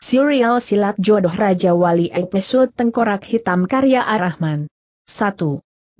Serial Silat Jodoh Raja Wali Episode Tengkorak Hitam Karya Ar Rahman. 1.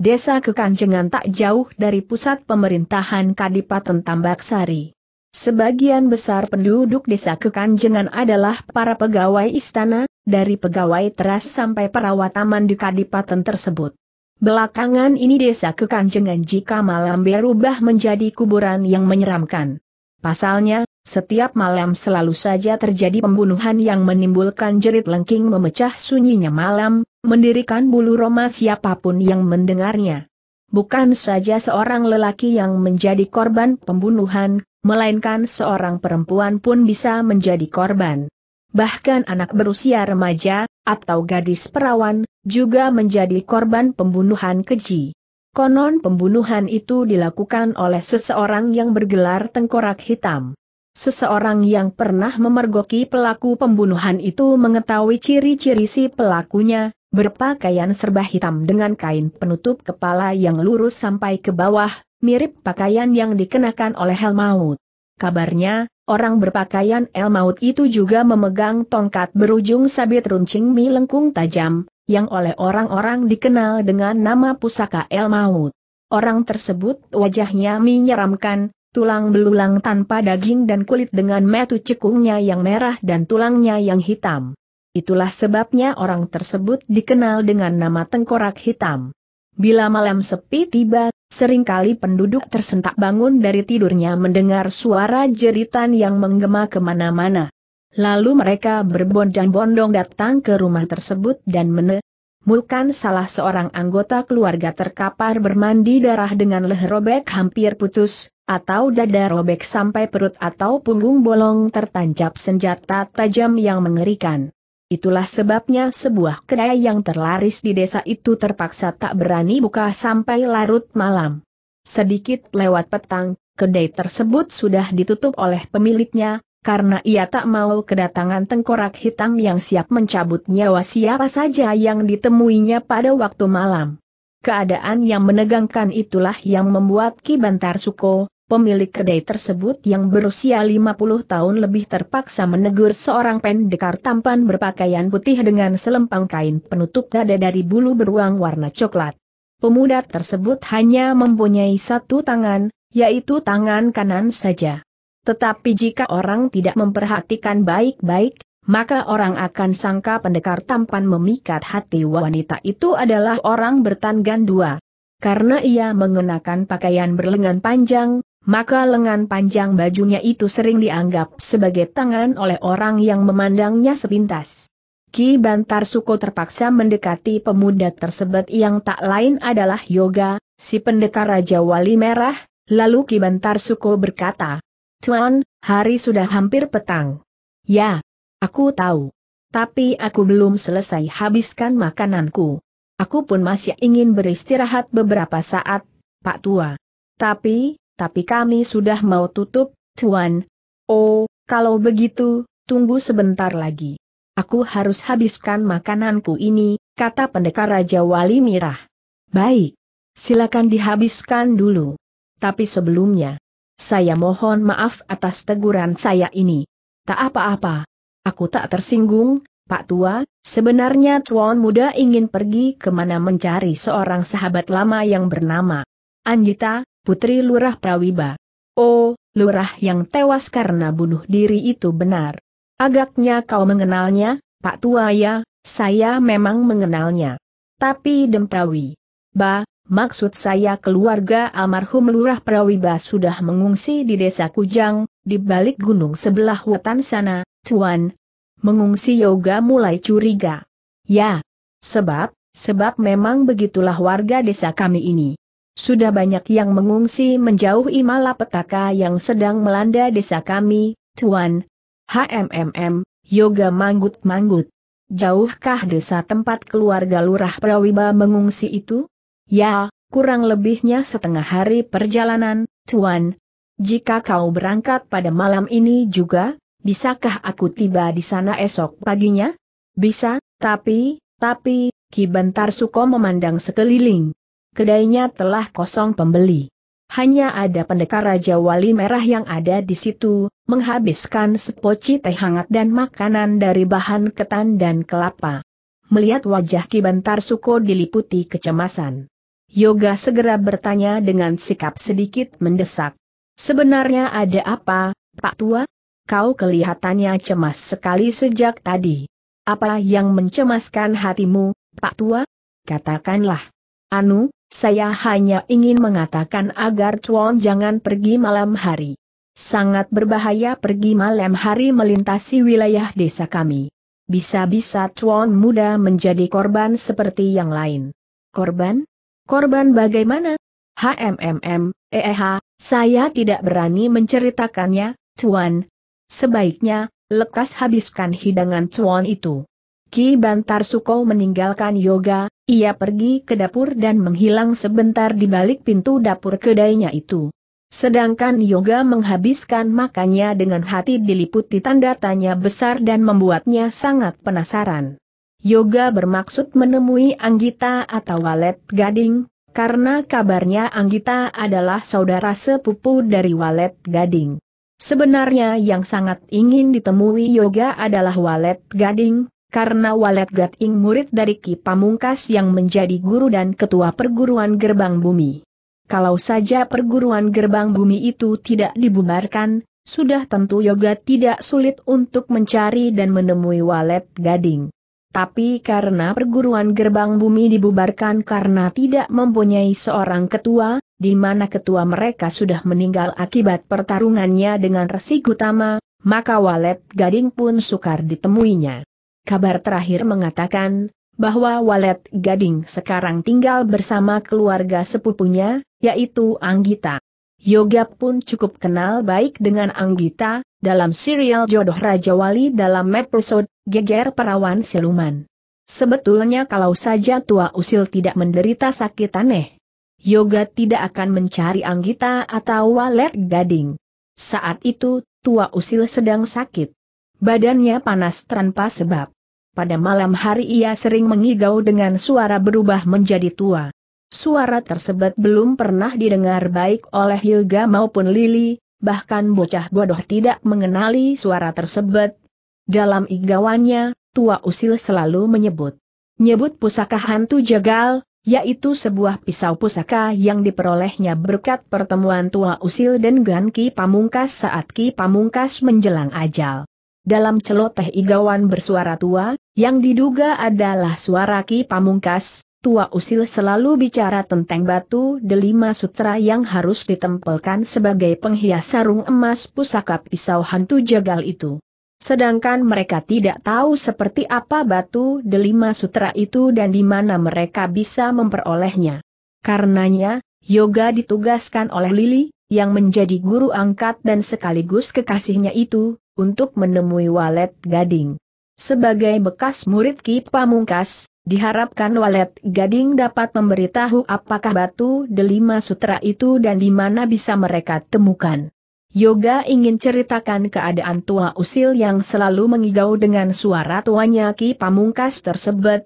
Desa Kekanjengan tak jauh dari pusat pemerintahan Kadipaten Tambaksari. Sebagian besar penduduk desa Kekanjengan adalah para pegawai istana, dari pegawai teras sampai perawat taman di kadipaten tersebut. Belakangan ini desa Kekanjengan jika malam berubah menjadi kuburan yang menyeramkan. Pasalnya, setiap malam selalu saja terjadi pembunuhan yang menimbulkan jerit lengking memecah sunyinya malam, mendirikan bulu roma siapapun yang mendengarnya. Bukan saja seorang lelaki yang menjadi korban pembunuhan, melainkan seorang perempuan pun bisa menjadi korban. Bahkan anak berusia remaja, atau gadis perawan, juga menjadi korban pembunuhan keji. Konon pembunuhan itu dilakukan oleh seseorang yang bergelar tengkorak hitam. Seseorang yang pernah memergoki pelaku pembunuhan itu mengetahui ciri-ciri si pelakunya, berpakaian serba hitam dengan kain penutup kepala yang lurus sampai ke bawah, mirip pakaian yang dikenakan oleh Helmaut. Kabarnya, orang berpakaian Helmaut itu juga memegang tongkat berujung sabit runcing mi lengkung tajam, yang oleh orang-orang dikenal dengan nama pusaka Helmaut. Orang tersebut wajahnya menyeramkan, tulang belulang tanpa daging dan kulit dengan metu cekungnya yang merah dan tulangnya yang hitam. Itulah sebabnya orang tersebut dikenal dengan nama tengkorak hitam. Bila malam sepi tiba, seringkali penduduk tersentak bangun dari tidurnya mendengar suara jeritan yang menggema kemana-mana. Lalu mereka berbondong-bondong datang ke rumah tersebut dan menek. Mulkan salah seorang anggota keluarga terkapar bermandi darah dengan leher robek hampir putus, atau dada robek sampai perut atau punggung bolong tertancap senjata tajam yang mengerikan. Itulah sebabnya sebuah kedai yang terlaris di desa itu terpaksa tak berani buka sampai larut malam. Sedikit lewat petang, kedai tersebut sudah ditutup oleh pemiliknya, karena ia tak mau kedatangan tengkorak hitam yang siap mencabut nyawa siapa saja yang ditemuinya pada waktu malam. Keadaan yang menegangkan itulah yang membuat Ki Bantar Suko, pemilik kedai tersebut yang berusia 50 tahun lebih terpaksa menegur seorang pendekar tampan berpakaian putih dengan selempang kain penutup dada dari bulu beruang warna coklat. Pemuda tersebut hanya mempunyai satu tangan, yaitu tangan kanan saja. Tetapi jika orang tidak memperhatikan baik-baik, maka orang akan sangka pendekar tampan memikat hati wanita itu adalah orang bertanggan dua. Karena ia mengenakan pakaian berlengan panjang, maka lengan panjang bajunya itu sering dianggap sebagai tangan oleh orang yang memandangnya sepintas. Ki Bantar Suko terpaksa mendekati pemuda tersebut yang tak lain adalah Yoga, si pendekar Raja Wali Merah, lalu Ki Bantar Suko berkata, Tuan, hari sudah hampir petang. Ya, aku tahu. Tapi aku belum selesai habiskan makananku. Aku pun masih ingin beristirahat beberapa saat, Pak Tua. Tapi, tapi kami sudah mau tutup, Tuan. Oh, kalau begitu, tunggu sebentar lagi. Aku harus habiskan makananku ini, kata pendekar Raja Wali Mirah. Baik, silakan dihabiskan dulu. Tapi sebelumnya, saya mohon maaf atas teguran saya ini. Tak apa-apa. Aku tak tersinggung, Pak Tua, sebenarnya Tuan Muda ingin pergi kemana mencari seorang sahabat lama yang bernama Anjita, Putri Lurah Prawiba. Oh, Lurah yang tewas karena bunuh diri itu benar. Agaknya kau mengenalnya, Pak Tua ya, saya memang mengenalnya. Tapi Demprawi. Ba, Maksud saya keluarga almarhum Lurah Prawiba sudah mengungsi di desa Kujang, di balik gunung sebelah hutan sana, Tuan. Mengungsi Yoga mulai curiga. Ya. Sebab, sebab memang begitulah warga desa kami ini. Sudah banyak yang mengungsi menjauhi malapetaka yang sedang melanda desa kami, Tuan. HMMM, Yoga manggut-manggut. Jauhkah desa tempat keluarga Lurah Prawiba mengungsi itu? Ya, kurang lebihnya setengah hari perjalanan, Tuan. Jika kau berangkat pada malam ini juga, bisakah aku tiba di sana esok paginya? Bisa, tapi, tapi, Ki Bentar Suko memandang sekeliling. Kedainya telah kosong pembeli. Hanya ada pendekar Raja Wali Merah yang ada di situ, menghabiskan sepoci teh hangat dan makanan dari bahan ketan dan kelapa. Melihat wajah Ki Bentar Suko diliputi kecemasan. Yoga segera bertanya dengan sikap sedikit mendesak. Sebenarnya ada apa, Pak Tua? Kau kelihatannya cemas sekali sejak tadi. Apa yang mencemaskan hatimu, Pak Tua? Katakanlah. Anu, saya hanya ingin mengatakan agar Chuan jangan pergi malam hari. Sangat berbahaya pergi malam hari melintasi wilayah desa kami. Bisa-bisa Chuan muda menjadi korban seperti yang lain. Korban? Korban bagaimana? HMMM, eh, saya tidak berani menceritakannya, Tuan. Sebaiknya, lekas habiskan hidangan Tuan itu. Ki Bantar Suko meninggalkan yoga, ia pergi ke dapur dan menghilang sebentar di balik pintu dapur kedainya itu. Sedangkan yoga menghabiskan makannya dengan hati diliputi tanda tanya besar dan membuatnya sangat penasaran. Yoga bermaksud menemui Anggita atau Walet Gading, karena kabarnya Anggita adalah saudara sepupu dari Walet Gading. Sebenarnya yang sangat ingin ditemui Yoga adalah Walet Gading, karena Walet Gading murid dari Ki Pamungkas yang menjadi guru dan ketua perguruan gerbang bumi. Kalau saja perguruan gerbang bumi itu tidak dibubarkan, sudah tentu Yoga tidak sulit untuk mencari dan menemui Walet Gading. Tapi karena perguruan gerbang bumi dibubarkan karena tidak mempunyai seorang ketua, di mana ketua mereka sudah meninggal akibat pertarungannya dengan Resi Gutama, maka Walet Gading pun sukar ditemuinya. Kabar terakhir mengatakan, bahwa Walet Gading sekarang tinggal bersama keluarga sepupunya, yaitu Anggita. Yoga pun cukup kenal baik dengan Anggita, dalam serial Jodoh Raja Wali dalam episode Geger Perawan Siluman. Sebetulnya kalau saja tua usil tidak menderita sakit aneh, Yoga tidak akan mencari Anggita atau Walet Gading. Saat itu, tua usil sedang sakit. Badannya panas tanpa sebab. Pada malam hari ia sering mengigau dengan suara berubah menjadi tua. Suara tersebut belum pernah didengar baik oleh Yoga maupun Lili, bahkan bocah bodoh tidak mengenali suara tersebut. Dalam igawannya, tua usil selalu menyebut. Nyebut pusaka hantu jagal, yaitu sebuah pisau pusaka yang diperolehnya berkat pertemuan tua usil dan Ki Pamungkas saat Ki Pamungkas menjelang ajal. Dalam celoteh igawan bersuara tua, yang diduga adalah suara Ki Pamungkas, Tua Usil selalu bicara tentang batu delima sutra yang harus ditempelkan sebagai penghias sarung emas pusaka pisau hantu jagal itu. Sedangkan mereka tidak tahu seperti apa batu delima sutra itu dan di mana mereka bisa memperolehnya. Karenanya, Yoga ditugaskan oleh Lili, yang menjadi guru angkat dan sekaligus kekasihnya itu, untuk menemui walet gading. Sebagai bekas murid Ki Pamungkas, Diharapkan walet gading dapat memberitahu apakah batu delima sutra itu dan di mana bisa mereka temukan. Yoga ingin ceritakan keadaan tua usil yang selalu mengigau dengan suara tuanya Ki Pamungkas tersebut.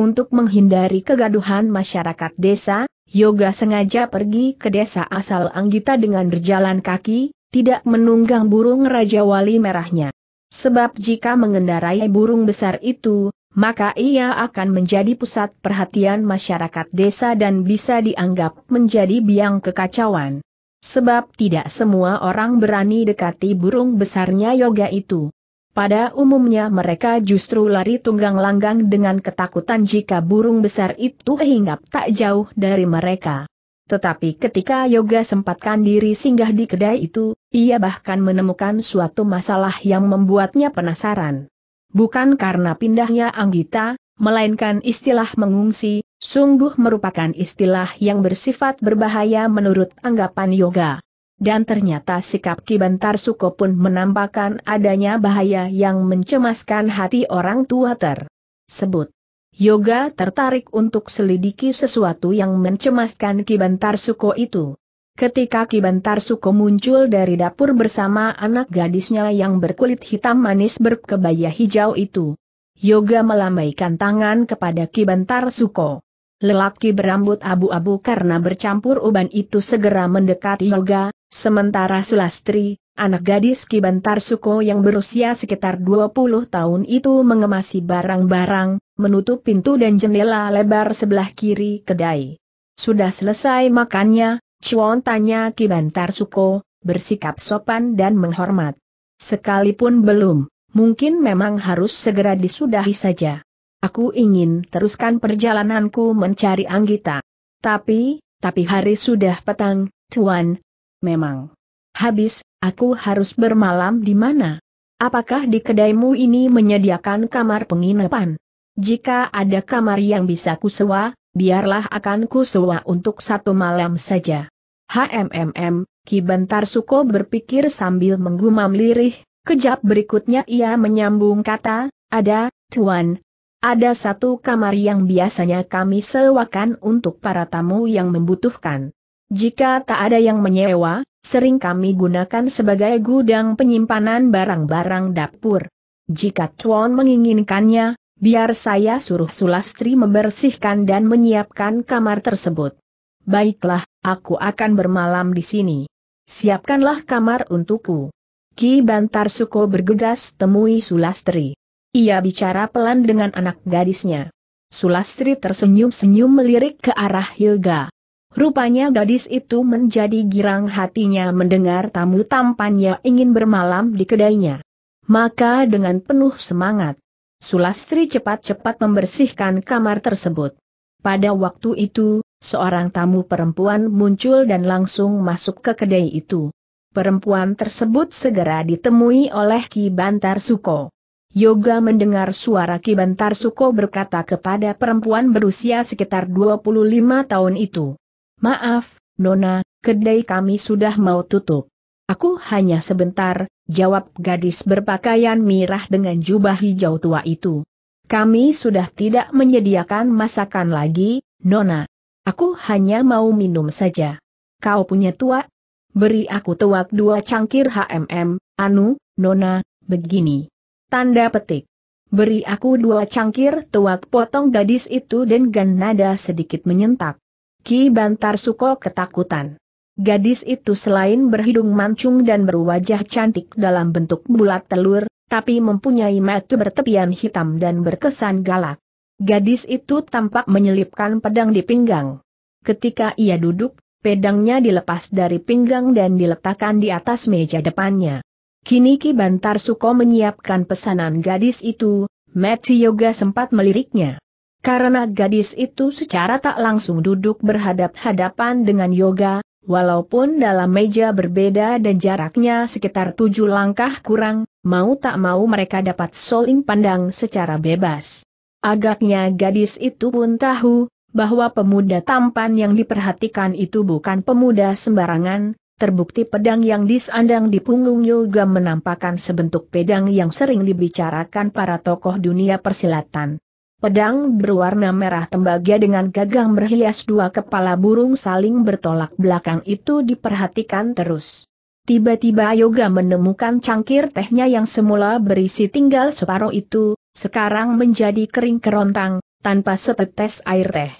Untuk menghindari kegaduhan masyarakat desa, Yoga sengaja pergi ke desa asal Anggita dengan berjalan kaki, tidak menunggang burung Raja Wali merahnya. Sebab jika mengendarai burung besar itu, maka ia akan menjadi pusat perhatian masyarakat desa dan bisa dianggap menjadi biang kekacauan. Sebab tidak semua orang berani dekati burung besarnya yoga itu. Pada umumnya mereka justru lari tunggang langgang dengan ketakutan jika burung besar itu hinggap tak jauh dari mereka. Tetapi ketika Yoga sempatkan diri singgah di kedai itu, ia bahkan menemukan suatu masalah yang membuatnya penasaran bukan karena pindahnya anggita, melainkan istilah mengungsi, sungguh merupakan istilah yang bersifat berbahaya menurut anggapan yoga. Dan ternyata sikap Kibantar Suko pun menampakkan adanya bahaya yang mencemaskan hati orang tua tersebut. Yoga tertarik untuk selidiki sesuatu yang mencemaskan Kibantar Suko itu. Ketika Kibantar Suko muncul dari dapur bersama anak gadisnya yang berkulit hitam manis berkebaya hijau itu. Yoga melambaikan tangan kepada Kibantar Suko. Lelaki berambut abu-abu karena bercampur uban itu segera mendekati Yoga, sementara Sulastri, anak gadis Kibantar Suko yang berusia sekitar 20 tahun itu mengemasi barang-barang, menutup pintu dan jendela lebar sebelah kiri kedai. Sudah selesai makannya, Cuan tanya Kibantar Suko, bersikap sopan dan menghormat. Sekalipun belum, mungkin memang harus segera disudahi saja. Aku ingin teruskan perjalananku mencari Anggita. Tapi, tapi hari sudah petang, Tuan. Memang. Habis, aku harus bermalam di mana? Apakah di kedaimu ini menyediakan kamar penginapan? Jika ada kamar yang bisa kusewa, biarlah akan sewa untuk satu malam saja. HMMM, Ki Bentar Suko berpikir sambil menggumam lirih, kejap berikutnya ia menyambung kata, ada, Tuan, ada satu kamar yang biasanya kami sewakan untuk para tamu yang membutuhkan. Jika tak ada yang menyewa, sering kami gunakan sebagai gudang penyimpanan barang-barang dapur. Jika Tuan menginginkannya, Biar saya suruh Sulastri membersihkan dan menyiapkan kamar tersebut. Baiklah, aku akan bermalam di sini. Siapkanlah kamar untukku. Ki Bantar Suko bergegas temui Sulastri. Ia bicara pelan dengan anak gadisnya. Sulastri tersenyum-senyum melirik ke arah Yoga. Rupanya gadis itu menjadi girang hatinya mendengar tamu tampannya ingin bermalam di kedainya. Maka dengan penuh semangat, Sulastri cepat-cepat membersihkan kamar tersebut. Pada waktu itu, seorang tamu perempuan muncul dan langsung masuk ke kedai itu. Perempuan tersebut segera ditemui oleh Ki Bantar Suko. Yoga mendengar suara Ki Bantar Suko berkata kepada perempuan berusia sekitar 25 tahun itu. Maaf, Nona, kedai kami sudah mau tutup. Aku hanya sebentar, jawab gadis berpakaian mirah dengan jubah hijau tua itu. Kami sudah tidak menyediakan masakan lagi, Nona. Aku hanya mau minum saja. Kau punya tuak? Beri aku tuak dua cangkir HMM, Anu, Nona, begini. Tanda petik. Beri aku dua cangkir tuak potong gadis itu dan nada sedikit menyentak. Ki Bantar Suko ketakutan. Gadis itu selain berhidung mancung dan berwajah cantik dalam bentuk bulat telur, tapi mempunyai mata bertepian hitam dan berkesan galak. Gadis itu tampak menyelipkan pedang di pinggang. Ketika ia duduk, pedangnya dilepas dari pinggang dan diletakkan di atas meja depannya. Kini Ki Bantar Suko menyiapkan pesanan gadis itu, Matthew Yoga sempat meliriknya. Karena gadis itu secara tak langsung duduk berhadap-hadapan dengan Yoga, Walaupun dalam meja berbeda dan jaraknya sekitar tujuh langkah kurang, mau tak mau mereka dapat soling pandang secara bebas. Agaknya gadis itu pun tahu, bahwa pemuda tampan yang diperhatikan itu bukan pemuda sembarangan, terbukti pedang yang disandang di punggung Yoga menampakkan sebentuk pedang yang sering dibicarakan para tokoh dunia persilatan. Pedang berwarna merah tembaga dengan gagang berhias dua kepala burung saling bertolak belakang itu diperhatikan terus. Tiba-tiba Yoga menemukan cangkir tehnya yang semula berisi tinggal separuh itu, sekarang menjadi kering kerontang, tanpa setetes air teh.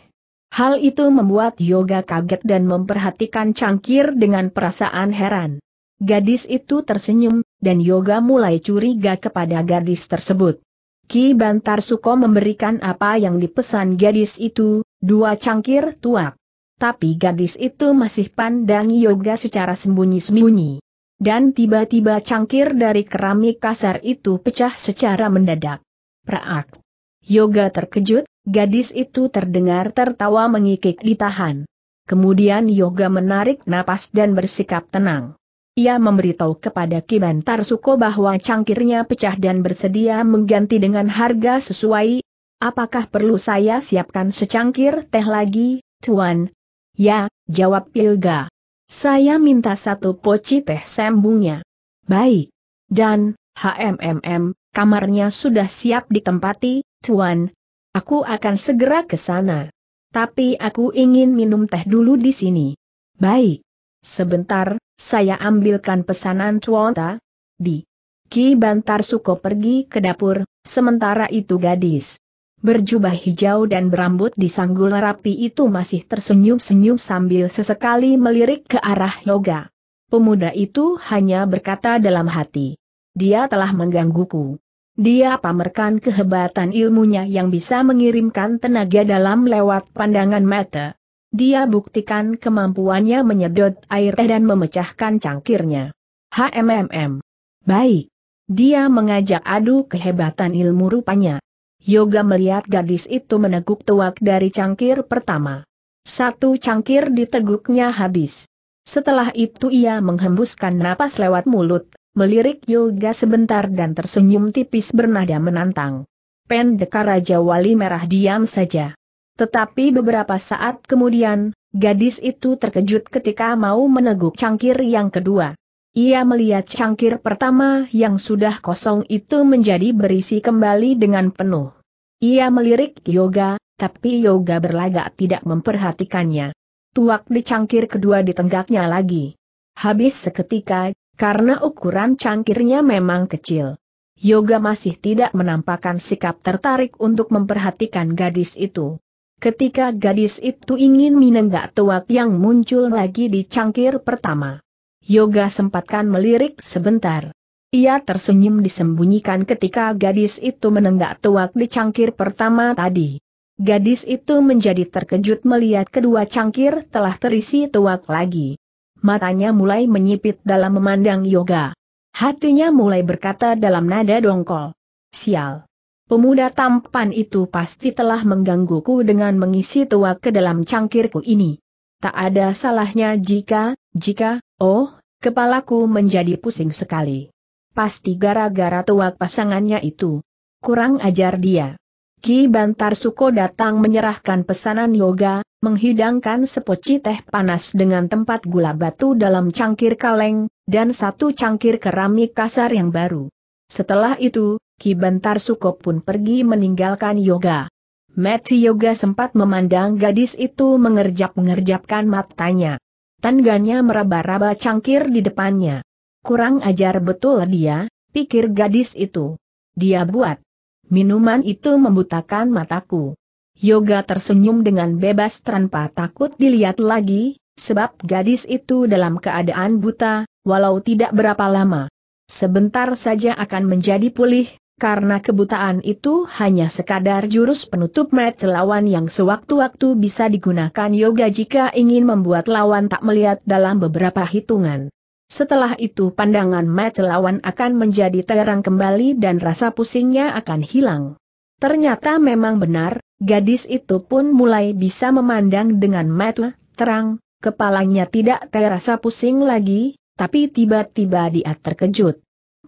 Hal itu membuat Yoga kaget dan memperhatikan cangkir dengan perasaan heran. Gadis itu tersenyum, dan Yoga mulai curiga kepada gadis tersebut. Ki Bantar Suko memberikan apa yang dipesan gadis itu, dua cangkir tuak. Tapi gadis itu masih pandang yoga secara sembunyi-sembunyi. Dan tiba-tiba cangkir dari keramik kasar itu pecah secara mendadak. Praak. Yoga terkejut, gadis itu terdengar tertawa mengikik ditahan. Kemudian yoga menarik napas dan bersikap tenang. Ia memberitahu kepada Kiban Suko bahwa cangkirnya pecah dan bersedia mengganti dengan harga sesuai. Apakah perlu saya siapkan secangkir teh lagi, Tuan? Ya, jawab Pilga. Saya minta satu poci teh sambungnya. Baik. Dan, HMMM, kamarnya sudah siap ditempati, Tuan. Aku akan segera ke sana. Tapi aku ingin minum teh dulu di sini. Baik. Sebentar, saya ambilkan pesanan cuanta. Di. Ki Bantar Suko pergi ke dapur, sementara itu gadis berjubah hijau dan berambut di sanggul rapi itu masih tersenyum-senyum sambil sesekali melirik ke arah yoga. Pemuda itu hanya berkata dalam hati. Dia telah menggangguku. Dia pamerkan kehebatan ilmunya yang bisa mengirimkan tenaga dalam lewat pandangan mata. Dia buktikan kemampuannya menyedot air teh dan memecahkan cangkirnya. HMMM. Baik. Dia mengajak adu kehebatan ilmu rupanya. Yoga melihat gadis itu meneguk tuak dari cangkir pertama. Satu cangkir diteguknya habis. Setelah itu ia menghembuskan napas lewat mulut, melirik Yoga sebentar dan tersenyum tipis bernada menantang. Pendekar Raja Wali Merah diam saja. Tetapi beberapa saat kemudian, gadis itu terkejut ketika mau meneguk cangkir yang kedua. Ia melihat cangkir pertama yang sudah kosong itu menjadi berisi kembali dengan penuh. Ia melirik Yoga, tapi Yoga berlagak tidak memperhatikannya. Tuak di cangkir kedua ditenggaknya lagi. Habis seketika, karena ukuran cangkirnya memang kecil. Yoga masih tidak menampakkan sikap tertarik untuk memperhatikan gadis itu ketika gadis itu ingin menenggak tuak yang muncul lagi di cangkir pertama. Yoga sempatkan melirik sebentar. Ia tersenyum disembunyikan ketika gadis itu menenggak tuak di cangkir pertama tadi. Gadis itu menjadi terkejut melihat kedua cangkir telah terisi tuak lagi. Matanya mulai menyipit dalam memandang yoga. Hatinya mulai berkata dalam nada dongkol. Sial. Pemuda tampan itu pasti telah menggangguku dengan mengisi tuak ke dalam cangkirku ini. Tak ada salahnya jika, jika, oh, kepalaku menjadi pusing sekali. Pasti gara-gara tuak pasangannya itu. Kurang ajar dia. Ki Bantar Suko datang menyerahkan pesanan yoga, menghidangkan sepoci teh panas dengan tempat gula batu dalam cangkir kaleng, dan satu cangkir keramik kasar yang baru. Setelah itu, Ki Bentar Suko pun pergi meninggalkan yoga. Mati Yoga sempat memandang gadis itu mengerjap ngerjapkan matanya. Tangannya meraba-raba cangkir di depannya. Kurang ajar betul dia, pikir gadis itu. Dia buat. Minuman itu membutakan mataku. Yoga tersenyum dengan bebas tanpa takut dilihat lagi, sebab gadis itu dalam keadaan buta, walau tidak berapa lama. Sebentar saja akan menjadi pulih, karena kebutaan itu hanya sekadar jurus penutup mata lawan yang sewaktu-waktu bisa digunakan yoga jika ingin membuat lawan tak melihat dalam beberapa hitungan. Setelah itu pandangan mata lawan akan menjadi terang kembali dan rasa pusingnya akan hilang. Ternyata memang benar, gadis itu pun mulai bisa memandang dengan mata terang, kepalanya tidak terasa pusing lagi, tapi tiba-tiba dia terkejut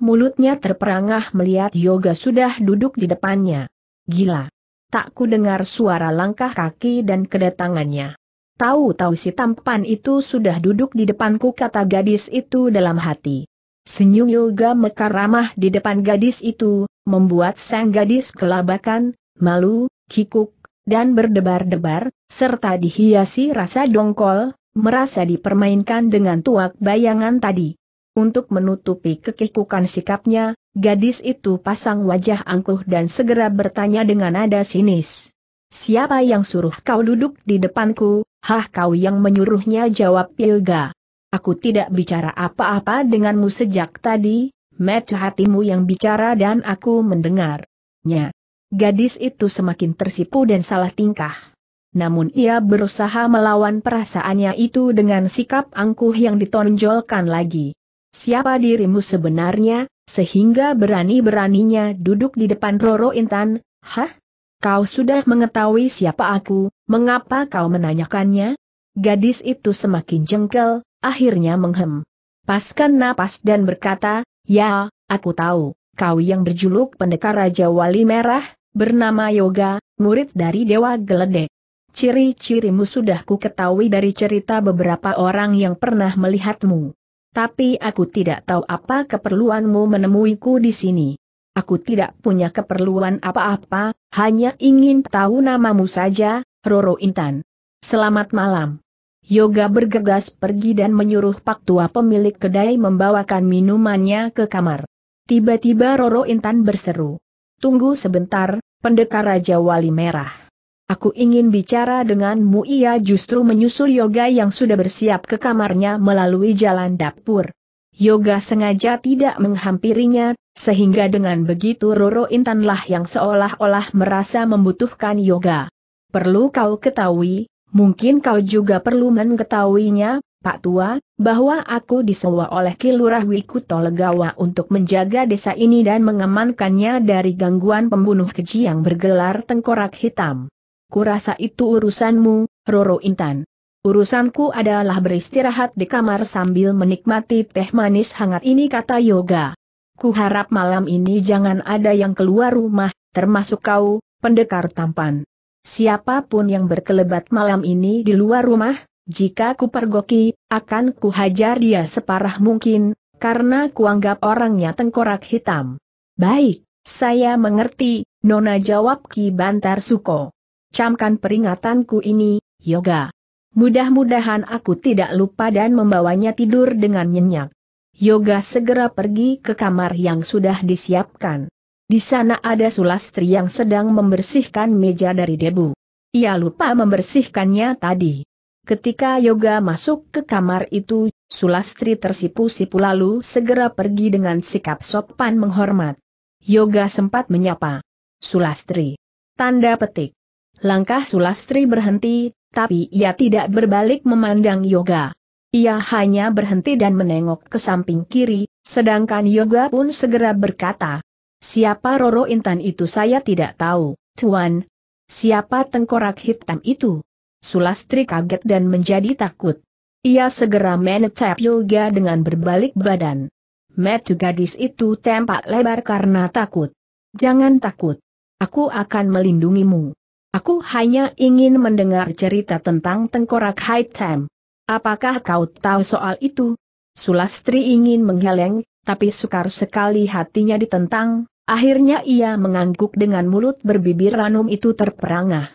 mulutnya terperangah melihat Yoga sudah duduk di depannya. Gila! Tak ku dengar suara langkah kaki dan kedatangannya. Tahu-tahu si tampan itu sudah duduk di depanku kata gadis itu dalam hati. Senyum Yoga mekar ramah di depan gadis itu, membuat sang gadis kelabakan, malu, kikuk, dan berdebar-debar, serta dihiasi rasa dongkol, merasa dipermainkan dengan tuak bayangan tadi. Untuk menutupi kekikukan sikapnya, gadis itu pasang wajah angkuh dan segera bertanya dengan nada sinis. Siapa yang suruh kau duduk di depanku, hah kau yang menyuruhnya jawab Pilga. Aku tidak bicara apa-apa denganmu sejak tadi, met hatimu yang bicara dan aku mendengarnya. Gadis itu semakin tersipu dan salah tingkah. Namun ia berusaha melawan perasaannya itu dengan sikap angkuh yang ditonjolkan lagi. Siapa dirimu sebenarnya, sehingga berani-beraninya duduk di depan Roro Intan, hah? Kau sudah mengetahui siapa aku, mengapa kau menanyakannya? Gadis itu semakin jengkel, akhirnya menghem. Paskan napas dan berkata, ya, aku tahu, kau yang berjuluk pendekar Raja Wali Merah, bernama Yoga, murid dari Dewa Geledek. Ciri-cirimu sudah ku ketahui dari cerita beberapa orang yang pernah melihatmu tapi aku tidak tahu apa keperluanmu menemuiku di sini. Aku tidak punya keperluan apa-apa, hanya ingin tahu namamu saja, Roro Intan. Selamat malam. Yoga bergegas pergi dan menyuruh Pak Tua pemilik kedai membawakan minumannya ke kamar. Tiba-tiba Roro Intan berseru. Tunggu sebentar, pendekar Raja Wali Merah. Aku ingin bicara denganmu ia justru menyusul Yoga yang sudah bersiap ke kamarnya melalui jalan dapur. Yoga sengaja tidak menghampirinya, sehingga dengan begitu Roro Intanlah yang seolah-olah merasa membutuhkan Yoga. Perlu kau ketahui, mungkin kau juga perlu mengetahuinya, Pak Tua, bahwa aku disewa oleh Kilurah Wikuto Legawa untuk menjaga desa ini dan mengamankannya dari gangguan pembunuh keji yang bergelar tengkorak hitam kurasa itu urusanmu, Roro Intan. Urusanku adalah beristirahat di kamar sambil menikmati teh manis hangat ini kata Yoga. Ku harap malam ini jangan ada yang keluar rumah, termasuk kau, pendekar tampan. Siapapun yang berkelebat malam ini di luar rumah, jika ku pergoki, akan kuhajar dia separah mungkin, karena kuanggap orangnya tengkorak hitam. Baik, saya mengerti, Nona jawab Ki Bantar Suko camkan peringatanku ini, Yoga. Mudah-mudahan aku tidak lupa dan membawanya tidur dengan nyenyak. Yoga segera pergi ke kamar yang sudah disiapkan. Di sana ada Sulastri yang sedang membersihkan meja dari debu. Ia lupa membersihkannya tadi. Ketika Yoga masuk ke kamar itu, Sulastri tersipu-sipu lalu segera pergi dengan sikap sopan menghormat. Yoga sempat menyapa. Sulastri. Tanda petik. Langkah Sulastri berhenti, tapi ia tidak berbalik memandang Yoga. Ia hanya berhenti dan menengok ke samping kiri, sedangkan Yoga pun segera berkata, Siapa Roro Intan itu saya tidak tahu, Tuan. Siapa tengkorak hitam itu? Sulastri kaget dan menjadi takut. Ia segera menetap Yoga dengan berbalik badan. Metu gadis itu tempat lebar karena takut. Jangan takut. Aku akan melindungimu. Aku hanya ingin mendengar cerita tentang tengkorak Time. Apakah kau tahu soal itu? Sulastri ingin mengheleng, tapi sukar sekali hatinya ditentang, akhirnya ia mengangguk dengan mulut berbibir ranum itu terperangah.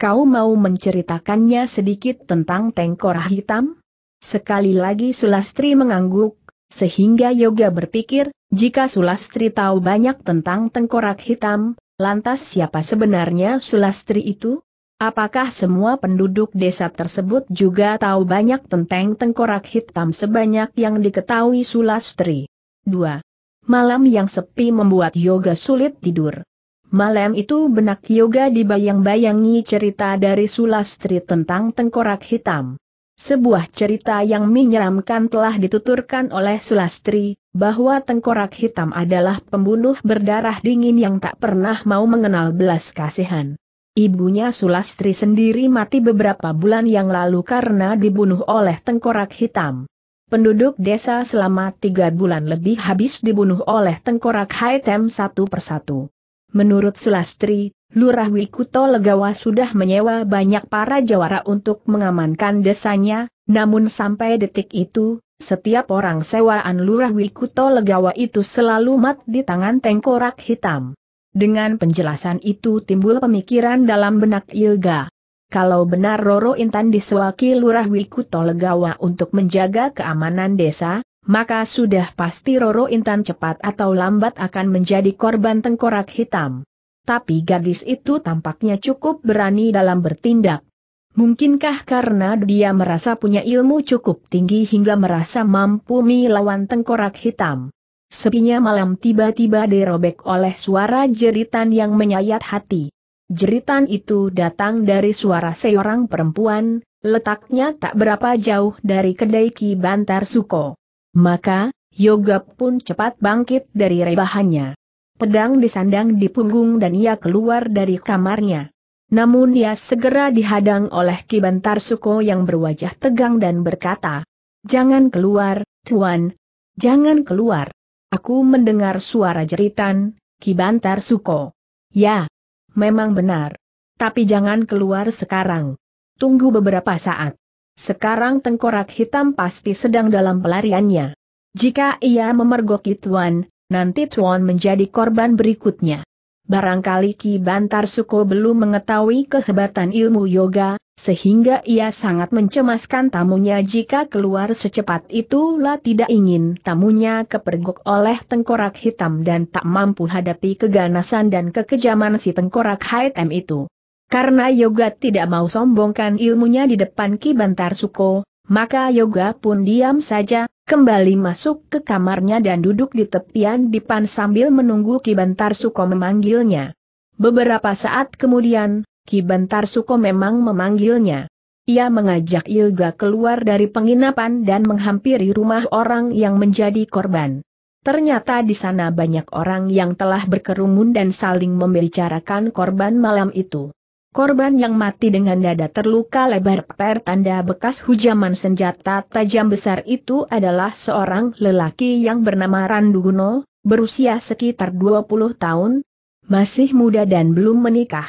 Kau mau menceritakannya sedikit tentang tengkorak hitam? Sekali lagi Sulastri mengangguk, sehingga Yoga berpikir, jika Sulastri tahu banyak tentang tengkorak hitam, Lantas siapa sebenarnya Sulastri itu? Apakah semua penduduk desa tersebut juga tahu banyak tentang tengkorak hitam sebanyak yang diketahui Sulastri? 2. Malam yang sepi membuat yoga sulit tidur. Malam itu benak yoga dibayang-bayangi cerita dari Sulastri tentang tengkorak hitam. Sebuah cerita yang menyeramkan telah dituturkan oleh Sulastri, bahwa tengkorak hitam adalah pembunuh berdarah dingin yang tak pernah mau mengenal belas kasihan. Ibunya Sulastri sendiri mati beberapa bulan yang lalu karena dibunuh oleh tengkorak hitam. Penduduk desa selama tiga bulan lebih habis dibunuh oleh tengkorak hitam satu persatu. Menurut Sulastri, Lurah Wikuto Legawa sudah menyewa banyak para jawara untuk mengamankan desanya, namun sampai detik itu, setiap orang sewaan Lurah Wikuto Legawa itu selalu mat di tangan tengkorak hitam. Dengan penjelasan itu timbul pemikiran dalam benak Yoga. Kalau benar Roro Intan disewaki Lurah Wikuto Legawa untuk menjaga keamanan desa, maka sudah pasti Roro Intan cepat atau lambat akan menjadi korban tengkorak hitam tapi gadis itu tampaknya cukup berani dalam bertindak. Mungkinkah karena dia merasa punya ilmu cukup tinggi hingga merasa mampu melawan tengkorak hitam? Sepinya malam tiba-tiba dirobek oleh suara jeritan yang menyayat hati. Jeritan itu datang dari suara seorang perempuan, letaknya tak berapa jauh dari kedai Ki Bantar Suko. Maka, Yoga pun cepat bangkit dari rebahannya pedang disandang di punggung dan ia keluar dari kamarnya. Namun ia segera dihadang oleh Kibantar Suko yang berwajah tegang dan berkata, Jangan keluar, Tuan. Jangan keluar. Aku mendengar suara jeritan, Kibantar Suko. Ya, memang benar. Tapi jangan keluar sekarang. Tunggu beberapa saat. Sekarang tengkorak hitam pasti sedang dalam pelariannya. Jika ia memergoki Tuan, nanti Chuan menjadi korban berikutnya. Barangkali Ki Bantar Suko belum mengetahui kehebatan ilmu yoga, sehingga ia sangat mencemaskan tamunya jika keluar secepat itulah tidak ingin tamunya kepergok oleh tengkorak hitam dan tak mampu hadapi keganasan dan kekejaman si tengkorak hitam itu. Karena yoga tidak mau sombongkan ilmunya di depan Ki Bantar Suko, maka yoga pun diam saja, Kembali masuk ke kamarnya dan duduk di tepian dipan sambil menunggu Kibantar Suko memanggilnya. Beberapa saat kemudian, Kibantar Suko memang memanggilnya. Ia mengajak Yoga keluar dari penginapan dan menghampiri rumah orang yang menjadi korban. Ternyata di sana banyak orang yang telah berkerumun dan saling membicarakan korban malam itu. Korban yang mati dengan dada terluka lebar tanda bekas hujaman senjata tajam besar itu adalah seorang lelaki yang bernama Randuguno, berusia sekitar 20 tahun, masih muda dan belum menikah.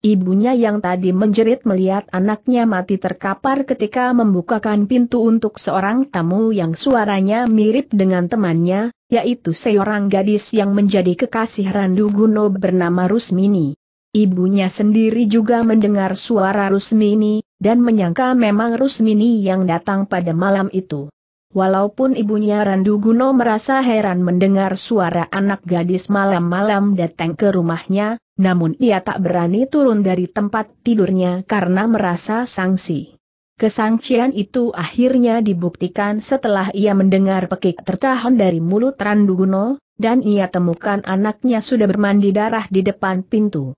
Ibunya yang tadi menjerit melihat anaknya mati terkapar ketika membukakan pintu untuk seorang tamu yang suaranya mirip dengan temannya, yaitu seorang gadis yang menjadi kekasih Randuguno bernama Rusmini. Ibunya sendiri juga mendengar suara Rusmini, dan menyangka memang Rusmini yang datang pada malam itu. Walaupun ibunya Randu Guno merasa heran mendengar suara anak gadis malam-malam datang ke rumahnya, namun ia tak berani turun dari tempat tidurnya karena merasa sangsi. Kesangsian itu akhirnya dibuktikan setelah ia mendengar pekik tertahan dari mulut Randu Guno, dan ia temukan anaknya sudah bermandi darah di depan pintu.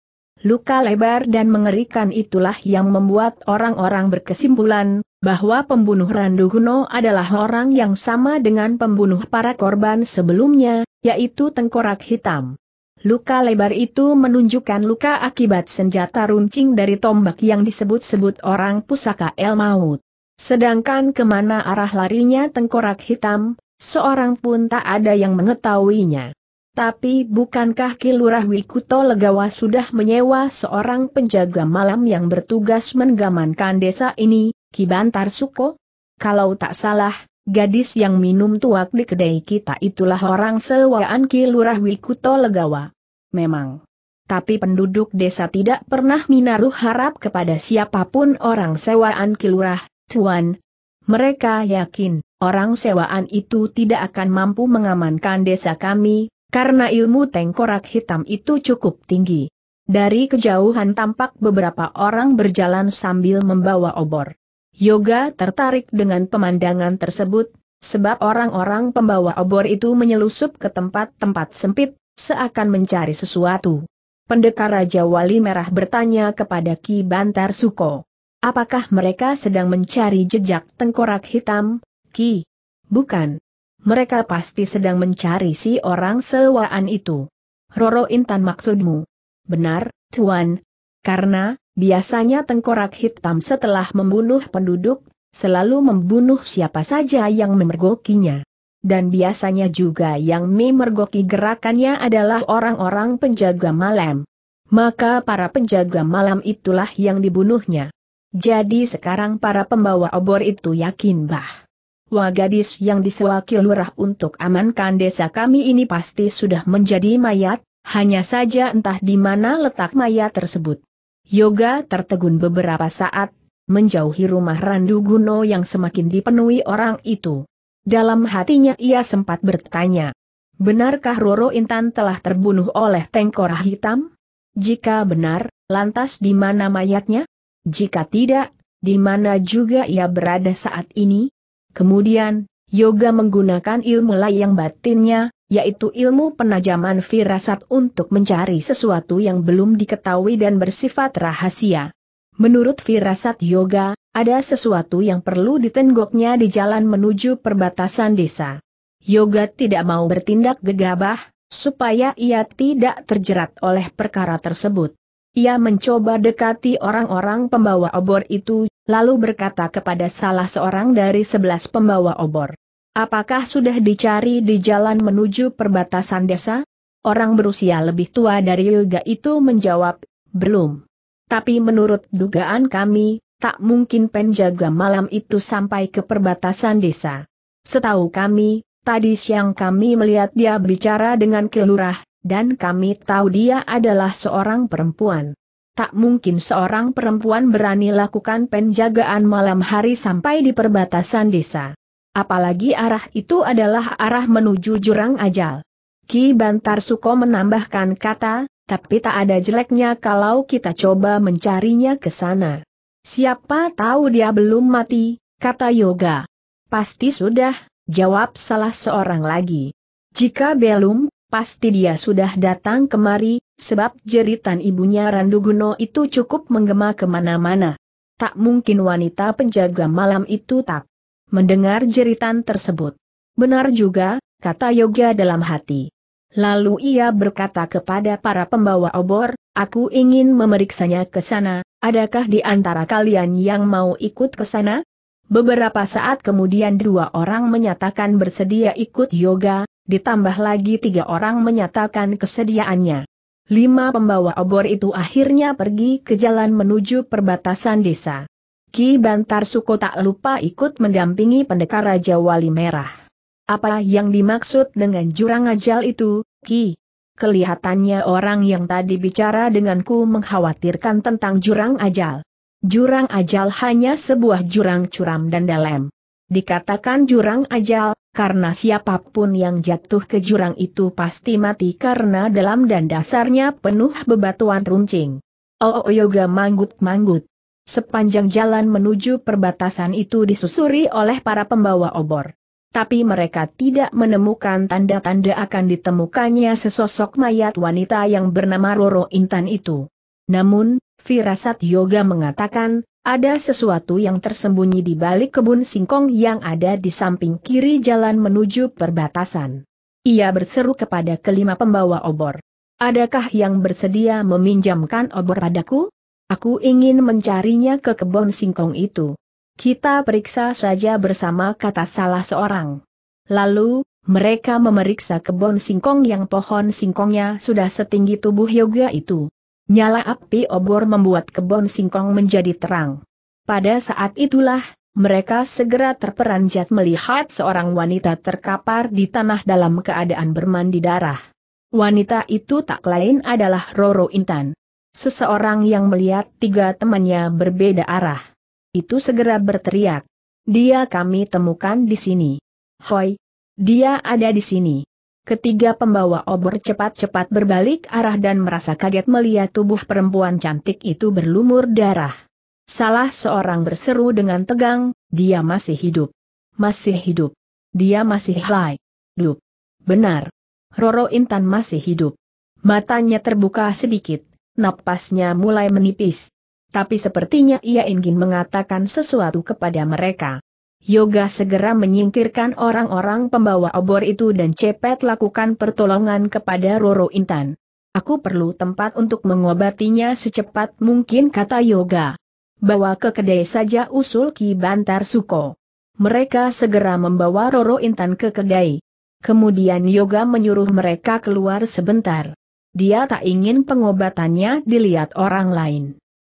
Luka lebar dan mengerikan itulah yang membuat orang-orang berkesimpulan, bahwa pembunuh Randu Guno adalah orang yang sama dengan pembunuh para korban sebelumnya, yaitu tengkorak hitam. Luka lebar itu menunjukkan luka akibat senjata runcing dari tombak yang disebut-sebut orang pusaka El Maut. Sedangkan kemana arah larinya tengkorak hitam, seorang pun tak ada yang mengetahuinya. Tapi bukankah Kilurah Wikuto Legawa sudah menyewa seorang penjaga malam yang bertugas menggamankan desa ini, Kibantar Suko? Kalau tak salah, gadis yang minum tuak di kedai kita itulah orang sewaan Kilurah Wikuto Legawa. Memang. Tapi penduduk desa tidak pernah minaruh harap kepada siapapun orang sewaan Kilurah, Tuan. Mereka yakin, orang sewaan itu tidak akan mampu mengamankan desa kami, karena ilmu tengkorak hitam itu cukup tinggi. Dari kejauhan tampak beberapa orang berjalan sambil membawa obor. Yoga tertarik dengan pemandangan tersebut, sebab orang-orang pembawa obor itu menyelusup ke tempat-tempat sempit, seakan mencari sesuatu. Pendekar Raja Wali Merah bertanya kepada Ki Bantar Suko. Apakah mereka sedang mencari jejak tengkorak hitam, Ki? Bukan mereka pasti sedang mencari si orang sewaan itu. Roro Intan maksudmu? Benar, Tuan. Karena, biasanya tengkorak hitam setelah membunuh penduduk, selalu membunuh siapa saja yang memergokinya. Dan biasanya juga yang memergoki gerakannya adalah orang-orang penjaga malam. Maka para penjaga malam itulah yang dibunuhnya. Jadi sekarang para pembawa obor itu yakin bah Wah gadis yang disewaki lurah untuk amankan desa kami ini pasti sudah menjadi mayat, hanya saja entah di mana letak mayat tersebut. Yoga tertegun beberapa saat, menjauhi rumah Randu Guno yang semakin dipenuhi orang itu. Dalam hatinya ia sempat bertanya, benarkah Roro Intan telah terbunuh oleh tengkorah hitam? Jika benar, lantas di mana mayatnya? Jika tidak, di mana juga ia berada saat ini? Kemudian, Yoga menggunakan ilmu layang batinnya, yaitu ilmu penajaman firasat untuk mencari sesuatu yang belum diketahui dan bersifat rahasia. Menurut firasat yoga, ada sesuatu yang perlu ditenggoknya di jalan menuju perbatasan desa. Yoga tidak mau bertindak gegabah, supaya ia tidak terjerat oleh perkara tersebut. Ia mencoba dekati orang-orang pembawa obor itu, lalu berkata kepada salah seorang dari sebelas pembawa obor. Apakah sudah dicari di jalan menuju perbatasan desa? Orang berusia lebih tua dari Yoga itu menjawab, belum. Tapi menurut dugaan kami, tak mungkin penjaga malam itu sampai ke perbatasan desa. Setahu kami, tadi siang kami melihat dia berbicara dengan kelurah, dan kami tahu dia adalah seorang perempuan tak mungkin seorang perempuan berani lakukan penjagaan malam hari sampai di perbatasan desa. Apalagi arah itu adalah arah menuju jurang ajal. Ki Bantar Suko menambahkan kata, tapi tak ada jeleknya kalau kita coba mencarinya ke sana. Siapa tahu dia belum mati, kata Yoga. Pasti sudah, jawab salah seorang lagi. Jika belum, pasti dia sudah datang kemari, sebab jeritan ibunya Guno itu cukup menggema kemana-mana. Tak mungkin wanita penjaga malam itu tak mendengar jeritan tersebut. Benar juga, kata Yoga dalam hati. Lalu ia berkata kepada para pembawa obor, aku ingin memeriksanya ke sana, adakah di antara kalian yang mau ikut ke sana? Beberapa saat kemudian dua orang menyatakan bersedia ikut yoga, ditambah lagi tiga orang menyatakan kesediaannya. Lima pembawa obor itu akhirnya pergi ke jalan menuju perbatasan desa. Ki Bantar Suko tak lupa ikut mendampingi pendekar Raja Wali Merah. Apa yang dimaksud dengan jurang ajal itu, Ki? Kelihatannya orang yang tadi bicara denganku mengkhawatirkan tentang jurang ajal. Jurang ajal hanya sebuah jurang curam dan dalam. Dikatakan jurang ajal, karena siapapun yang jatuh ke jurang itu pasti mati karena dalam dan dasarnya penuh bebatuan runcing. Oh, oh, Yoga manggut-manggut. Sepanjang jalan menuju perbatasan itu disusuri oleh para pembawa obor. Tapi mereka tidak menemukan tanda-tanda akan ditemukannya sesosok mayat wanita yang bernama Roro Intan itu. Namun, firasat yoga mengatakan, ada sesuatu yang tersembunyi di balik kebun singkong yang ada di samping kiri jalan menuju perbatasan. Ia berseru kepada kelima pembawa obor. Adakah yang bersedia meminjamkan obor padaku? Aku ingin mencarinya ke kebun singkong itu. Kita periksa saja bersama kata salah seorang. Lalu, mereka memeriksa kebun singkong yang pohon singkongnya sudah setinggi tubuh yoga itu. Nyala api obor membuat kebun singkong menjadi terang. Pada saat itulah, mereka segera terperanjat melihat seorang wanita terkapar di tanah dalam keadaan bermandi darah. Wanita itu tak lain adalah Roro Intan. Seseorang yang melihat tiga temannya berbeda arah. Itu segera berteriak. Dia kami temukan di sini. Hoi! Dia ada di sini. Ketiga pembawa obor cepat-cepat berbalik arah dan merasa kaget melihat tubuh perempuan cantik itu berlumur darah. Salah seorang berseru dengan tegang, dia masih hidup. Masih hidup. Dia masih hidup. Benar. Roro Intan masih hidup. Matanya terbuka sedikit, napasnya mulai menipis. Tapi sepertinya ia ingin mengatakan sesuatu kepada mereka. Yoga segera menyingkirkan orang-orang pembawa obor itu dan cepet lakukan pertolongan kepada Roro Intan. Aku perlu tempat untuk mengobatinya secepat mungkin kata Yoga. Bawa ke kedai saja usul Ki Bantar Suko. Mereka segera membawa Roro Intan ke kedai. Kemudian Yoga menyuruh mereka keluar sebentar. Dia tak ingin pengobatannya dilihat orang lain.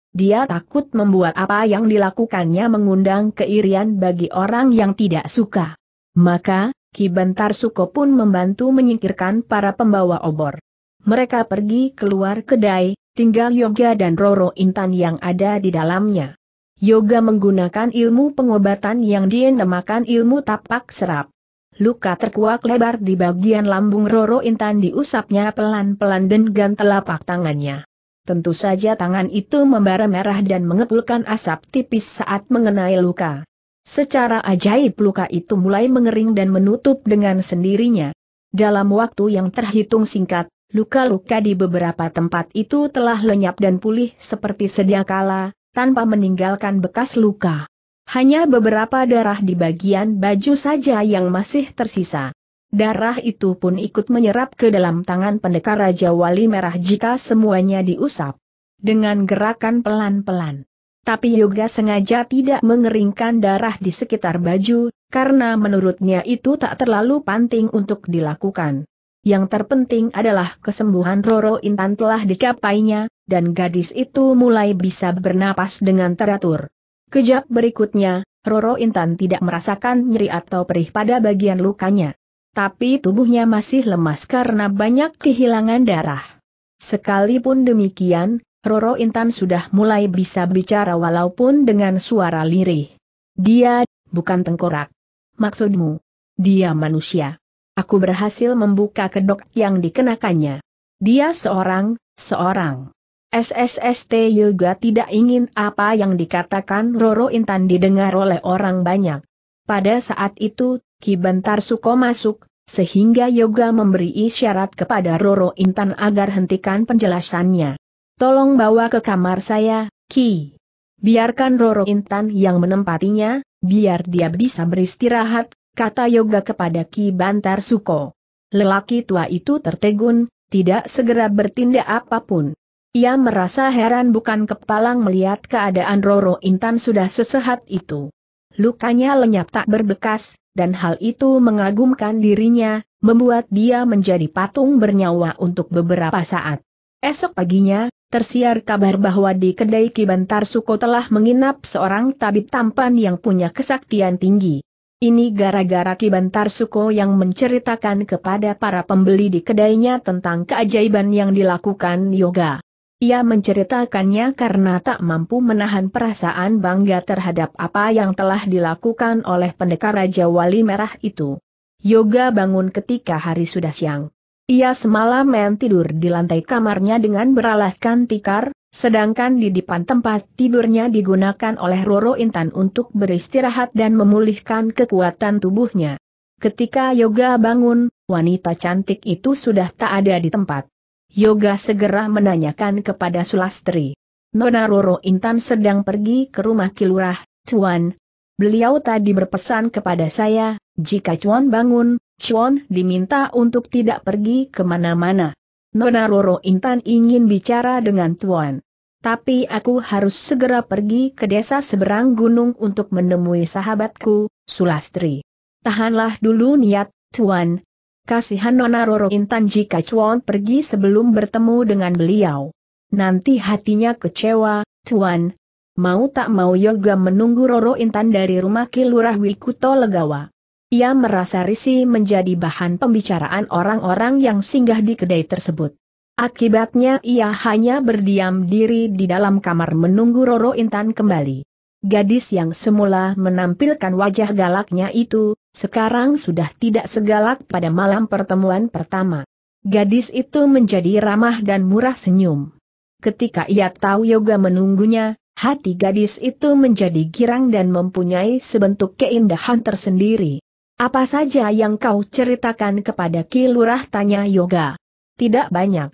Dia takut membuat apa yang dilakukannya mengundang keirian bagi orang yang tidak suka. Maka, Ki Bentar Suko pun membantu menyingkirkan para pembawa obor. Mereka pergi keluar kedai, tinggal Yoga dan Roro Intan yang ada di dalamnya. Yoga menggunakan ilmu pengobatan yang dinamakan ilmu tapak serap. Luka terkuak lebar di bagian lambung Roro Intan diusapnya pelan-pelan dengan telapak tangannya. Tentu saja tangan itu membara merah dan mengepulkan asap tipis saat mengenai luka. Secara ajaib luka itu mulai mengering dan menutup dengan sendirinya. Dalam waktu yang terhitung singkat, luka-luka di beberapa tempat itu telah lenyap dan pulih seperti sedia kala, tanpa meninggalkan bekas luka. Hanya beberapa darah di bagian baju saja yang masih tersisa. Darah itu pun ikut menyerap ke dalam tangan pendekar Raja Wali Merah jika semuanya diusap. Dengan gerakan pelan-pelan. Tapi Yoga sengaja tidak mengeringkan darah di sekitar baju, karena menurutnya itu tak terlalu penting untuk dilakukan. Yang terpenting adalah kesembuhan Roro Intan telah dicapainya, dan gadis itu mulai bisa bernapas dengan teratur. Kejap berikutnya, Roro Intan tidak merasakan nyeri atau perih pada bagian lukanya tapi tubuhnya masih lemas karena banyak kehilangan darah. Sekalipun demikian, Roro Intan sudah mulai bisa bicara walaupun dengan suara lirih. Dia, bukan tengkorak. Maksudmu? Dia manusia. Aku berhasil membuka kedok yang dikenakannya. Dia seorang, seorang. SSST juga tidak ingin apa yang dikatakan Roro Intan didengar oleh orang banyak. Pada saat itu, Ki Bantar Suko masuk, sehingga Yoga memberi isyarat kepada Roro Intan agar hentikan penjelasannya. Tolong bawa ke kamar saya, Ki. Biarkan Roro Intan yang menempatinya, biar dia bisa beristirahat, kata Yoga kepada Ki Bantar Suko. Lelaki tua itu tertegun, tidak segera bertindak apapun. Ia merasa heran bukan kepalang melihat keadaan Roro Intan sudah sesehat itu. Lukanya lenyap tak berbekas, dan hal itu mengagumkan dirinya, membuat dia menjadi patung bernyawa untuk beberapa saat. Esok paginya, tersiar kabar bahwa di kedai Kibantar Suko telah menginap seorang tabib tampan yang punya kesaktian tinggi. Ini gara-gara Kibantar Suko yang menceritakan kepada para pembeli di kedainya tentang keajaiban yang dilakukan yoga. Ia menceritakannya karena tak mampu menahan perasaan bangga terhadap apa yang telah dilakukan oleh pendekar Raja Wali Merah itu. Yoga bangun ketika hari sudah siang. Ia semalam main tidur di lantai kamarnya dengan beralaskan tikar, sedangkan di depan tempat tidurnya digunakan oleh Roro Intan untuk beristirahat dan memulihkan kekuatan tubuhnya. Ketika Yoga bangun, wanita cantik itu sudah tak ada di tempat. Yoga segera menanyakan kepada Sulastri. Nona Roro Intan sedang pergi ke rumah Kilurah, Cuan. Beliau tadi berpesan kepada saya, jika Cuan bangun, Cuan diminta untuk tidak pergi kemana-mana. Nona Roro Intan ingin bicara dengan Tuan. Tapi aku harus segera pergi ke desa seberang gunung untuk menemui sahabatku, Sulastri. Tahanlah dulu niat, Tuan, kasihan Nona Roro Intan jika Chuan pergi sebelum bertemu dengan beliau. Nanti hatinya kecewa, Cuan. Mau tak mau Yoga menunggu Roro Intan dari rumah Kilurah Wikuto Legawa. Ia merasa risih menjadi bahan pembicaraan orang-orang yang singgah di kedai tersebut. Akibatnya ia hanya berdiam diri di dalam kamar menunggu Roro Intan kembali. Gadis yang semula menampilkan wajah galaknya itu, sekarang sudah tidak segalak pada malam pertemuan pertama. Gadis itu menjadi ramah dan murah senyum. Ketika ia tahu yoga menunggunya, hati gadis itu menjadi girang dan mempunyai sebentuk keindahan tersendiri. Apa saja yang kau ceritakan kepada Ki Lurah tanya Yoga? Tidak banyak.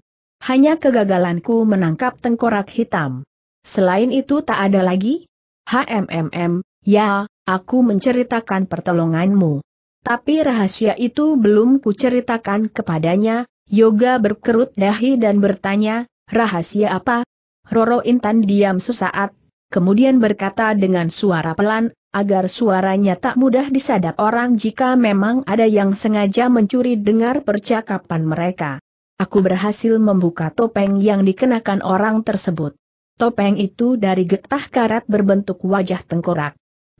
Hanya kegagalanku menangkap tengkorak hitam. Selain itu tak ada lagi? HMMM, ya, aku menceritakan pertolonganmu. Tapi rahasia itu belum kuceritakan kepadanya, Yoga berkerut dahi dan bertanya, rahasia apa? Roro Intan diam sesaat, kemudian berkata dengan suara pelan, agar suaranya tak mudah disadap orang jika memang ada yang sengaja mencuri dengar percakapan mereka. Aku berhasil membuka topeng yang dikenakan orang tersebut. Topeng itu dari getah karat berbentuk wajah tengkorak.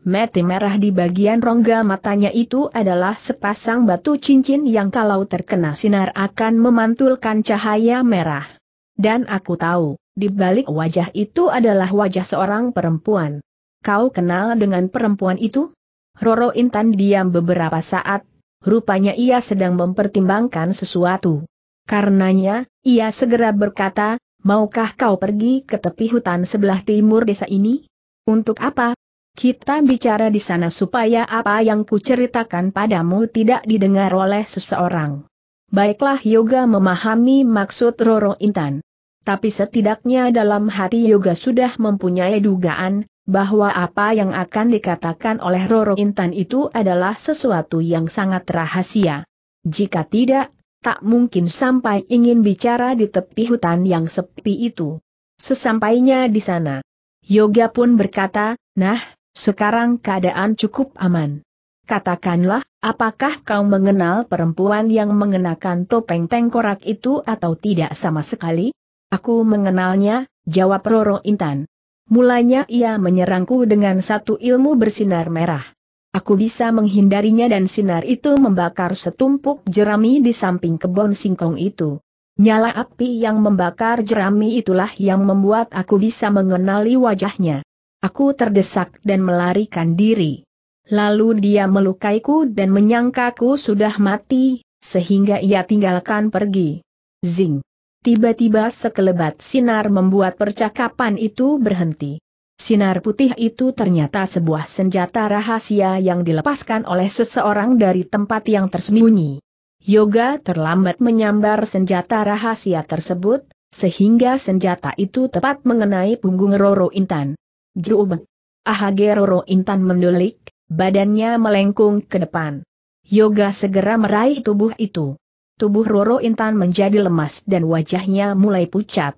Mati merah di bagian rongga matanya itu adalah sepasang batu cincin yang kalau terkena sinar akan memantulkan cahaya merah. Dan aku tahu, di balik wajah itu adalah wajah seorang perempuan. Kau kenal dengan perempuan itu? Roro Intan diam beberapa saat, rupanya ia sedang mempertimbangkan sesuatu. Karenanya, ia segera berkata, maukah kau pergi ke tepi hutan sebelah timur desa ini? Untuk apa? Kita bicara di sana supaya apa yang kuceritakan padamu tidak didengar oleh seseorang. Baiklah Yoga memahami maksud Roro Intan. Tapi setidaknya dalam hati Yoga sudah mempunyai dugaan, bahwa apa yang akan dikatakan oleh Roro Intan itu adalah sesuatu yang sangat rahasia. Jika tidak, tak mungkin sampai ingin bicara di tepi hutan yang sepi itu. Sesampainya di sana, Yoga pun berkata, nah, sekarang keadaan cukup aman. Katakanlah, apakah kau mengenal perempuan yang mengenakan topeng tengkorak itu atau tidak sama sekali? Aku mengenalnya, jawab Roro Intan. Mulanya ia menyerangku dengan satu ilmu bersinar merah. Aku bisa menghindarinya dan sinar itu membakar setumpuk jerami di samping kebun singkong itu. Nyala api yang membakar jerami itulah yang membuat aku bisa mengenali wajahnya. Aku terdesak dan melarikan diri. Lalu dia melukaiku dan menyangkaku sudah mati, sehingga ia tinggalkan pergi. Zing. Tiba-tiba sekelebat sinar membuat percakapan itu berhenti. Sinar putih itu ternyata sebuah senjata rahasia yang dilepaskan oleh seseorang dari tempat yang tersembunyi. Yoga terlambat menyambar senjata rahasia tersebut, sehingga senjata itu tepat mengenai punggung Roro Intan. Jrubeng! Ahage Roro Intan mendulik, badannya melengkung ke depan. Yoga segera meraih tubuh itu. Tubuh Roro Intan menjadi lemas dan wajahnya mulai pucat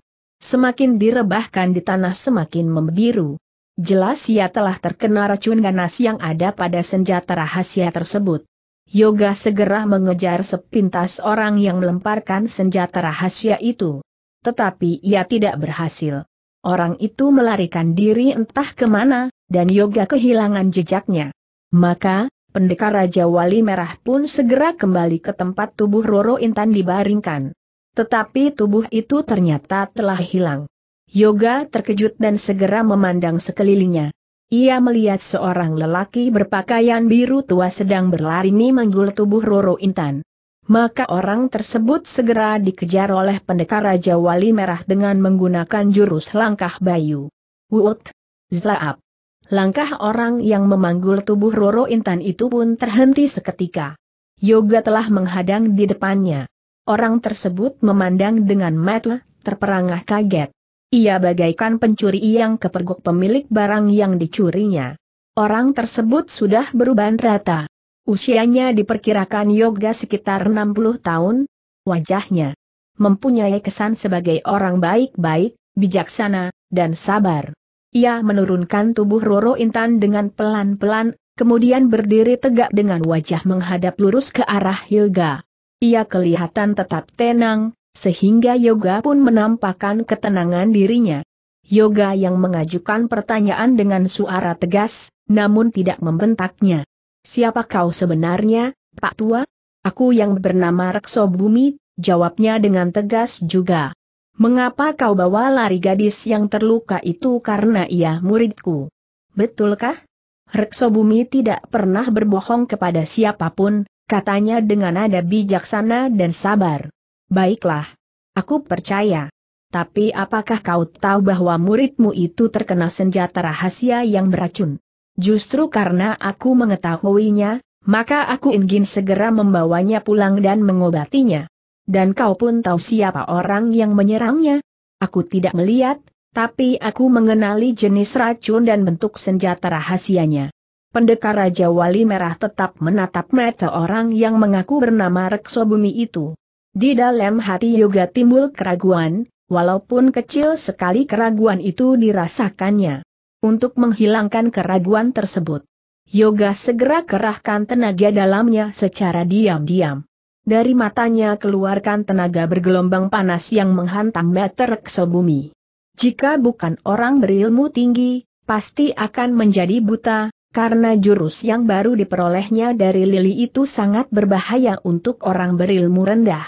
semakin direbahkan di tanah semakin membiru. Jelas ia telah terkena racun ganas yang ada pada senjata rahasia tersebut. Yoga segera mengejar sepintas orang yang melemparkan senjata rahasia itu. Tetapi ia tidak berhasil. Orang itu melarikan diri entah kemana, dan Yoga kehilangan jejaknya. Maka, pendekar Raja Wali Merah pun segera kembali ke tempat tubuh Roro Intan dibaringkan. Tetapi tubuh itu ternyata telah hilang. Yoga terkejut dan segera memandang sekelilingnya. Ia melihat seorang lelaki berpakaian biru tua sedang berlari menggul tubuh Roro Intan. Maka orang tersebut segera dikejar oleh pendekar Raja Wali Merah dengan menggunakan jurus langkah bayu. Wut! Zlaap! Langkah orang yang memanggul tubuh Roro Intan itu pun terhenti seketika. Yoga telah menghadang di depannya. Orang tersebut memandang dengan mata terperangah kaget. Ia bagaikan pencuri yang kepergok pemilik barang yang dicurinya. Orang tersebut sudah beruban rata. Usianya diperkirakan yoga sekitar 60 tahun. Wajahnya mempunyai kesan sebagai orang baik-baik, bijaksana, dan sabar. Ia menurunkan tubuh Roro Intan dengan pelan-pelan, kemudian berdiri tegak dengan wajah menghadap lurus ke arah Yoga. Ia kelihatan tetap tenang, sehingga Yoga pun menampakkan ketenangan dirinya. Yoga yang mengajukan pertanyaan dengan suara tegas, namun tidak membentaknya. Siapa kau sebenarnya, Pak Tua? Aku yang bernama Rekso Bumi, jawabnya dengan tegas juga. Mengapa kau bawa lari gadis yang terluka itu karena ia muridku? Betulkah? Rekso Bumi tidak pernah berbohong kepada siapapun, katanya dengan nada bijaksana dan sabar. Baiklah. Aku percaya. Tapi apakah kau tahu bahwa muridmu itu terkena senjata rahasia yang beracun? Justru karena aku mengetahuinya, maka aku ingin segera membawanya pulang dan mengobatinya. Dan kau pun tahu siapa orang yang menyerangnya? Aku tidak melihat, tapi aku mengenali jenis racun dan bentuk senjata rahasianya. Pendekar Raja Wali Merah tetap menatap mata orang yang mengaku bernama Rekso Bumi itu. Di dalam hati Yoga timbul keraguan, walaupun kecil sekali keraguan itu dirasakannya. Untuk menghilangkan keraguan tersebut, Yoga segera kerahkan tenaga dalamnya secara diam-diam. Dari matanya keluarkan tenaga bergelombang panas yang menghantam meter bumi. Jika bukan orang berilmu tinggi, pasti akan menjadi buta, karena jurus yang baru diperolehnya dari Lili itu sangat berbahaya untuk orang berilmu rendah.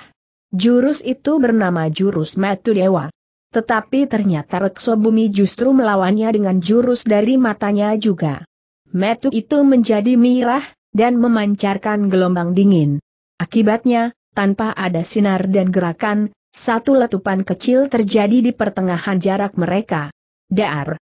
Jurus itu bernama jurus Matu Dewa. Tetapi ternyata Rekso Bumi justru melawannya dengan jurus dari matanya juga. Metu itu menjadi mirah, dan memancarkan gelombang dingin. Akibatnya, tanpa ada sinar dan gerakan, satu letupan kecil terjadi di pertengahan jarak mereka. Dar,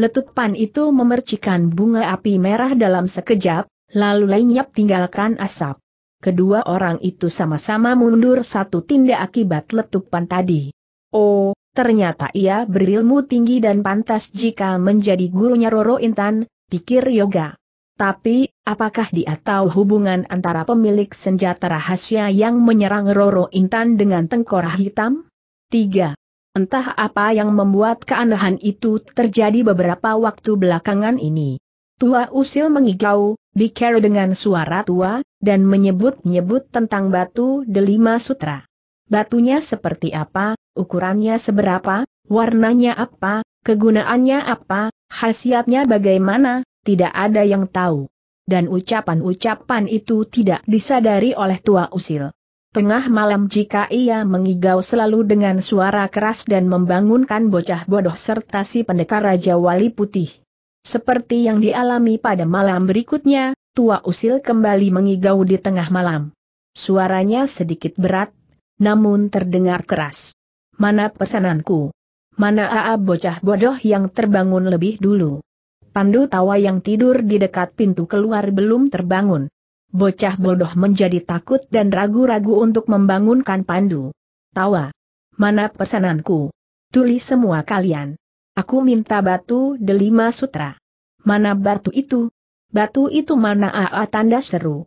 Letupan itu memercikan bunga api merah dalam sekejap, lalu lenyap tinggalkan asap. Kedua orang itu sama-sama mundur satu tindak akibat letupan tadi. Oh, ternyata ia berilmu tinggi dan pantas jika menjadi gurunya Roro Intan, pikir Yoga. Tapi, apakah dia tahu hubungan antara pemilik senjata rahasia yang menyerang Roro Intan dengan tengkorak hitam? 3. Entah apa yang membuat keanehan itu terjadi beberapa waktu belakangan ini. Tua usil mengigau, bicara dengan suara tua, dan menyebut-nyebut tentang batu delima sutra. Batunya seperti apa, ukurannya seberapa, warnanya apa, kegunaannya apa, khasiatnya bagaimana, tidak ada yang tahu. Dan ucapan-ucapan itu tidak disadari oleh tua usil. Tengah malam jika ia mengigau selalu dengan suara keras dan membangunkan bocah bodoh serta si pendekar Raja Wali Putih. Seperti yang dialami pada malam berikutnya, tua usil kembali mengigau di tengah malam. Suaranya sedikit berat, namun terdengar keras. Mana pesananku? Mana AA bocah bodoh yang terbangun lebih dulu? Pandu tawa yang tidur di dekat pintu keluar belum terbangun bocah bodoh menjadi takut dan ragu-ragu untuk membangunkan Pandu. Tawa. Mana pesananku? Tulis semua kalian. Aku minta batu delima sutra. Mana batu itu? Batu itu mana aa tanda seru.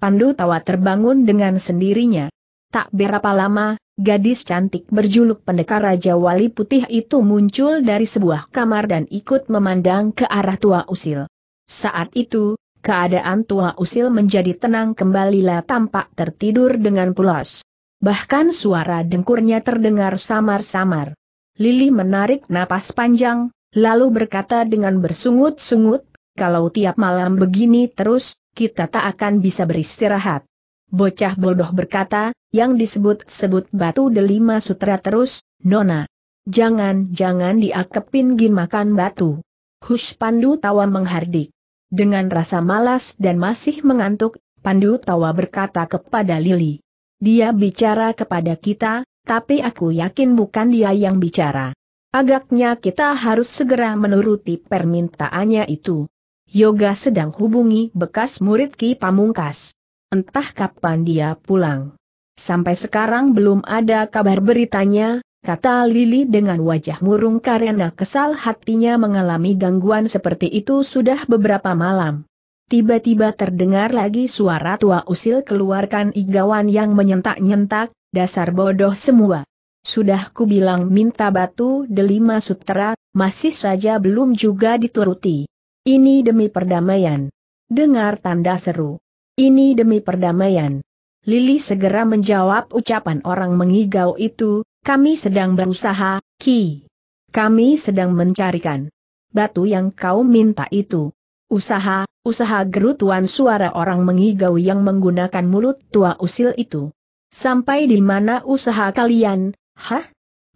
Pandu tawa terbangun dengan sendirinya. Tak berapa lama, gadis cantik berjuluk pendekar Raja Wali Putih itu muncul dari sebuah kamar dan ikut memandang ke arah tua usil. Saat itu, keadaan tua usil menjadi tenang kembalilah tampak tertidur dengan pulas. Bahkan suara dengkurnya terdengar samar-samar. Lili menarik napas panjang, lalu berkata dengan bersungut-sungut, kalau tiap malam begini terus, kita tak akan bisa beristirahat. Bocah bodoh berkata, yang disebut-sebut batu delima sutra terus, Nona. Jangan-jangan diakepin gin makan batu. Hush Pandu tawa menghardik. Dengan rasa malas dan masih mengantuk, Pandu Tawa berkata kepada Lili. Dia bicara kepada kita, tapi aku yakin bukan dia yang bicara. Agaknya kita harus segera menuruti permintaannya itu. Yoga sedang hubungi bekas murid Ki Pamungkas. Entah kapan dia pulang. Sampai sekarang belum ada kabar beritanya, kata Lili dengan wajah murung karena kesal hatinya mengalami gangguan seperti itu sudah beberapa malam. Tiba-tiba terdengar lagi suara tua usil keluarkan igawan yang menyentak-nyentak, dasar bodoh semua. Sudah kubilang minta batu delima sutera, masih saja belum juga dituruti. Ini demi perdamaian. Dengar tanda seru. Ini demi perdamaian. Lili segera menjawab ucapan orang mengigau itu, kami sedang berusaha, Ki. Kami sedang mencarikan batu yang kau minta itu. Usaha, usaha gerutuan suara orang mengigau yang menggunakan mulut tua usil itu. Sampai di mana usaha kalian, hah?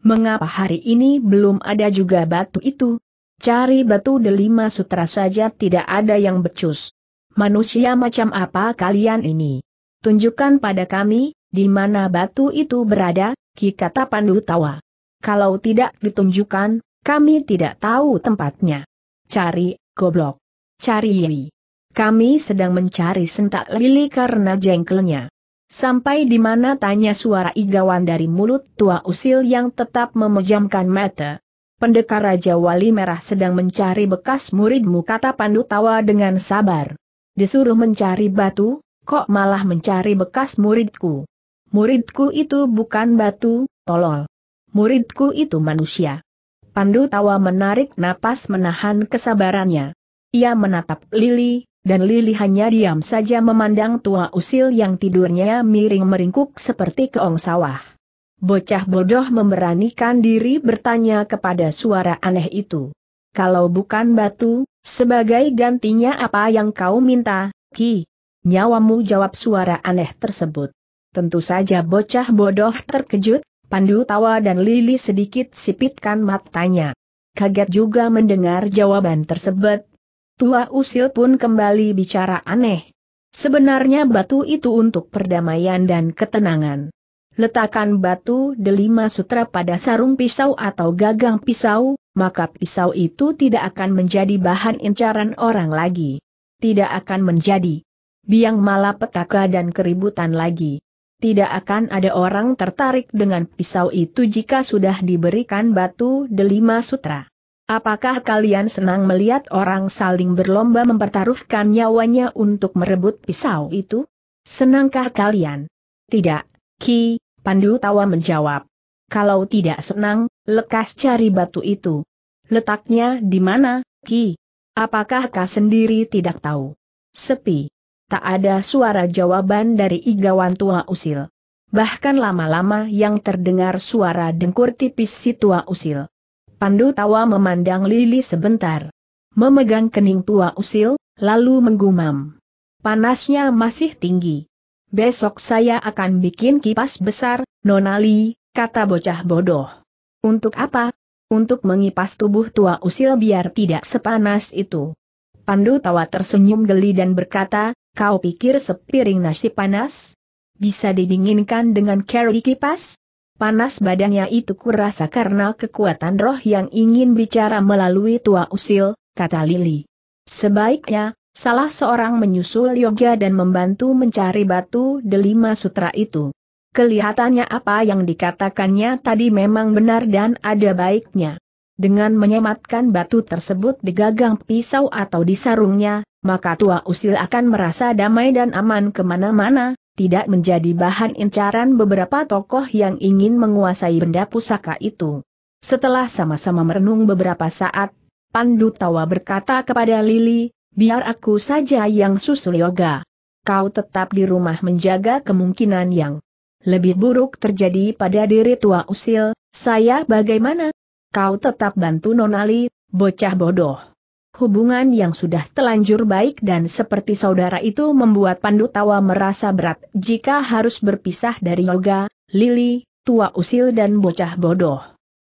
Mengapa hari ini belum ada juga batu itu? Cari batu delima sutra saja tidak ada yang becus. Manusia macam apa kalian ini? Tunjukkan pada kami, di mana batu itu berada, Ki kata Pandu tawa. Kalau tidak ditunjukkan, kami tidak tahu tempatnya. Cari, goblok. Cari ini. Kami sedang mencari sentak lili karena jengkelnya. Sampai di mana tanya suara igawan dari mulut tua usil yang tetap memejamkan mata. Pendekar Raja Wali Merah sedang mencari bekas muridmu kata Pandu tawa dengan sabar. Disuruh mencari batu, kok malah mencari bekas muridku. Muridku itu bukan batu, tolol. Muridku itu manusia. Pandu tawa menarik napas menahan kesabarannya. Ia menatap Lili, dan Lili hanya diam saja memandang tua usil yang tidurnya miring meringkuk seperti keong sawah. Bocah bodoh memberanikan diri bertanya kepada suara aneh itu. Kalau bukan batu, sebagai gantinya apa yang kau minta, Ki? Nyawamu jawab suara aneh tersebut. Tentu saja bocah bodoh terkejut, Pandu tawa dan Lili sedikit sipitkan matanya. Kaget juga mendengar jawaban tersebut. Tua usil pun kembali bicara aneh. Sebenarnya batu itu untuk perdamaian dan ketenangan. Letakkan batu delima sutra pada sarung pisau atau gagang pisau, maka pisau itu tidak akan menjadi bahan incaran orang lagi. Tidak akan menjadi biang malapetaka dan keributan lagi tidak akan ada orang tertarik dengan pisau itu jika sudah diberikan batu delima sutra. Apakah kalian senang melihat orang saling berlomba mempertaruhkan nyawanya untuk merebut pisau itu? Senangkah kalian? Tidak, Ki, Pandu tawa menjawab. Kalau tidak senang, lekas cari batu itu. Letaknya di mana, Ki? Apakah kau sendiri tidak tahu? Sepi. Tak ada suara jawaban dari Igawan Tua Usil. Bahkan lama-lama yang terdengar suara dengkur tipis si Tua Usil. Pandu tawa memandang Lili sebentar. Memegang kening Tua Usil, lalu menggumam. Panasnya masih tinggi. Besok saya akan bikin kipas besar, Nonali, kata bocah bodoh. Untuk apa? Untuk mengipas tubuh tua usil biar tidak sepanas itu. Pandu tawa tersenyum geli dan berkata, Kau pikir sepiring nasi panas? Bisa didinginkan dengan carry kipas? Panas badannya itu kurasa karena kekuatan roh yang ingin bicara melalui tua usil, kata Lili. Sebaiknya, salah seorang menyusul Yoga dan membantu mencari batu delima sutra itu. Kelihatannya apa yang dikatakannya tadi memang benar dan ada baiknya. Dengan menyematkan batu tersebut di gagang pisau atau di sarungnya, maka tua usil akan merasa damai dan aman kemana-mana, tidak menjadi bahan incaran beberapa tokoh yang ingin menguasai benda pusaka itu. Setelah sama-sama merenung beberapa saat, Pandu Tawa berkata kepada Lili, biar aku saja yang susul yoga. Kau tetap di rumah menjaga kemungkinan yang lebih buruk terjadi pada diri tua usil, saya bagaimana? Kau tetap bantu Nonali, bocah bodoh. Hubungan yang sudah telanjur baik dan seperti saudara itu membuat Pandu Tawa merasa berat jika harus berpisah dari Yoga, Lili, tua usil dan bocah bodoh.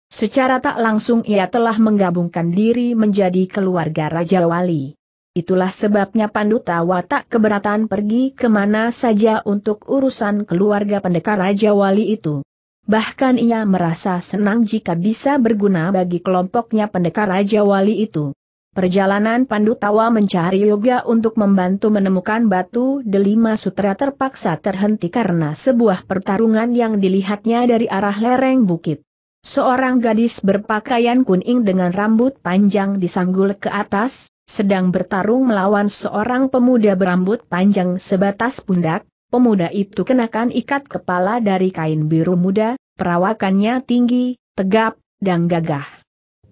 Secara tak langsung ia telah menggabungkan diri menjadi keluarga Raja Wali. Itulah sebabnya Pandu Tawa tak keberatan pergi kemana saja untuk urusan keluarga pendekar Raja Wali itu. Bahkan ia merasa senang jika bisa berguna bagi kelompoknya pendekar Raja Wali itu. Perjalanan Pandu Tawa mencari Yoga untuk membantu menemukan batu delima sutra terpaksa terhenti karena sebuah pertarungan yang dilihatnya dari arah lereng bukit. Seorang gadis berpakaian kuning dengan rambut panjang disanggul ke atas, sedang bertarung melawan seorang pemuda berambut panjang sebatas pundak, pemuda itu kenakan ikat kepala dari kain biru muda, perawakannya tinggi, tegap, dan gagah.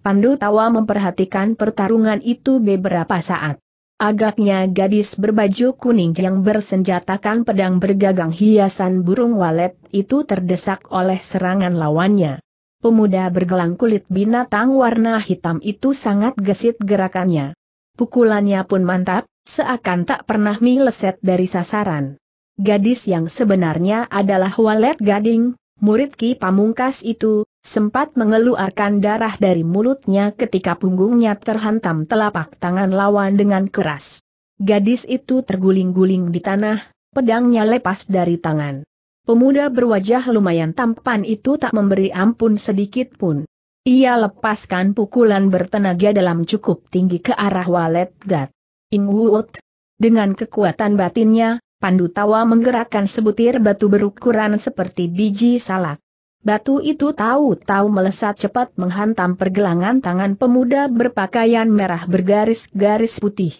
Pandu Tawa memperhatikan pertarungan itu beberapa saat. Agaknya gadis berbaju kuning yang bersenjatakan pedang bergagang hiasan burung walet itu terdesak oleh serangan lawannya. Pemuda bergelang kulit binatang warna hitam itu sangat gesit gerakannya. Pukulannya pun mantap, seakan tak pernah meleset dari sasaran. Gadis yang sebenarnya adalah walet gading, murid Ki Pamungkas itu, Sempat mengeluarkan darah dari mulutnya ketika punggungnya terhantam telapak tangan lawan dengan keras. Gadis itu terguling-guling di tanah, pedangnya lepas dari tangan. Pemuda berwajah lumayan tampan itu tak memberi ampun sedikit pun. Ia lepaskan pukulan bertenaga dalam cukup tinggi ke arah walet gat. Ingwood. Dengan kekuatan batinnya, Pandu Tawa menggerakkan sebutir batu berukuran seperti biji salak. Batu itu tahu-tahu melesat cepat menghantam pergelangan tangan pemuda berpakaian merah bergaris-garis putih.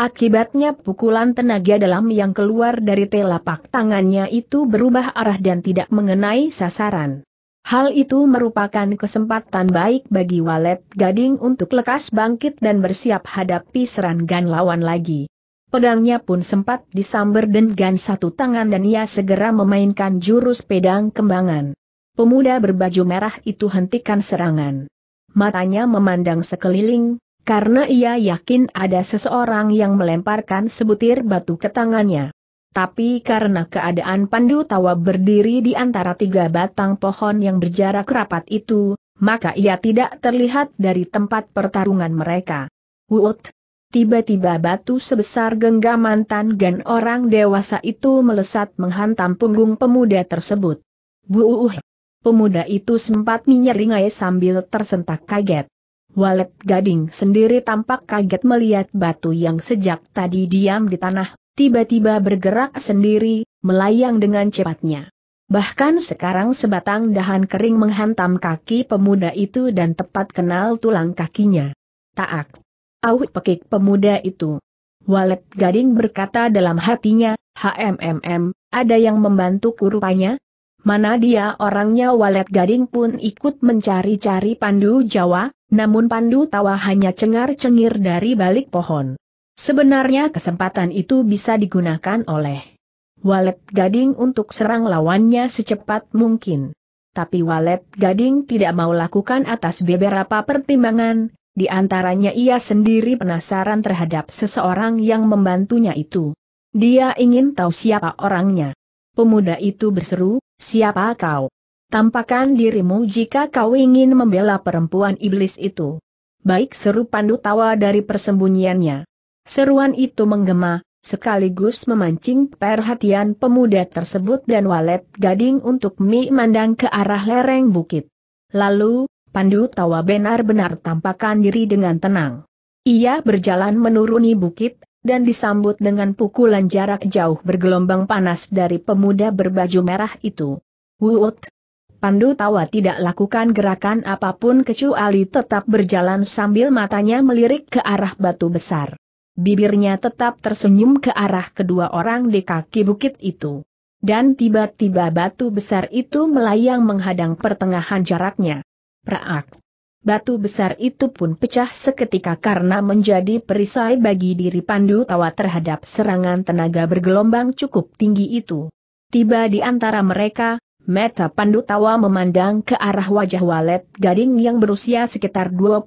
Akibatnya pukulan tenaga dalam yang keluar dari telapak tangannya itu berubah arah dan tidak mengenai sasaran. Hal itu merupakan kesempatan baik bagi walet gading untuk lekas bangkit dan bersiap hadapi serangan lawan lagi. Pedangnya pun sempat disamber dengan satu tangan dan ia segera memainkan jurus pedang kembangan. Pemuda berbaju merah itu hentikan serangan. Matanya memandang sekeliling, karena ia yakin ada seseorang yang melemparkan sebutir batu ke tangannya. Tapi karena keadaan Pandu Tawa berdiri di antara tiga batang pohon yang berjarak rapat itu, maka ia tidak terlihat dari tempat pertarungan mereka. Wut! Tiba-tiba batu sebesar genggaman tangan orang dewasa itu melesat menghantam punggung pemuda tersebut. Buuh! Pemuda itu sempat menyeringai sambil tersentak kaget. Walet Gading sendiri tampak kaget melihat batu yang sejak tadi diam di tanah, tiba-tiba bergerak sendiri, melayang dengan cepatnya. Bahkan sekarang sebatang dahan kering menghantam kaki pemuda itu dan tepat kenal tulang kakinya. Taak. Auh pekik pemuda itu. Walet Gading berkata dalam hatinya, HMMM, ada yang membantu rupanya, Mana dia orangnya walet gading pun ikut mencari-cari Pandu Jawa, namun Pandu tawa hanya cengar-cengir dari balik pohon. Sebenarnya kesempatan itu bisa digunakan oleh Walet Gading untuk serang lawannya secepat mungkin. Tapi Walet Gading tidak mau lakukan atas beberapa pertimbangan, di antaranya ia sendiri penasaran terhadap seseorang yang membantunya itu. Dia ingin tahu siapa orangnya. Pemuda itu berseru, siapa kau? Tampakkan dirimu jika kau ingin membela perempuan iblis itu. Baik seru pandu tawa dari persembunyiannya. Seruan itu menggema, sekaligus memancing perhatian pemuda tersebut dan walet gading untuk mi mandang ke arah lereng bukit. Lalu, pandu tawa benar-benar tampakkan diri dengan tenang. Ia berjalan menuruni bukit, dan disambut dengan pukulan jarak jauh bergelombang panas dari pemuda berbaju merah itu. Wut! Pandu Tawa tidak lakukan gerakan apapun kecuali tetap berjalan sambil matanya melirik ke arah batu besar. Bibirnya tetap tersenyum ke arah kedua orang di kaki bukit itu. Dan tiba-tiba batu besar itu melayang menghadang pertengahan jaraknya. Praak! Batu besar itu pun pecah seketika karena menjadi perisai bagi diri Pandu Tawa terhadap serangan tenaga bergelombang cukup tinggi itu. Tiba di antara mereka, Meta Pandu Tawa memandang ke arah wajah walet gading yang berusia sekitar 25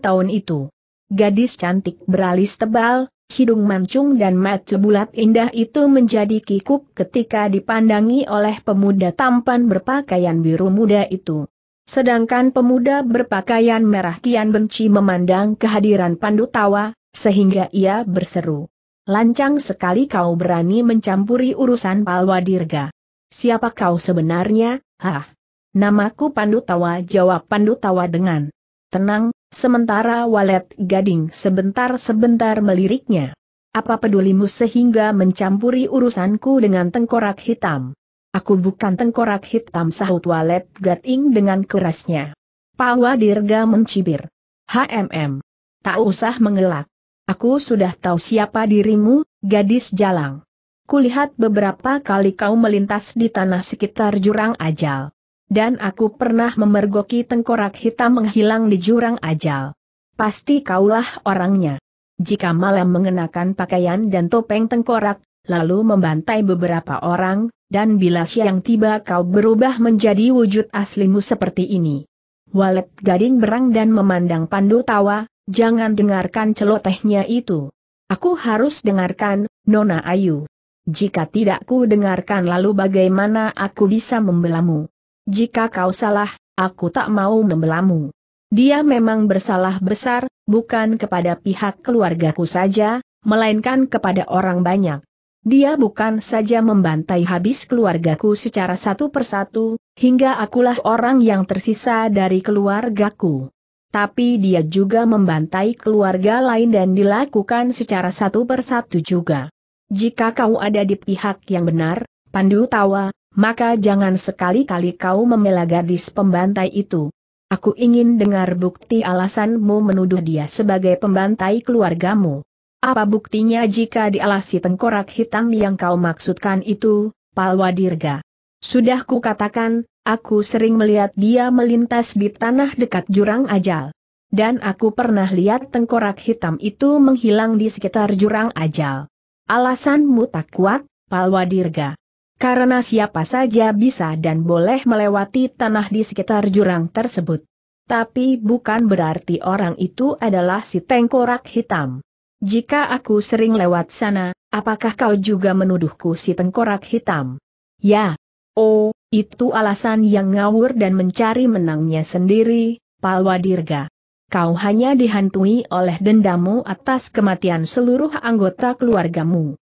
tahun itu. Gadis cantik beralis tebal, hidung mancung dan mata bulat indah itu menjadi kikuk ketika dipandangi oleh pemuda tampan berpakaian biru muda itu. Sedangkan pemuda berpakaian merah kian benci memandang kehadiran Pandu Tawa, sehingga ia berseru. Lancang sekali kau berani mencampuri urusan Palwa Dirga. Siapa kau sebenarnya, hah? Namaku Pandu Tawa jawab Pandu Tawa dengan tenang, sementara walet gading sebentar-sebentar meliriknya. Apa pedulimu sehingga mencampuri urusanku dengan tengkorak hitam? Aku bukan tengkorak hitam sahut walet gating dengan kerasnya. Pawa dirga mencibir. HMM. Tak usah mengelak. Aku sudah tahu siapa dirimu, gadis jalang. Kulihat beberapa kali kau melintas di tanah sekitar jurang ajal. Dan aku pernah memergoki tengkorak hitam menghilang di jurang ajal. Pasti kaulah orangnya. Jika malam mengenakan pakaian dan topeng tengkorak, lalu membantai beberapa orang, dan bila siang tiba kau berubah menjadi wujud aslimu seperti ini. Walet gading berang dan memandang pandu tawa, jangan dengarkan celotehnya itu. Aku harus dengarkan, Nona Ayu. Jika tidak ku dengarkan lalu bagaimana aku bisa membelamu? Jika kau salah, aku tak mau membelamu. Dia memang bersalah besar, bukan kepada pihak keluargaku saja, melainkan kepada orang banyak. Dia bukan saja membantai habis keluargaku secara satu persatu, hingga akulah orang yang tersisa dari keluargaku. Tapi dia juga membantai keluarga lain dan dilakukan secara satu persatu juga. Jika kau ada di pihak yang benar, Pandu tawa, maka jangan sekali-kali kau membela gadis pembantai itu. Aku ingin dengar bukti alasanmu menuduh dia sebagai pembantai keluargamu. Apa buktinya jika dialasi tengkorak hitam yang kau maksudkan itu, Palwa Dirga? Sudah kukatakan, aku sering melihat dia melintas di tanah dekat jurang ajal. Dan aku pernah lihat tengkorak hitam itu menghilang di sekitar jurang ajal. Alasanmu tak kuat, Palwa Dirga. Karena siapa saja bisa dan boleh melewati tanah di sekitar jurang tersebut. Tapi bukan berarti orang itu adalah si tengkorak hitam. Jika aku sering lewat sana, apakah kau juga menuduhku si tengkorak hitam? Ya. Oh, itu alasan yang ngawur dan mencari menangnya sendiri, Palwadirga. Kau hanya dihantui oleh dendammu atas kematian seluruh anggota keluargamu.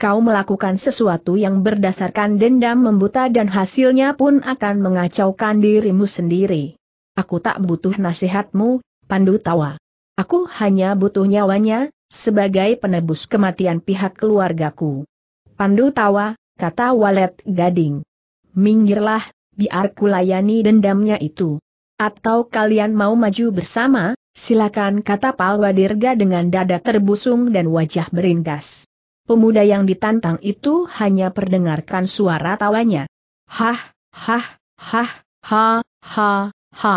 Kau melakukan sesuatu yang berdasarkan dendam membuta dan hasilnya pun akan mengacaukan dirimu sendiri. Aku tak butuh nasihatmu, Pandu tawa. Aku hanya butuh nyawanya, sebagai penebus kematian pihak keluargaku. Pandu tawa, kata Walet Gading. Minggirlah, biar kulayani dendamnya itu. Atau kalian mau maju bersama, silakan kata Palwadirga dengan dada terbusung dan wajah beringkas. Pemuda yang ditantang itu hanya perdengarkan suara tawanya. Hah, hah, hah, ha, ha, ha.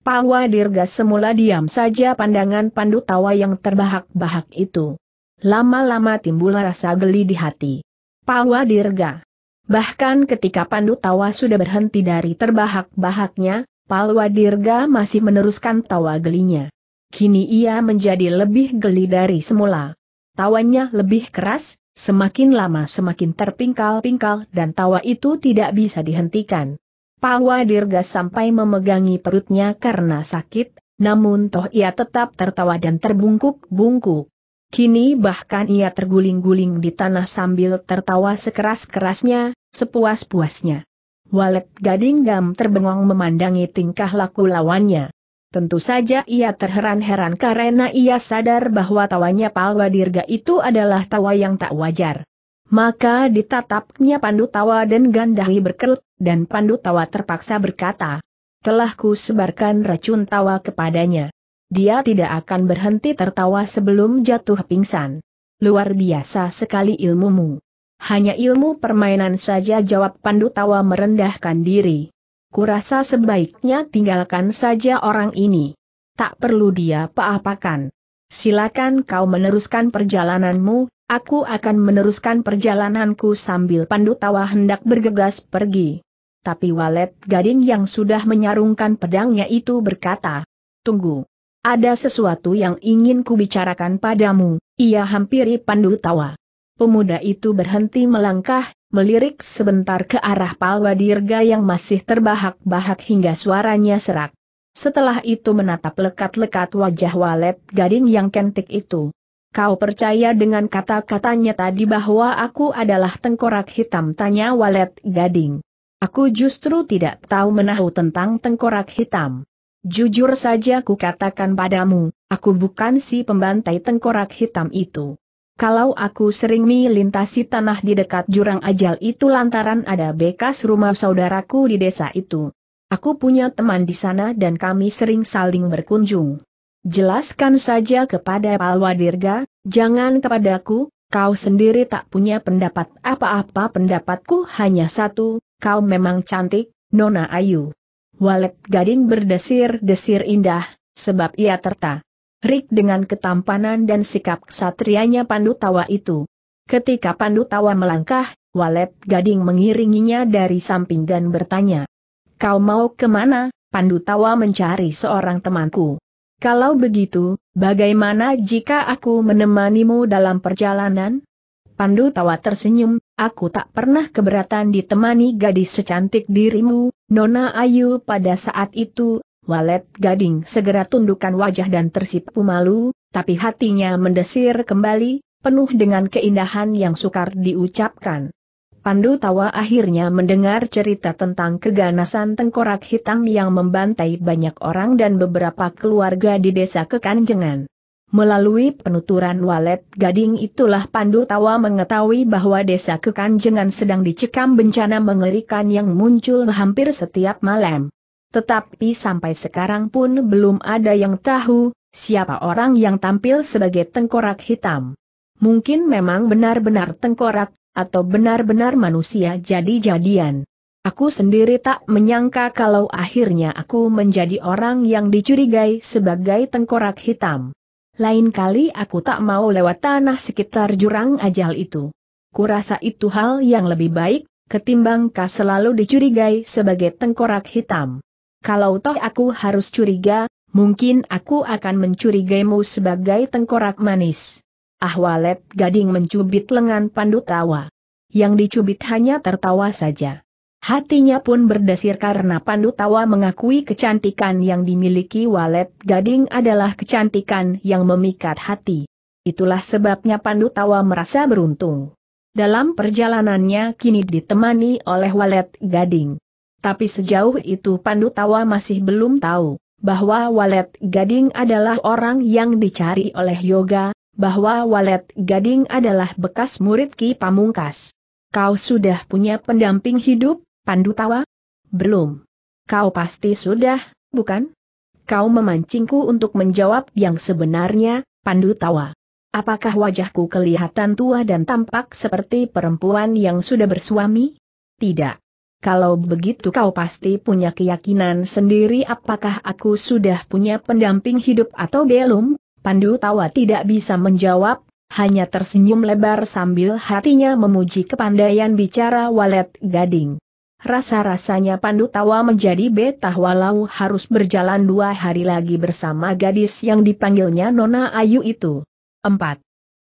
Pawa Dirga semula diam saja pandangan pandu tawa yang terbahak-bahak itu. Lama-lama timbul rasa geli di hati. Pawa Dirga. Bahkan ketika pandu tawa sudah berhenti dari terbahak-bahaknya, Palwa Dirga masih meneruskan tawa gelinya. Kini ia menjadi lebih geli dari semula. Tawanya lebih keras, semakin lama semakin terpingkal-pingkal dan tawa itu tidak bisa dihentikan. Pawa Dirga sampai memegangi perutnya karena sakit, namun toh ia tetap tertawa dan terbungkuk-bungkuk. Kini bahkan ia terguling-guling di tanah sambil tertawa sekeras-kerasnya, sepuas-puasnya. Walet Gading Gam terbengong memandangi tingkah laku lawannya. Tentu saja ia terheran-heran karena ia sadar bahwa tawanya Dirga itu adalah tawa yang tak wajar. Maka ditatapnya Pandu Tawa dan Gandahi berkerut, dan Pandu Tawa terpaksa berkata, telah ku sebarkan racun tawa kepadanya. Dia tidak akan berhenti tertawa sebelum jatuh pingsan. Luar biasa sekali ilmumu. Hanya ilmu permainan saja jawab Pandu Tawa merendahkan diri. Kurasa sebaiknya tinggalkan saja orang ini. Tak perlu dia apa-apakan. Silakan kau meneruskan perjalananmu, Aku akan meneruskan perjalananku sambil pandu tawa hendak bergegas pergi. Tapi walet gading yang sudah menyarungkan pedangnya itu berkata, Tunggu. Ada sesuatu yang ingin kubicarakan padamu, ia hampiri pandu tawa. Pemuda itu berhenti melangkah, melirik sebentar ke arah Palwadirga yang masih terbahak-bahak hingga suaranya serak. Setelah itu menatap lekat-lekat wajah walet gading yang kentik itu. Kau percaya dengan kata-katanya tadi bahwa aku adalah tengkorak hitam? Tanya Walet Gading. Aku justru tidak tahu menahu tentang tengkorak hitam. Jujur saja ku katakan padamu, aku bukan si pembantai tengkorak hitam itu. Kalau aku sering melintasi tanah di dekat jurang ajal itu lantaran ada bekas rumah saudaraku di desa itu. Aku punya teman di sana dan kami sering saling berkunjung. Jelaskan saja kepada Palwadirga, jangan kepadaku, kau sendiri tak punya pendapat apa-apa pendapatku hanya satu, kau memang cantik, Nona Ayu. Walet gading berdesir-desir indah, sebab ia terta. Rik dengan ketampanan dan sikap ksatrianya Pandu Tawa itu. Ketika Pandu Tawa melangkah, Walet gading mengiringinya dari samping dan bertanya. Kau mau kemana? Pandu Tawa mencari seorang temanku. Kalau begitu, bagaimana jika aku menemanimu dalam perjalanan? Pandu tawa tersenyum, aku tak pernah keberatan ditemani gadis secantik dirimu, Nona Ayu pada saat itu, walet gading segera tundukkan wajah dan tersipu malu, tapi hatinya mendesir kembali, penuh dengan keindahan yang sukar diucapkan. Pandu Tawa akhirnya mendengar cerita tentang keganasan tengkorak hitam yang membantai banyak orang dan beberapa keluarga di desa Kekanjengan. Melalui penuturan walet gading itulah Pandu Tawa mengetahui bahwa desa Kekanjengan sedang dicekam bencana mengerikan yang muncul hampir setiap malam. Tetapi sampai sekarang pun belum ada yang tahu, siapa orang yang tampil sebagai tengkorak hitam. Mungkin memang benar-benar tengkorak, atau benar-benar manusia jadi-jadian. Aku sendiri tak menyangka kalau akhirnya aku menjadi orang yang dicurigai sebagai tengkorak hitam. Lain kali aku tak mau lewat tanah sekitar jurang ajal itu. Kurasa itu hal yang lebih baik, ketimbang kau selalu dicurigai sebagai tengkorak hitam. Kalau toh aku harus curiga, mungkin aku akan mencurigaimu sebagai tengkorak manis. Ahwalet gading mencubit lengan pandu tawa. Yang dicubit hanya tertawa saja. Hatinya pun berdesir karena Pandu Tawa mengakui kecantikan yang dimiliki Walet Gading adalah kecantikan yang memikat hati. Itulah sebabnya Pandu Tawa merasa beruntung. Dalam perjalanannya kini ditemani oleh Walet Gading. Tapi sejauh itu Pandu Tawa masih belum tahu bahwa Walet Gading adalah orang yang dicari oleh Yoga, bahwa Walet Gading adalah bekas murid Ki Pamungkas. Kau sudah punya pendamping hidup, Pandu Tawa? Belum. Kau pasti sudah, bukan? Kau memancingku untuk menjawab yang sebenarnya, Pandu Tawa. Apakah wajahku kelihatan tua dan tampak seperti perempuan yang sudah bersuami? Tidak. Kalau begitu kau pasti punya keyakinan sendiri apakah aku sudah punya pendamping hidup atau belum, Pandu tawa tidak bisa menjawab, hanya tersenyum lebar sambil hatinya memuji kepandaian bicara walet gading. Rasa-rasanya Pandu Tawa menjadi betah walau harus berjalan dua hari lagi bersama gadis yang dipanggilnya Nona Ayu itu. 4.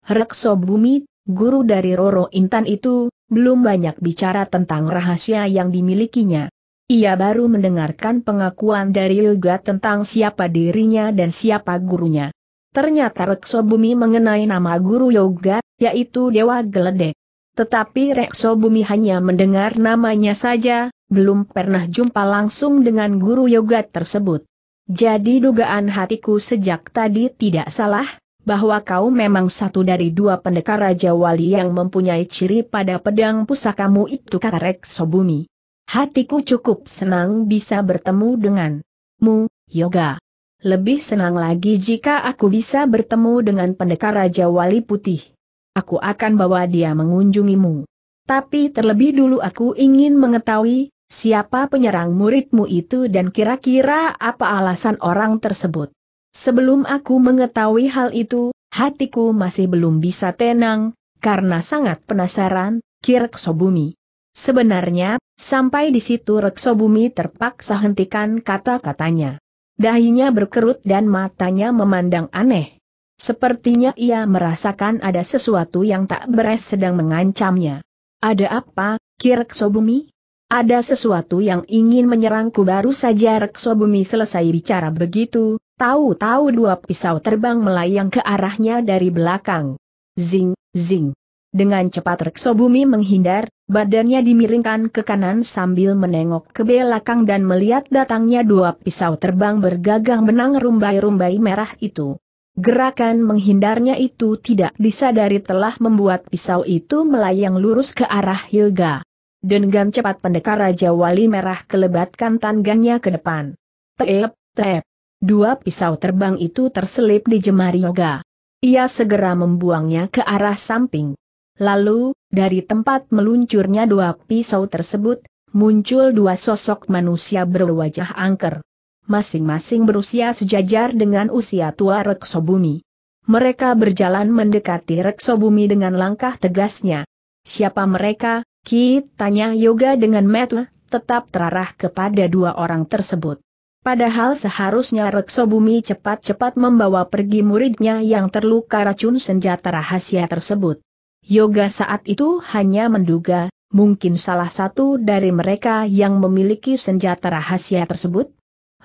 Rekso Bumi, guru dari Roro Intan itu, belum banyak bicara tentang rahasia yang dimilikinya. Ia baru mendengarkan pengakuan dari Yoga tentang siapa dirinya dan siapa gurunya. Ternyata Rekso Bumi mengenai nama guru yoga, yaitu Dewa Geledek. Tetapi Rekso Bumi hanya mendengar namanya saja, belum pernah jumpa langsung dengan guru yoga tersebut. Jadi dugaan hatiku sejak tadi tidak salah, bahwa kau memang satu dari dua pendekar Raja Wali yang mempunyai ciri pada pedang pusakamu itu kata Rekso Bumi. Hatiku cukup senang bisa bertemu denganmu, yoga. Lebih senang lagi jika aku bisa bertemu dengan pendekar Raja Wali Putih. Aku akan bawa dia mengunjungimu. Tapi terlebih dulu aku ingin mengetahui, siapa penyerang muridmu itu dan kira-kira apa alasan orang tersebut. Sebelum aku mengetahui hal itu, hatiku masih belum bisa tenang, karena sangat penasaran, Kirksobumi. Sebenarnya, sampai di situ Reksobumi terpaksa hentikan kata-katanya. Dahinya berkerut dan matanya memandang aneh. Sepertinya ia merasakan ada sesuatu yang tak beres sedang mengancamnya. Ada apa, Kireksobumi? Ada sesuatu yang ingin menyerangku baru saja Reksobumi selesai bicara begitu, tahu-tahu dua pisau terbang melayang ke arahnya dari belakang. Zing, zing. Dengan cepat Reksobumi menghindar, Badannya dimiringkan ke kanan sambil menengok ke belakang dan melihat datangnya dua pisau terbang bergagang benang rumbai-rumbai merah itu. Gerakan menghindarnya itu tidak disadari telah membuat pisau itu melayang lurus ke arah Hilga. Dengan cepat pendekar Raja Wali Merah kelebatkan tangannya ke depan. Teep, teep. Dua pisau terbang itu terselip di jemari yoga. Ia segera membuangnya ke arah samping. Lalu, dari tempat meluncurnya dua pisau tersebut, muncul dua sosok manusia berwajah angker. Masing-masing berusia sejajar dengan usia tua Reksobumi. Mereka berjalan mendekati Reksobumi dengan langkah tegasnya. Siapa mereka? Ki tanya Yoga dengan metu, tetap terarah kepada dua orang tersebut. Padahal seharusnya Reksobumi cepat-cepat membawa pergi muridnya yang terluka racun senjata rahasia tersebut. Yoga saat itu hanya menduga, mungkin salah satu dari mereka yang memiliki senjata rahasia tersebut.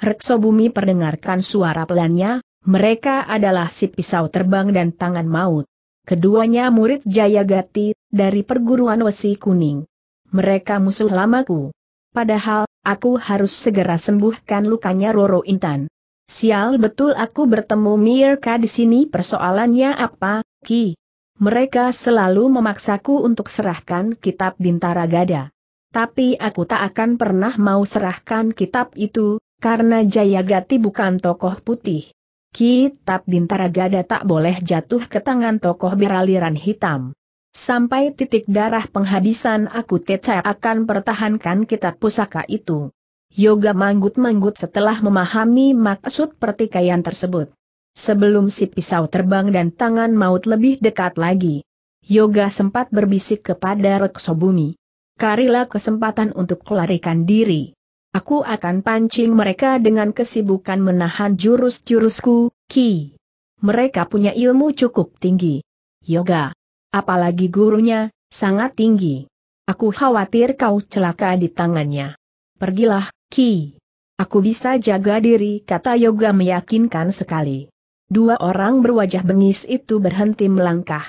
Reksobumi perdengarkan suara pelannya, mereka adalah si pisau terbang dan tangan maut. Keduanya murid Jayagati, dari perguruan Wesi Kuning. Mereka musuh lamaku. Padahal, aku harus segera sembuhkan lukanya Roro Intan. Sial betul aku bertemu Mirka di sini persoalannya apa, Ki? Mereka selalu memaksaku untuk serahkan kitab Bintara Gada. Tapi aku tak akan pernah mau serahkan kitab itu, karena Jayagati bukan tokoh putih. Kitab Bintara Gada tak boleh jatuh ke tangan tokoh beraliran hitam. Sampai titik darah penghabisan aku tetap akan pertahankan kitab pusaka itu. Yoga manggut-manggut setelah memahami maksud pertikaian tersebut. Sebelum si pisau terbang dan tangan maut lebih dekat lagi. Yoga sempat berbisik kepada Reksobumi. Karilah kesempatan untuk kelarikan diri. Aku akan pancing mereka dengan kesibukan menahan jurus-jurusku, Ki. Mereka punya ilmu cukup tinggi. Yoga. Apalagi gurunya, sangat tinggi. Aku khawatir kau celaka di tangannya. Pergilah, Ki. Aku bisa jaga diri, kata Yoga meyakinkan sekali dua orang berwajah bengis itu berhenti melangkah.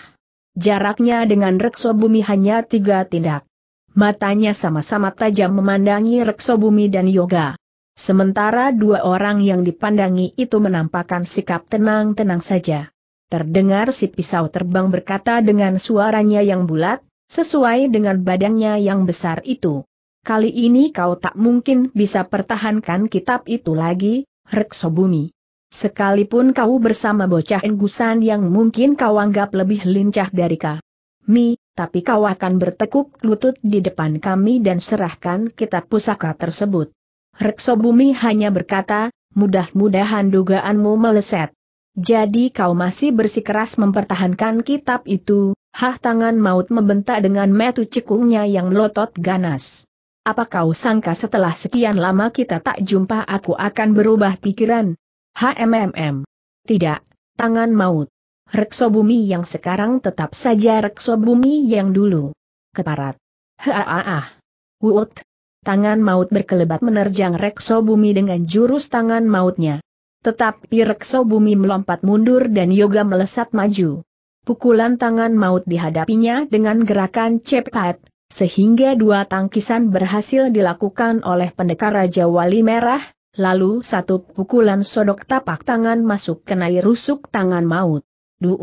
Jaraknya dengan rekso bumi hanya tiga tindak. Matanya sama-sama tajam memandangi rekso bumi dan yoga. Sementara dua orang yang dipandangi itu menampakkan sikap tenang-tenang saja. Terdengar si pisau terbang berkata dengan suaranya yang bulat, sesuai dengan badannya yang besar itu. Kali ini kau tak mungkin bisa pertahankan kitab itu lagi, Reksobumi. Sekalipun kau bersama bocah enggusan yang mungkin kau anggap lebih lincah dari kau. Mi, tapi kau akan bertekuk lutut di depan kami dan serahkan kitab pusaka tersebut. Reksobumi hanya berkata, mudah-mudahan dugaanmu meleset. Jadi kau masih bersikeras mempertahankan kitab itu, hah tangan maut membentak dengan metu cekungnya yang lotot ganas. Apa kau sangka setelah sekian lama kita tak jumpa aku akan berubah pikiran, HMMM. Tidak, tangan maut. Rekso bumi yang sekarang tetap saja rekso bumi yang dulu. Keparat. Haaah. Wut. Tangan maut berkelebat menerjang rekso bumi dengan jurus tangan mautnya. Tetapi rekso bumi melompat mundur dan yoga melesat maju. Pukulan tangan maut dihadapinya dengan gerakan cepat, sehingga dua tangkisan berhasil dilakukan oleh pendekar Raja Wali Merah, lalu satu pukulan sodok tapak tangan masuk kenai rusuk tangan maut. Duh,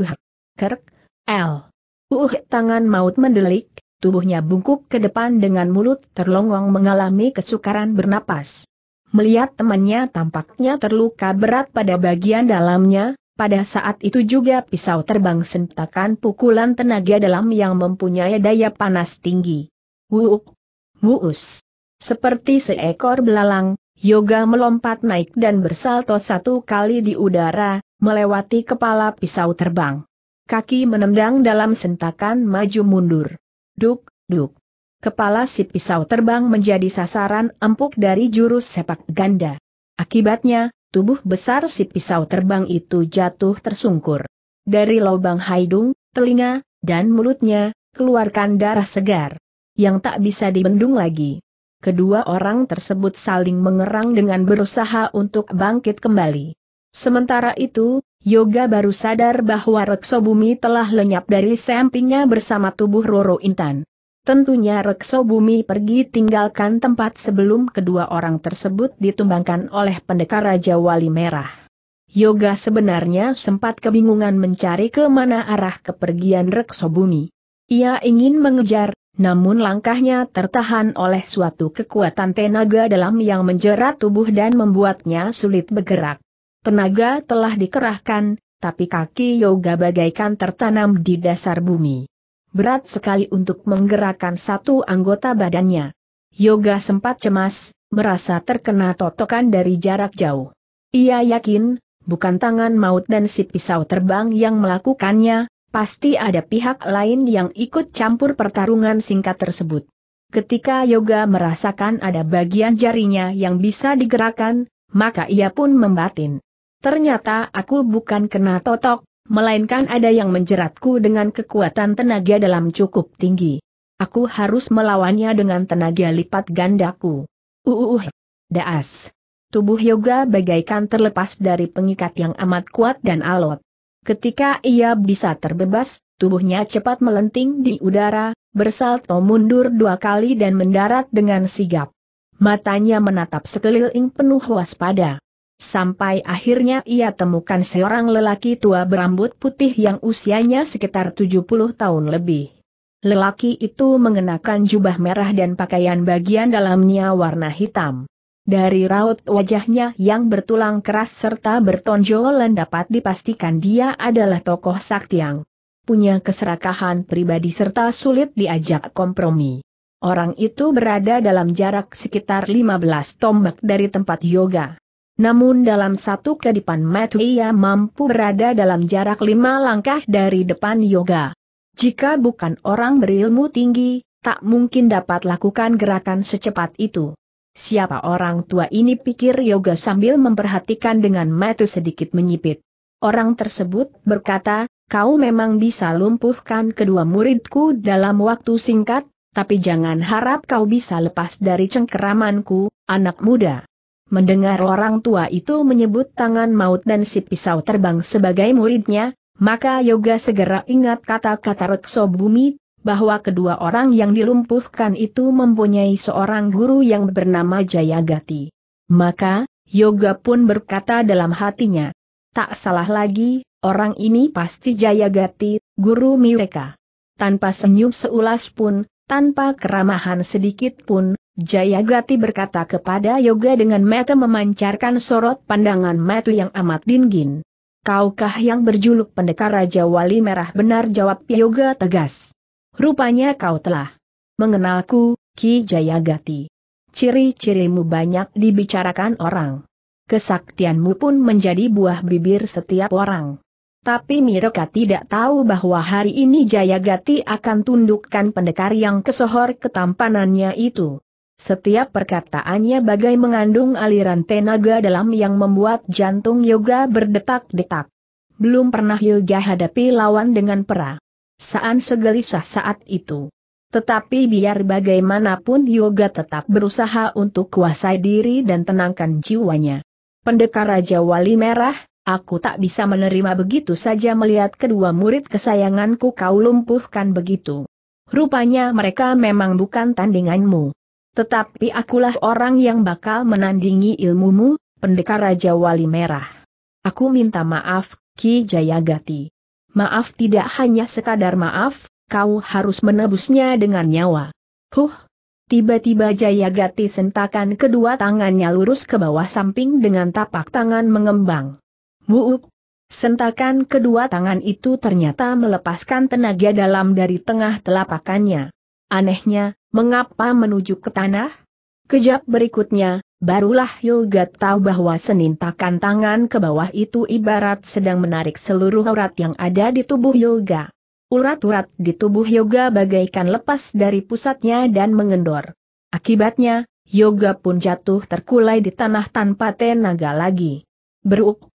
kerk, el. Uh, tangan maut mendelik, tubuhnya bungkuk ke depan dengan mulut terlonggong mengalami kesukaran bernapas. Melihat temannya tampaknya terluka berat pada bagian dalamnya, pada saat itu juga pisau terbang sentakan pukulan tenaga dalam yang mempunyai daya panas tinggi. Wuuk! Wuus! Seperti seekor belalang, Yoga melompat naik dan bersalto satu kali di udara, melewati kepala pisau terbang. Kaki menendang dalam sentakan maju mundur. Duk, duk. Kepala si pisau terbang menjadi sasaran empuk dari jurus sepak ganda. Akibatnya, tubuh besar si pisau terbang itu jatuh tersungkur. Dari lubang hidung, telinga, dan mulutnya, keluarkan darah segar. Yang tak bisa dibendung lagi kedua orang tersebut saling mengerang dengan berusaha untuk bangkit kembali. Sementara itu, Yoga baru sadar bahwa Rekso Bumi telah lenyap dari sampingnya bersama tubuh Roro Intan. Tentunya Rekso Bumi pergi tinggalkan tempat sebelum kedua orang tersebut ditumbangkan oleh pendekar Raja Wali Merah. Yoga sebenarnya sempat kebingungan mencari ke mana arah kepergian Rekso Bumi. Ia ingin mengejar, namun langkahnya tertahan oleh suatu kekuatan tenaga dalam yang menjerat tubuh dan membuatnya sulit bergerak. Tenaga telah dikerahkan, tapi kaki yoga bagaikan tertanam di dasar bumi. Berat sekali untuk menggerakkan satu anggota badannya. Yoga sempat cemas, merasa terkena totokan dari jarak jauh. Ia yakin, bukan tangan maut dan si pisau terbang yang melakukannya, Pasti ada pihak lain yang ikut campur pertarungan singkat tersebut. Ketika Yoga merasakan ada bagian jarinya yang bisa digerakkan, maka ia pun membatin. Ternyata aku bukan kena totok, melainkan ada yang menjeratku dengan kekuatan tenaga dalam cukup tinggi. Aku harus melawannya dengan tenaga lipat gandaku. Uuuh, daas. Tubuh yoga bagaikan terlepas dari pengikat yang amat kuat dan alot. Ketika ia bisa terbebas, tubuhnya cepat melenting di udara, bersalto mundur dua kali dan mendarat dengan sigap. Matanya menatap sekeliling penuh waspada. Sampai akhirnya ia temukan seorang lelaki tua berambut putih yang usianya sekitar 70 tahun lebih. Lelaki itu mengenakan jubah merah dan pakaian bagian dalamnya warna hitam. Dari raut wajahnya yang bertulang keras serta bertonjolan dapat dipastikan dia adalah tokoh sakti yang Punya keserakahan pribadi serta sulit diajak kompromi. Orang itu berada dalam jarak sekitar 15 tombak dari tempat yoga. Namun dalam satu kedipan mata ia mampu berada dalam jarak lima langkah dari depan yoga. Jika bukan orang berilmu tinggi, tak mungkin dapat lakukan gerakan secepat itu. Siapa orang tua ini pikir Yoga sambil memperhatikan dengan mata sedikit menyipit. Orang tersebut berkata, kau memang bisa lumpuhkan kedua muridku dalam waktu singkat, tapi jangan harap kau bisa lepas dari cengkeramanku, anak muda. Mendengar orang tua itu menyebut tangan maut dan si pisau terbang sebagai muridnya, maka Yoga segera ingat kata-kata Rekso Bumi, bahwa kedua orang yang dilumpuhkan itu mempunyai seorang guru yang bernama Jayagati. Maka, Yoga pun berkata dalam hatinya, tak salah lagi, orang ini pasti Jayagati, guru mereka. Tanpa senyum seulas pun, tanpa keramahan sedikit pun, Jayagati berkata kepada Yoga dengan mata memancarkan sorot pandangan mata yang amat dingin. Kaukah yang berjuluk pendekar Raja Wali Merah benar jawab Yoga tegas. Rupanya kau telah mengenalku, Ki Jayagati. Ciri-cirimu banyak dibicarakan orang. Kesaktianmu pun menjadi buah bibir setiap orang. Tapi Miroka tidak tahu bahwa hari ini Jayagati akan tundukkan pendekar yang kesohor ketampanannya itu. Setiap perkataannya bagai mengandung aliran tenaga dalam yang membuat jantung yoga berdetak-detak. Belum pernah yoga hadapi lawan dengan pera. Saan segelisah saat itu. Tetapi biar bagaimanapun Yoga tetap berusaha untuk kuasai diri dan tenangkan jiwanya. Pendekar Raja Wali Merah, aku tak bisa menerima begitu saja melihat kedua murid kesayanganku kau lumpuhkan begitu. Rupanya mereka memang bukan tandinganmu. Tetapi akulah orang yang bakal menandingi ilmumu, pendekar Raja Wali Merah. Aku minta maaf, Ki Jayagati. Maaf tidak hanya sekadar maaf, kau harus menebusnya dengan nyawa. Huh! Tiba-tiba Jayagati sentakan kedua tangannya lurus ke bawah samping dengan tapak tangan mengembang. Muuk! Sentakan kedua tangan itu ternyata melepaskan tenaga dalam dari tengah telapakannya. Anehnya, mengapa menuju ke tanah? Kejap berikutnya, Barulah Yoga tahu bahwa senin senintakan tangan ke bawah itu ibarat sedang menarik seluruh urat yang ada di tubuh Yoga. Urat-urat di tubuh Yoga bagaikan lepas dari pusatnya dan mengendor. Akibatnya, Yoga pun jatuh terkulai di tanah tanpa tenaga lagi. Beruk.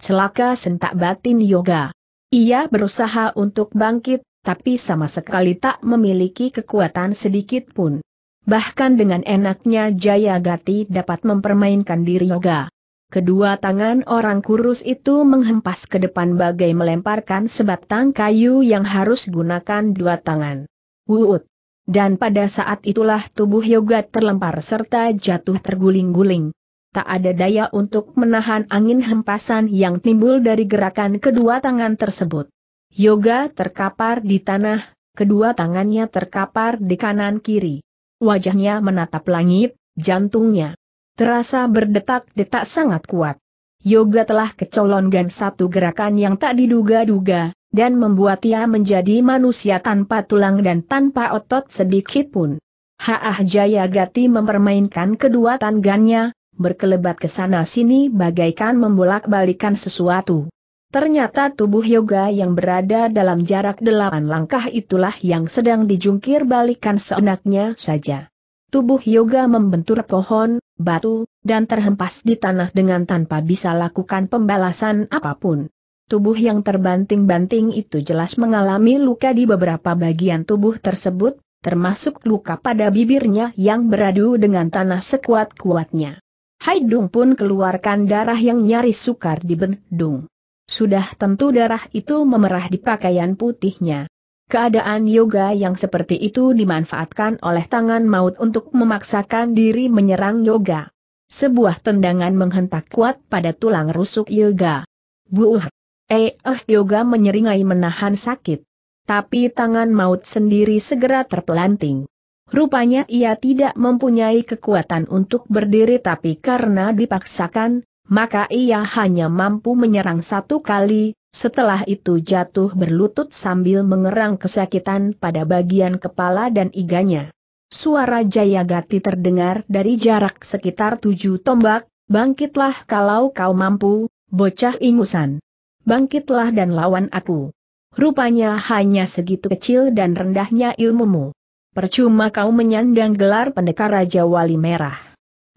Celaka sentak batin Yoga. Ia berusaha untuk bangkit, tapi sama sekali tak memiliki kekuatan sedikit pun. Bahkan dengan enaknya Jaya Gati dapat mempermainkan diri yoga. Kedua tangan orang kurus itu menghempas ke depan bagai melemparkan sebatang kayu yang harus gunakan dua tangan. Wuut. Dan pada saat itulah tubuh yoga terlempar serta jatuh terguling-guling. Tak ada daya untuk menahan angin hempasan yang timbul dari gerakan kedua tangan tersebut. Yoga terkapar di tanah, kedua tangannya terkapar di kanan kiri. Wajahnya menatap langit, jantungnya terasa berdetak-detak sangat kuat. Yoga telah kecolongan satu gerakan yang tak diduga-duga, dan membuat ia menjadi manusia tanpa tulang dan tanpa otot sedikit pun. Haah Jaya Gati mempermainkan kedua tangannya, berkelebat ke sana-sini bagaikan membolak-balikan sesuatu. Ternyata tubuh yoga yang berada dalam jarak delapan langkah itulah yang sedang dijungkir balikan seenaknya saja. Tubuh yoga membentur pohon, batu, dan terhempas di tanah dengan tanpa bisa lakukan pembalasan apapun. Tubuh yang terbanting-banting itu jelas mengalami luka di beberapa bagian tubuh tersebut, termasuk luka pada bibirnya yang beradu dengan tanah sekuat-kuatnya. Haidung pun keluarkan darah yang nyaris sukar dibendung. Sudah tentu darah itu memerah di pakaian putihnya. Keadaan yoga yang seperti itu dimanfaatkan oleh tangan maut untuk memaksakan diri menyerang yoga. Sebuah tendangan menghentak kuat pada tulang rusuk yoga. Buuh! Eh, eh yoga menyeringai menahan sakit. Tapi tangan maut sendiri segera terpelanting. Rupanya ia tidak mempunyai kekuatan untuk berdiri tapi karena dipaksakan, maka ia hanya mampu menyerang satu kali, setelah itu jatuh berlutut sambil mengerang kesakitan pada bagian kepala dan iganya. Suara Jayagati terdengar dari jarak sekitar tujuh tombak, bangkitlah kalau kau mampu, bocah ingusan. Bangkitlah dan lawan aku. Rupanya hanya segitu kecil dan rendahnya ilmumu. Percuma kau menyandang gelar pendekar Raja Wali Merah.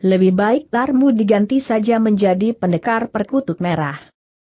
Lebih baik Larmu diganti saja menjadi pendekar perkutut merah.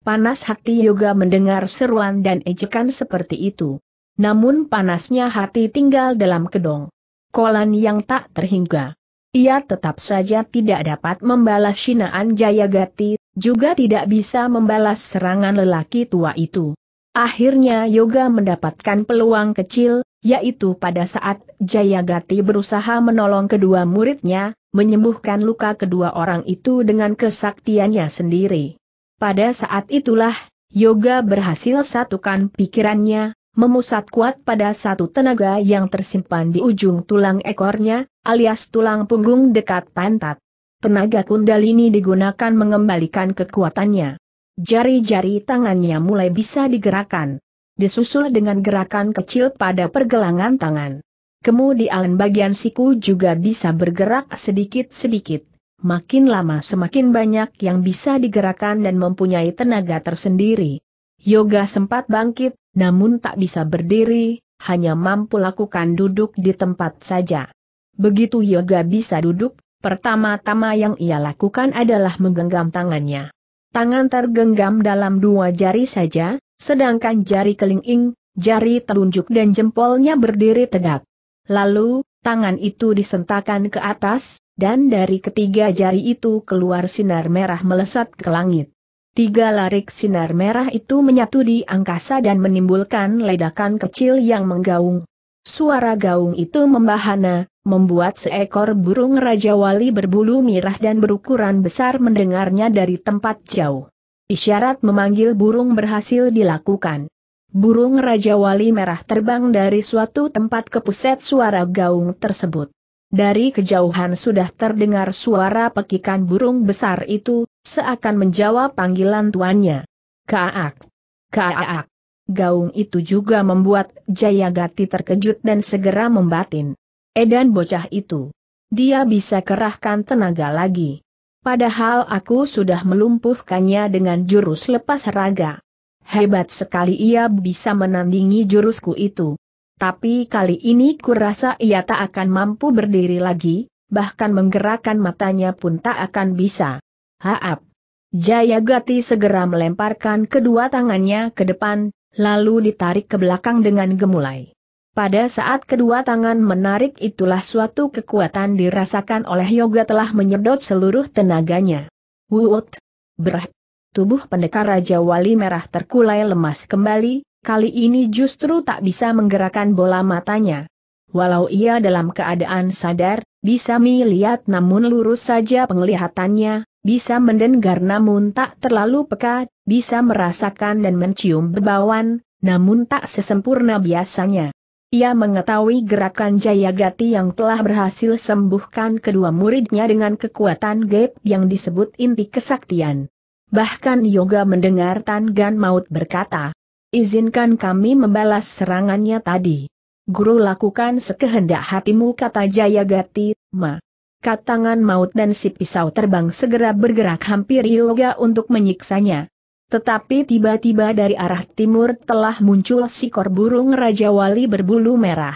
Panas hati Yoga mendengar seruan dan ejekan seperti itu. Namun panasnya hati tinggal dalam kedong. Kolan yang tak terhingga. Ia tetap saja tidak dapat membalas sinaan Jayagati, juga tidak bisa membalas serangan lelaki tua itu. Akhirnya Yoga mendapatkan peluang kecil, yaitu pada saat Jayagati berusaha menolong kedua muridnya, menyembuhkan luka kedua orang itu dengan kesaktiannya sendiri. Pada saat itulah, Yoga berhasil satukan pikirannya, memusat kuat pada satu tenaga yang tersimpan di ujung tulang ekornya, alias tulang punggung dekat pantat. Tenaga kundalini digunakan mengembalikan kekuatannya. Jari-jari tangannya mulai bisa digerakkan. Disusul dengan gerakan kecil pada pergelangan tangan. Kemudian bagian siku juga bisa bergerak sedikit-sedikit. Makin lama semakin banyak yang bisa digerakkan dan mempunyai tenaga tersendiri. Yoga sempat bangkit, namun tak bisa berdiri, hanya mampu lakukan duduk di tempat saja. Begitu Yoga bisa duduk, pertama-tama yang ia lakukan adalah menggenggam tangannya tangan tergenggam dalam dua jari saja, sedangkan jari kelingking, jari telunjuk dan jempolnya berdiri tegak. Lalu, tangan itu disentakan ke atas, dan dari ketiga jari itu keluar sinar merah melesat ke langit. Tiga larik sinar merah itu menyatu di angkasa dan menimbulkan ledakan kecil yang menggaung. Suara gaung itu membahana, membuat seekor burung Raja Wali berbulu merah dan berukuran besar mendengarnya dari tempat jauh. Isyarat memanggil burung berhasil dilakukan. Burung Raja Wali merah terbang dari suatu tempat ke pusat suara gaung tersebut. Dari kejauhan sudah terdengar suara pekikan burung besar itu, seakan menjawab panggilan tuannya. Kaak! Kaak! Gaung itu juga membuat Jayagati terkejut dan segera membatin. Edan bocah itu. Dia bisa kerahkan tenaga lagi. Padahal aku sudah melumpuhkannya dengan jurus lepas raga. Hebat sekali ia bisa menandingi jurusku itu. Tapi kali ini kurasa ia tak akan mampu berdiri lagi, bahkan menggerakkan matanya pun tak akan bisa. Haap. Jayagati segera melemparkan kedua tangannya ke depan, lalu ditarik ke belakang dengan gemulai. Pada saat kedua tangan menarik itulah suatu kekuatan dirasakan oleh Yoga telah menyedot seluruh tenaganya. Wut! Berh! Tubuh pendekar Raja Wali Merah terkulai lemas kembali, kali ini justru tak bisa menggerakkan bola matanya. Walau ia dalam keadaan sadar, bisa melihat namun lurus saja penglihatannya, bisa mendengar namun tak terlalu peka, bisa merasakan dan mencium bebawan, namun tak sesempurna biasanya. Ia mengetahui gerakan Jayagati yang telah berhasil sembuhkan kedua muridnya dengan kekuatan gap yang disebut inti kesaktian. Bahkan Yoga mendengar Tan Gan Maut berkata, Izinkan kami membalas serangannya tadi. Guru lakukan sekehendak hatimu kata Jayagati, ma. Katangan maut dan si pisau terbang segera bergerak hampir Yoga untuk menyiksanya. Tetapi tiba-tiba dari arah timur telah muncul sikor burung Raja Wali berbulu merah.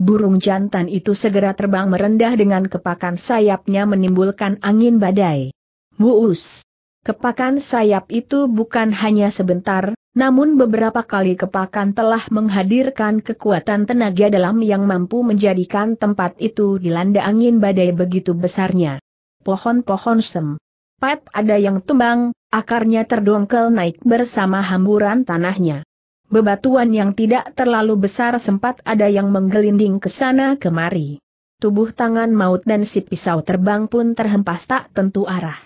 Burung jantan itu segera terbang merendah dengan kepakan sayapnya menimbulkan angin badai. Muus! Kepakan sayap itu bukan hanya sebentar, namun beberapa kali kepakan telah menghadirkan kekuatan tenaga dalam yang mampu menjadikan tempat itu dilanda angin badai begitu besarnya. Pohon-pohon sem cepat ada yang tumbang, akarnya terdongkel naik bersama hamburan tanahnya. Bebatuan yang tidak terlalu besar sempat ada yang menggelinding ke sana kemari. Tubuh tangan maut dan si pisau terbang pun terhempas tak tentu arah.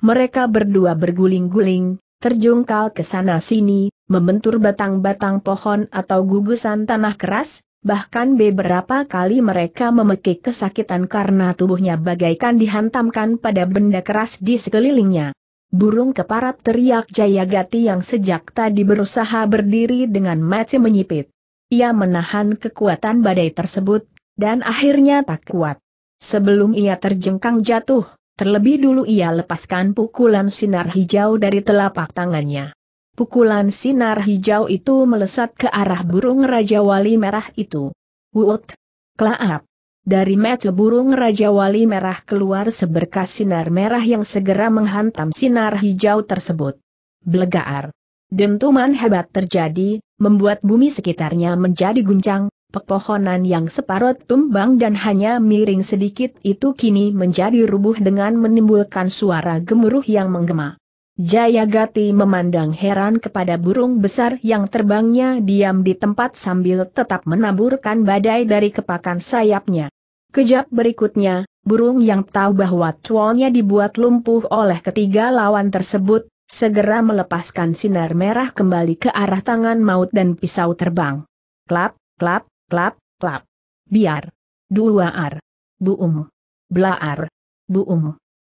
Mereka berdua berguling-guling, terjungkal ke sana sini, membentur batang-batang pohon atau gugusan tanah keras, Bahkan beberapa kali mereka memekik kesakitan karena tubuhnya bagaikan dihantamkan pada benda keras di sekelilingnya. Burung keparat teriak Jayagati yang sejak tadi berusaha berdiri dengan mati menyipit. Ia menahan kekuatan badai tersebut, dan akhirnya tak kuat. Sebelum ia terjengkang jatuh, terlebih dulu ia lepaskan pukulan sinar hijau dari telapak tangannya. Pukulan sinar hijau itu melesat ke arah burung Raja Wali Merah itu. Wuot! Klaap! Dari mata burung Raja Wali Merah keluar seberkas sinar merah yang segera menghantam sinar hijau tersebut. Blegaar! Dentuman hebat terjadi, membuat bumi sekitarnya menjadi guncang, pepohonan yang separot tumbang dan hanya miring sedikit itu kini menjadi rubuh dengan menimbulkan suara gemuruh yang menggema. Jayagati memandang heran kepada burung besar yang terbangnya diam di tempat sambil tetap menaburkan badai dari kepakan sayapnya. Kejap berikutnya, burung yang tahu bahwa cuolnya dibuat lumpuh oleh ketiga lawan tersebut, segera melepaskan sinar merah kembali ke arah tangan maut dan pisau terbang. Klap, klap, klap, klap. Biar. Dua ar. Buum. Blaar. Buung.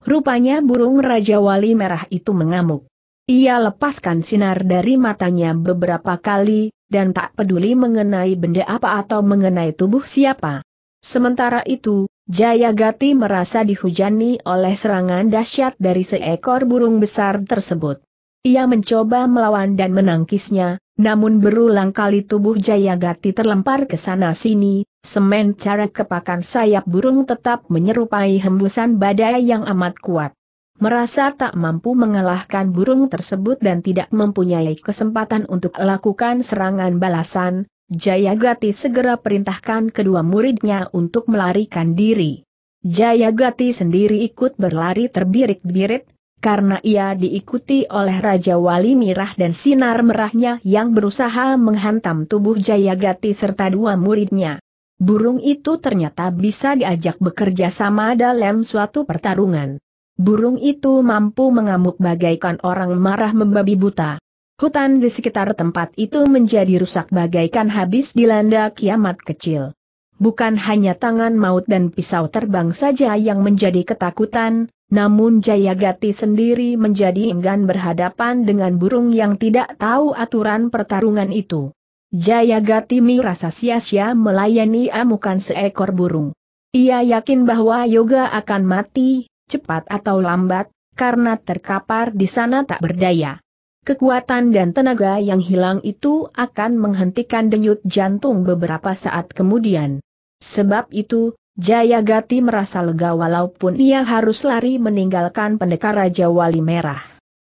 Rupanya burung Raja Wali Merah itu mengamuk. Ia lepaskan sinar dari matanya beberapa kali, dan tak peduli mengenai benda apa atau mengenai tubuh siapa. Sementara itu, Jayagati merasa dihujani oleh serangan dahsyat dari seekor burung besar tersebut. Ia mencoba melawan dan menangkisnya, namun berulang kali tubuh Jayagati terlempar ke sana-sini, Semen cara kepakan sayap burung tetap menyerupai hembusan badai yang amat kuat. Merasa tak mampu mengalahkan burung tersebut dan tidak mempunyai kesempatan untuk lakukan serangan balasan, Jayagati segera perintahkan kedua muridnya untuk melarikan diri. Jayagati sendiri ikut berlari terbirit birit karena ia diikuti oleh Raja Wali Mirah dan sinar merahnya yang berusaha menghantam tubuh Jayagati serta dua muridnya. Burung itu ternyata bisa diajak bekerja sama dalam suatu pertarungan. Burung itu mampu mengamuk bagaikan orang marah membabi buta. Hutan di sekitar tempat itu menjadi rusak bagaikan habis dilanda kiamat kecil. Bukan hanya tangan maut dan pisau terbang saja yang menjadi ketakutan, namun Jayagati sendiri menjadi enggan berhadapan dengan burung yang tidak tahu aturan pertarungan itu. Jaya Gatimi rasa sia-sia melayani amukan seekor burung. Ia yakin bahwa Yoga akan mati, cepat atau lambat, karena terkapar di sana tak berdaya. Kekuatan dan tenaga yang hilang itu akan menghentikan denyut jantung beberapa saat kemudian. Sebab itu, Jayagati merasa lega walaupun ia harus lari meninggalkan pendekar Raja Wali Merah.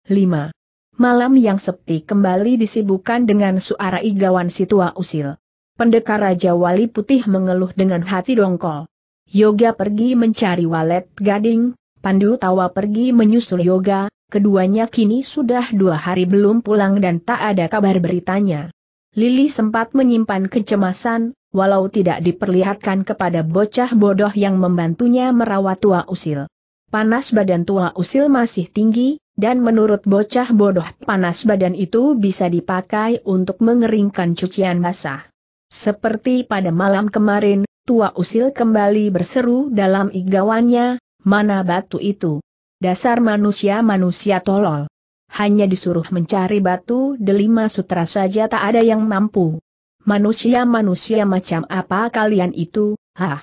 5 malam yang sepi kembali disibukkan dengan suara igawan si tua usil. Pendekar Raja Wali Putih mengeluh dengan hati dongkol. Yoga pergi mencari walet gading, Pandu Tawa pergi menyusul Yoga, keduanya kini sudah dua hari belum pulang dan tak ada kabar beritanya. Lili sempat menyimpan kecemasan, walau tidak diperlihatkan kepada bocah bodoh yang membantunya merawat tua usil panas badan tua usil masih tinggi, dan menurut bocah bodoh panas badan itu bisa dipakai untuk mengeringkan cucian basah. Seperti pada malam kemarin, tua usil kembali berseru dalam igawannya, mana batu itu? Dasar manusia-manusia tolol. Hanya disuruh mencari batu delima sutra saja tak ada yang mampu. Manusia-manusia macam apa kalian itu, hah?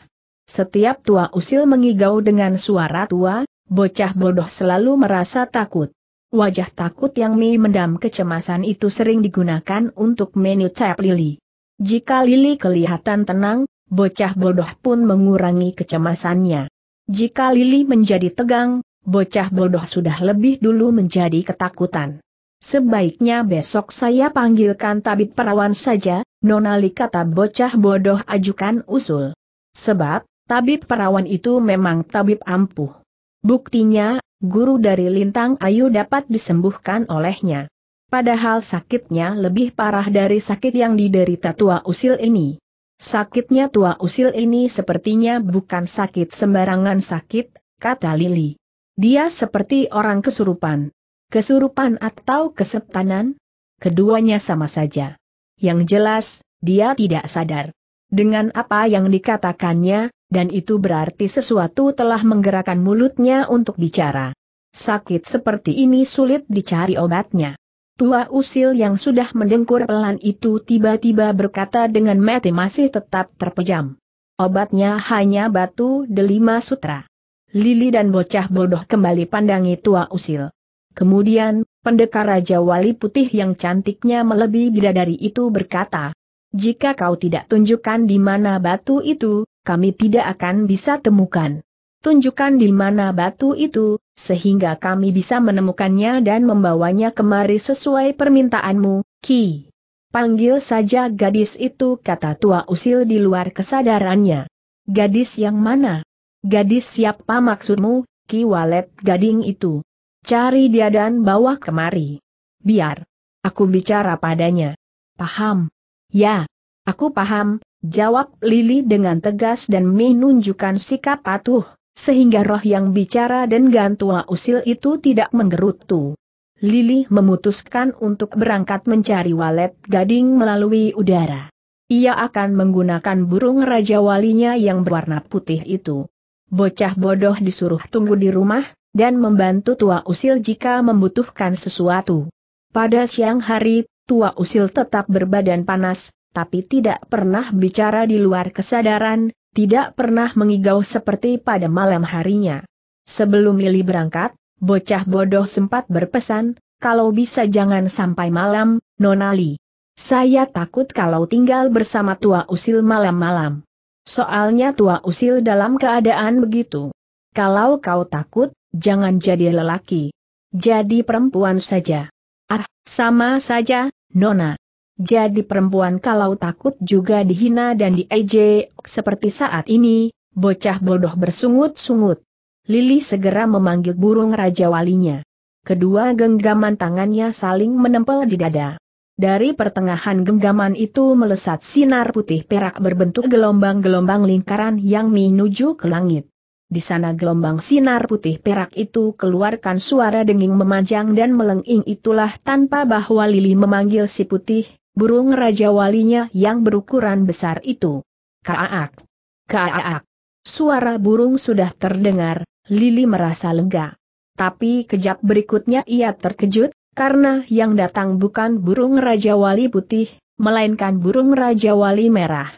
Setiap tua usil mengigau dengan suara tua, bocah bodoh selalu merasa takut. Wajah takut yang Mi mendam kecemasan itu sering digunakan untuk menyucap Lili. Jika Lili kelihatan tenang, bocah bodoh pun mengurangi kecemasannya. Jika Lili menjadi tegang, bocah bodoh sudah lebih dulu menjadi ketakutan. Sebaiknya besok saya panggilkan tabib perawan saja, Nonali kata bocah bodoh ajukan usul. Sebab, Tabib perawan itu memang tabib ampuh. Buktinya, guru dari lintang ayu dapat disembuhkan olehnya. Padahal sakitnya lebih parah dari sakit yang diderita tua usil ini. Sakitnya tua usil ini sepertinya bukan sakit sembarangan sakit, kata Lili. Dia seperti orang kesurupan. Kesurupan atau kesetanan? Keduanya sama saja. Yang jelas, dia tidak sadar. Dengan apa yang dikatakannya, dan itu berarti sesuatu telah menggerakkan mulutnya untuk bicara. Sakit seperti ini sulit dicari obatnya. Tua usil yang sudah mendengkur pelan itu tiba-tiba berkata dengan mata masih tetap terpejam. Obatnya hanya batu delima sutra. Lili dan bocah bodoh kembali pandangi tua usil. Kemudian, pendekar Raja Wali Putih yang cantiknya melebihi bidadari itu berkata, Jika kau tidak tunjukkan di mana batu itu, kami tidak akan bisa temukan. Tunjukkan di mana batu itu, sehingga kami bisa menemukannya dan membawanya kemari sesuai permintaanmu, Ki. Panggil saja gadis itu kata tua usil di luar kesadarannya. Gadis yang mana? Gadis siapa maksudmu, Ki Walet gading itu? Cari dia dan bawa kemari. Biar. Aku bicara padanya. Paham? Ya. Aku paham, Jawab Lili dengan tegas dan menunjukkan sikap patuh, sehingga roh yang bicara dan gantua usil itu tidak menggerutu. Lili memutuskan untuk berangkat mencari walet gading melalui udara. Ia akan menggunakan burung raja walinya yang berwarna putih itu. Bocah bodoh disuruh tunggu di rumah, dan membantu tua usil jika membutuhkan sesuatu. Pada siang hari, tua usil tetap berbadan panas, tapi tidak pernah bicara di luar kesadaran, tidak pernah mengigau seperti pada malam harinya. Sebelum Lili berangkat, bocah bodoh sempat berpesan, kalau bisa jangan sampai malam, Nonali. Saya takut kalau tinggal bersama tua usil malam-malam. Soalnya tua usil dalam keadaan begitu. Kalau kau takut, jangan jadi lelaki. Jadi perempuan saja. Ah, sama saja, Nona. Jadi perempuan kalau takut juga dihina dan diejek seperti saat ini, bocah bodoh bersungut-sungut. Lili segera memanggil burung raja walinya. Kedua genggaman tangannya saling menempel di dada. Dari pertengahan genggaman itu melesat sinar putih perak berbentuk gelombang-gelombang lingkaran yang menuju ke langit. Di sana gelombang sinar putih perak itu keluarkan suara denging memanjang dan melenging itulah tanpa bahwa Lili memanggil si putih, burung raja walinya yang berukuran besar itu. Kaaak! Kaaak! Suara burung sudah terdengar, Lili merasa lega. Tapi kejap berikutnya ia terkejut, karena yang datang bukan burung raja wali putih, melainkan burung raja wali merah.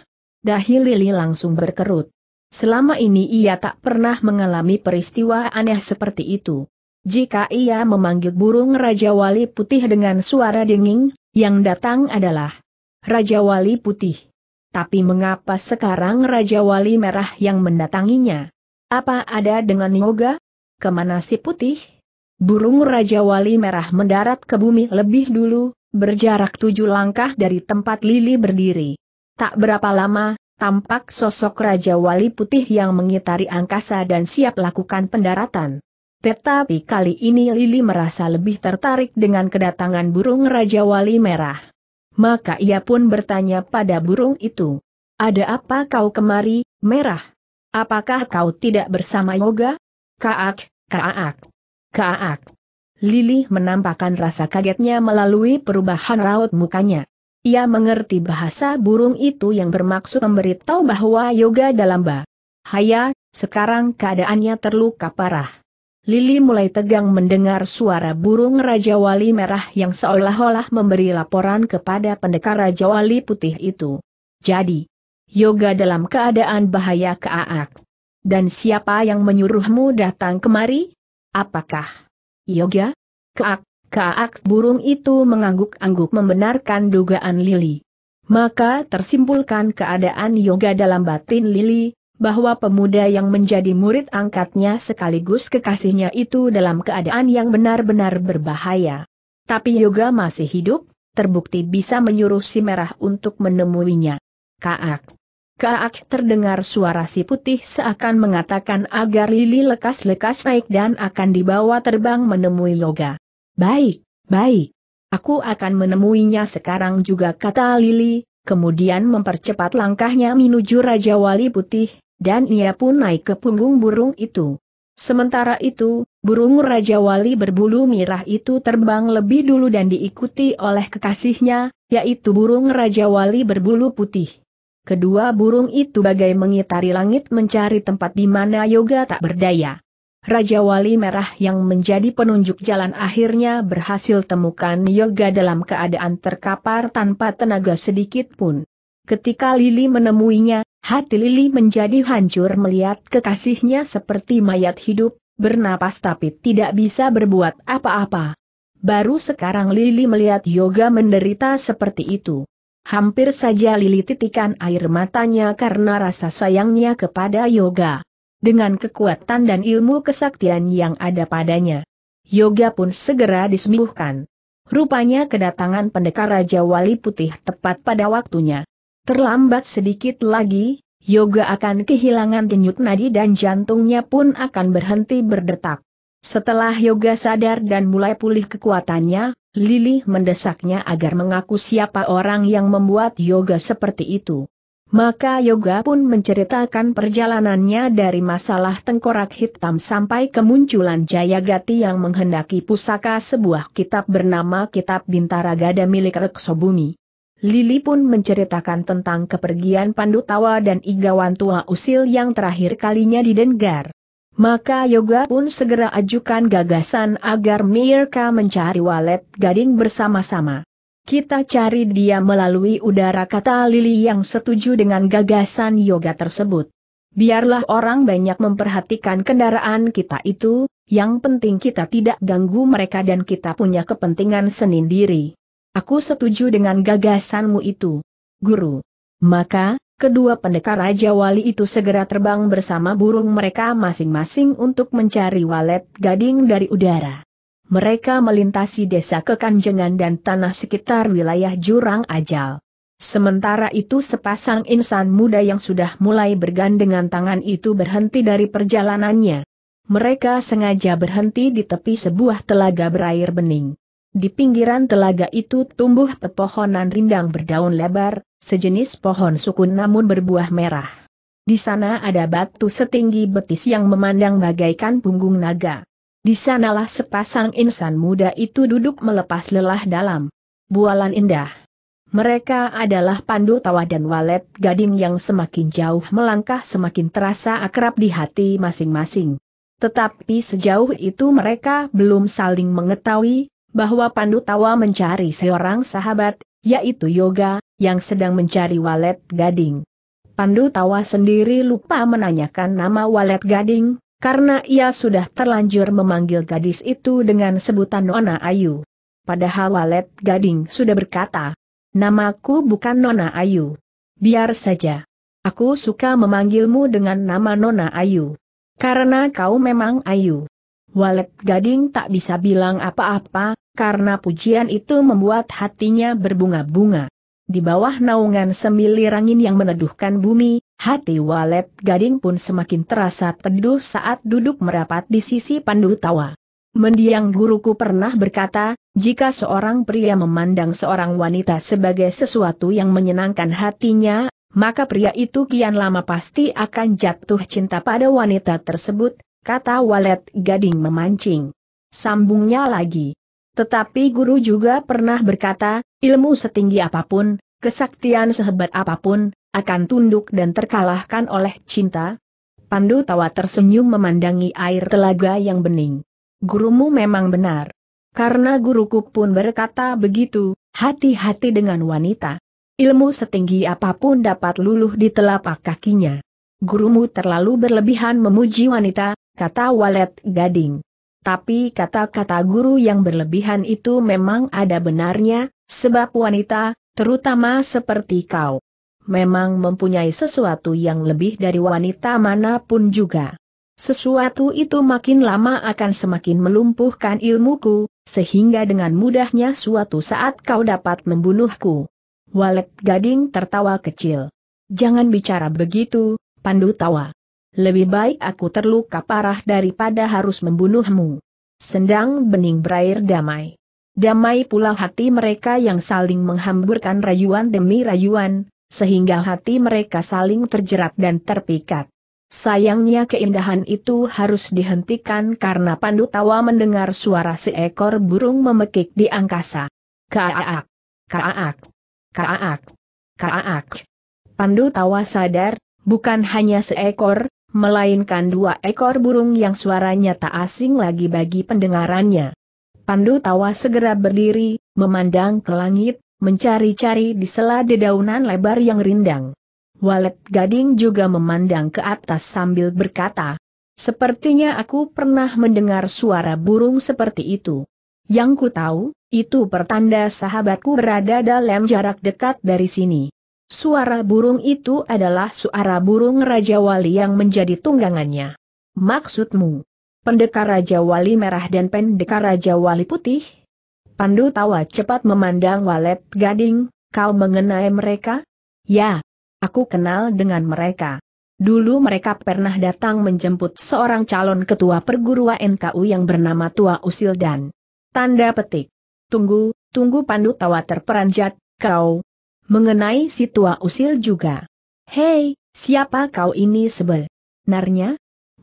Dahi Lili langsung berkerut. Selama ini ia tak pernah mengalami peristiwa aneh seperti itu. Jika ia memanggil burung raja wali putih dengan suara dingin, yang datang adalah Raja Wali Putih. Tapi mengapa sekarang Raja Wali Merah yang mendatanginya? Apa ada dengan Yoga? Kemana si putih? Burung Raja Wali Merah mendarat ke bumi lebih dulu, berjarak tujuh langkah dari tempat Lili berdiri. Tak berapa lama, tampak sosok Raja Wali Putih yang mengitari angkasa dan siap lakukan pendaratan. Tetapi kali ini Lili merasa lebih tertarik dengan kedatangan burung Raja Wali Merah. Maka ia pun bertanya pada burung itu, ada apa kau kemari, Merah? Apakah kau tidak bersama Yoga? Kaak, kaak, kaak. Lili menampakkan rasa kagetnya melalui perubahan raut mukanya. Ia mengerti bahasa burung itu yang bermaksud memberitahu bahwa Yoga dalam bahaya. sekarang keadaannya terluka parah. Lili mulai tegang mendengar suara burung Raja Wali Merah yang seolah-olah memberi laporan kepada pendekar Raja Wali Putih itu. Jadi, Yoga dalam keadaan bahaya keaak. Dan siapa yang menyuruhmu datang kemari? Apakah Yoga? Keak, keak burung itu mengangguk-angguk membenarkan dugaan Lili. Maka tersimpulkan keadaan Yoga dalam batin Lili, bahwa pemuda yang menjadi murid angkatnya sekaligus kekasihnya itu dalam keadaan yang benar-benar berbahaya. Tapi Yoga masih hidup, terbukti bisa menyuruh si merah untuk menemuinya. Kaak. Kaak terdengar suara si putih seakan mengatakan agar Lili lekas-lekas naik dan akan dibawa terbang menemui Yoga. Baik, baik. Aku akan menemuinya sekarang juga kata Lili, kemudian mempercepat langkahnya menuju Raja Wali Putih, dan ia pun naik ke punggung burung itu. Sementara itu, burung Raja Wali berbulu merah itu terbang lebih dulu dan diikuti oleh kekasihnya, yaitu burung Raja Wali berbulu putih. Kedua burung itu bagai mengitari langit mencari tempat di mana yoga tak berdaya. Raja Wali Merah yang menjadi penunjuk jalan akhirnya berhasil temukan yoga dalam keadaan terkapar tanpa tenaga sedikit pun. Ketika Lili menemuinya, Hati Lili menjadi hancur melihat kekasihnya seperti mayat hidup, bernapas tapi tidak bisa berbuat apa-apa. Baru sekarang Lili melihat Yoga menderita seperti itu. Hampir saja Lili titikan air matanya karena rasa sayangnya kepada Yoga. Dengan kekuatan dan ilmu kesaktian yang ada padanya. Yoga pun segera disembuhkan. Rupanya kedatangan pendekar Raja Wali Putih tepat pada waktunya. Terlambat sedikit lagi, Yoga akan kehilangan denyut nadi dan jantungnya pun akan berhenti berdetak. Setelah Yoga sadar dan mulai pulih kekuatannya, Lili mendesaknya agar mengaku siapa orang yang membuat Yoga seperti itu. Maka Yoga pun menceritakan perjalanannya dari masalah tengkorak hitam sampai kemunculan Jayagati yang menghendaki pusaka sebuah kitab bernama Kitab Bintara Gada milik Reksobumi. Lili pun menceritakan tentang kepergian Pandu Tawa dan Igawan Tua Usil yang terakhir kalinya didengar. Maka Yoga pun segera ajukan gagasan agar Mirka mencari walet gading bersama-sama. Kita cari dia melalui udara kata Lili yang setuju dengan gagasan Yoga tersebut. Biarlah orang banyak memperhatikan kendaraan kita itu, yang penting kita tidak ganggu mereka dan kita punya kepentingan sendiri. Aku setuju dengan gagasanmu itu, Guru. Maka, kedua pendekar Raja Wali itu segera terbang bersama burung mereka masing-masing untuk mencari walet gading dari udara. Mereka melintasi desa kekanjengan dan tanah sekitar wilayah jurang ajal. Sementara itu sepasang insan muda yang sudah mulai bergandengan tangan itu berhenti dari perjalanannya. Mereka sengaja berhenti di tepi sebuah telaga berair bening. Di pinggiran telaga itu tumbuh pepohonan rindang berdaun lebar, sejenis pohon sukun namun berbuah merah. Di sana ada batu setinggi betis yang memandang bagaikan punggung naga. Di sanalah sepasang insan muda itu duduk melepas lelah dalam bualan indah. Mereka adalah Pandu Tawa dan Walet Gading yang semakin jauh melangkah semakin terasa akrab di hati masing-masing. Tetapi sejauh itu mereka belum saling mengetahui, bahwa Pandu Tawa mencari seorang sahabat, yaitu Yoga, yang sedang mencari walet gading. Pandu Tawa sendiri lupa menanyakan nama walet gading, karena ia sudah terlanjur memanggil gadis itu dengan sebutan Nona Ayu. Padahal walet gading sudah berkata, namaku bukan Nona Ayu. Biar saja. Aku suka memanggilmu dengan nama Nona Ayu. Karena kau memang Ayu. Walet gading tak bisa bilang apa-apa, karena pujian itu membuat hatinya berbunga-bunga. Di bawah naungan semilir angin yang meneduhkan bumi, hati walet gading pun semakin terasa teduh saat duduk merapat di sisi pandu tawa. Mendiang guruku pernah berkata, jika seorang pria memandang seorang wanita sebagai sesuatu yang menyenangkan hatinya, maka pria itu kian lama pasti akan jatuh cinta pada wanita tersebut, kata walet gading memancing. Sambungnya lagi, tetapi guru juga pernah berkata, ilmu setinggi apapun, kesaktian sehebat apapun, akan tunduk dan terkalahkan oleh cinta. Pandu tawa tersenyum memandangi air telaga yang bening. Gurumu memang benar. Karena guruku pun berkata begitu, hati-hati dengan wanita. Ilmu setinggi apapun dapat luluh di telapak kakinya. Gurumu terlalu berlebihan memuji wanita, kata Walet Gading. Tapi kata-kata guru yang berlebihan itu memang ada benarnya, sebab wanita, terutama seperti kau, memang mempunyai sesuatu yang lebih dari wanita manapun juga. Sesuatu itu makin lama akan semakin melumpuhkan ilmuku, sehingga dengan mudahnya suatu saat kau dapat membunuhku. Walet Gading tertawa kecil. Jangan bicara begitu, Pandu tawa. Lebih baik aku terluka parah daripada harus membunuhmu. Sendang bening berair damai. Damai pula hati mereka yang saling menghamburkan rayuan demi rayuan, sehingga hati mereka saling terjerat dan terpikat. Sayangnya keindahan itu harus dihentikan karena pandu tawa mendengar suara seekor burung memekik di angkasa. Kaak, kaak, kaak, kaak. Pandu tawa sadar, bukan hanya seekor, melainkan dua ekor burung yang suaranya tak asing lagi bagi pendengarannya. Pandu tawa segera berdiri, memandang ke langit, mencari-cari di sela dedaunan lebar yang rindang. Walet Gading juga memandang ke atas sambil berkata, Sepertinya aku pernah mendengar suara burung seperti itu. Yang ku tahu, itu pertanda sahabatku berada dalam jarak dekat dari sini. Suara burung itu adalah suara burung Raja Wali yang menjadi tunggangannya. Maksudmu? Pendekar Raja Wali merah dan pendekar Raja Wali putih? Pandu tawa cepat memandang Walet Gading, kau mengenai mereka? Ya, aku kenal dengan mereka. Dulu mereka pernah datang menjemput seorang calon ketua perguruan NKU yang bernama Tua Usil dan Tanda petik. Tunggu, tunggu Pandu tawa terperanjat, kau, mengenai si tua usil juga. Hei, siapa kau ini sebenarnya? Narnya?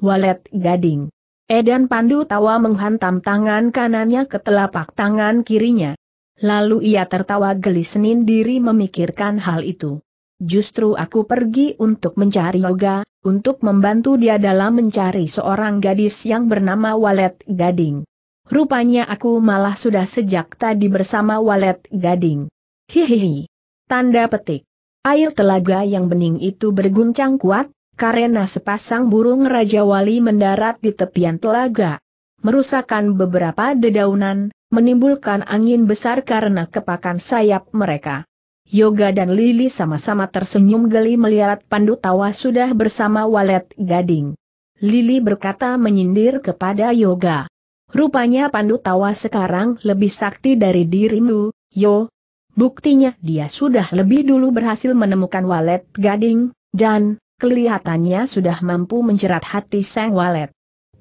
Walet gading. Edan Pandu tawa menghantam tangan kanannya ke telapak tangan kirinya. Lalu ia tertawa geli senin diri memikirkan hal itu. Justru aku pergi untuk mencari Yoga, untuk membantu dia dalam mencari seorang gadis yang bernama Walet Gading. Rupanya aku malah sudah sejak tadi bersama Walet Gading. Hihihi. Tanda petik. Air telaga yang bening itu berguncang kuat, karena sepasang burung Raja Wali mendarat di tepian telaga. Merusakkan beberapa dedaunan, menimbulkan angin besar karena kepakan sayap mereka. Yoga dan Lili sama-sama tersenyum geli melihat Pandu Tawa sudah bersama walet gading. Lili berkata menyindir kepada Yoga. Rupanya Pandu Tawa sekarang lebih sakti dari dirimu, Yo, buktinya dia sudah lebih dulu berhasil menemukan walet gading, dan, kelihatannya sudah mampu menjerat hati sang walet.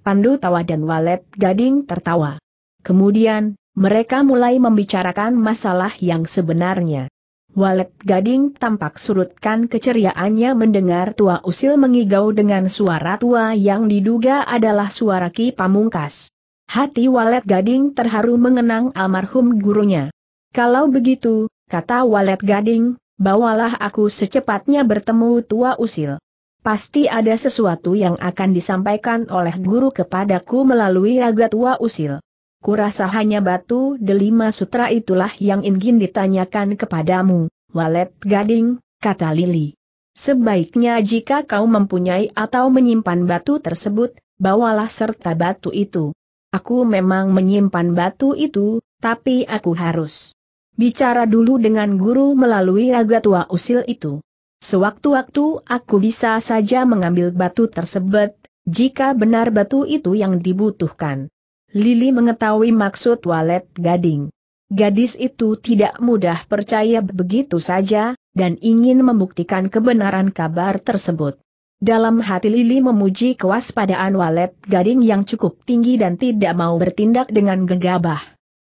Pandu tawa dan walet gading tertawa. Kemudian, mereka mulai membicarakan masalah yang sebenarnya. Walet gading tampak surutkan keceriaannya mendengar tua usil mengigau dengan suara tua yang diduga adalah suara Ki Pamungkas. Hati walet gading terharu mengenang almarhum gurunya. Kalau begitu, kata Walet Gading, bawalah aku secepatnya bertemu Tua Usil. Pasti ada sesuatu yang akan disampaikan oleh guru kepadaku melalui raga Tua Usil. Kurasa hanya batu delima sutra itulah yang ingin ditanyakan kepadamu, Walet Gading, kata Lili. Sebaiknya jika kau mempunyai atau menyimpan batu tersebut, bawalah serta batu itu. Aku memang menyimpan batu itu, tapi aku harus Bicara dulu dengan guru melalui raga tua usil itu. Sewaktu-waktu aku bisa saja mengambil batu tersebut, jika benar batu itu yang dibutuhkan. Lili mengetahui maksud walet gading. Gadis itu tidak mudah percaya begitu saja, dan ingin membuktikan kebenaran kabar tersebut. Dalam hati Lili memuji kewaspadaan walet gading yang cukup tinggi dan tidak mau bertindak dengan gegabah.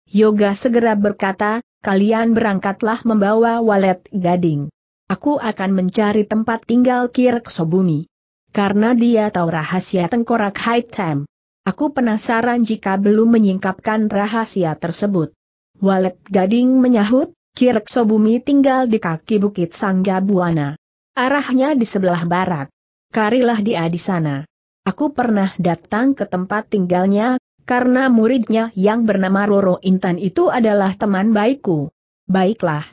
Yoga segera berkata, kalian berangkatlah membawa walet gading. Aku akan mencari tempat tinggal Kirk Sobumi. Karena dia tahu rahasia tengkorak High Time. Aku penasaran jika belum menyingkapkan rahasia tersebut. Walet Gading menyahut, Kirk Sobumi tinggal di kaki Bukit Sangga Buana. Arahnya di sebelah barat. Karilah dia di sana. Aku pernah datang ke tempat tinggalnya, karena muridnya yang bernama Roro Intan itu adalah teman baikku. Baiklah.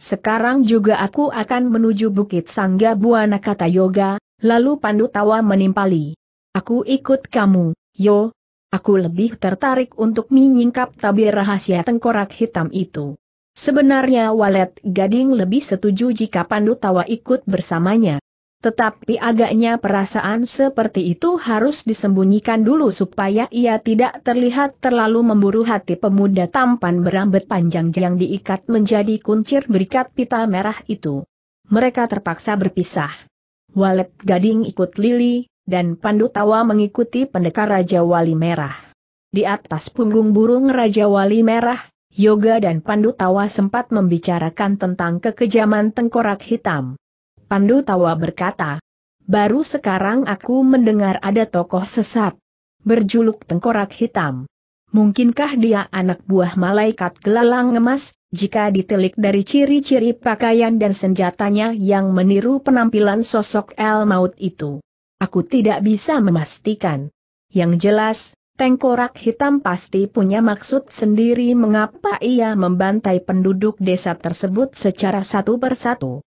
Sekarang juga aku akan menuju Bukit Sangga Buana kata Yoga, lalu Pandu tawa menimpali. Aku ikut kamu, Yo. Aku lebih tertarik untuk menyingkap tabir rahasia tengkorak hitam itu. Sebenarnya Walet Gading lebih setuju jika Pandu Tawa ikut bersamanya. Tetapi agaknya perasaan seperti itu harus disembunyikan dulu supaya ia tidak terlihat terlalu memburu hati pemuda tampan berambut panjang yang diikat menjadi kuncir berikat pita merah itu. Mereka terpaksa berpisah. Walet Gading ikut Lili, dan Pandu Tawa mengikuti pendekar Raja Wali Merah. Di atas punggung burung Raja Wali Merah, Yoga dan Pandu Tawa sempat membicarakan tentang kekejaman tengkorak hitam. Pandu tawa berkata. Baru sekarang aku mendengar ada tokoh sesat. Berjuluk tengkorak hitam. Mungkinkah dia anak buah malaikat gelalang emas, jika ditelik dari ciri-ciri pakaian dan senjatanya yang meniru penampilan sosok El Maut itu? Aku tidak bisa memastikan. Yang jelas, Tengkorak hitam pasti punya maksud sendiri mengapa ia membantai penduduk desa tersebut secara satu persatu.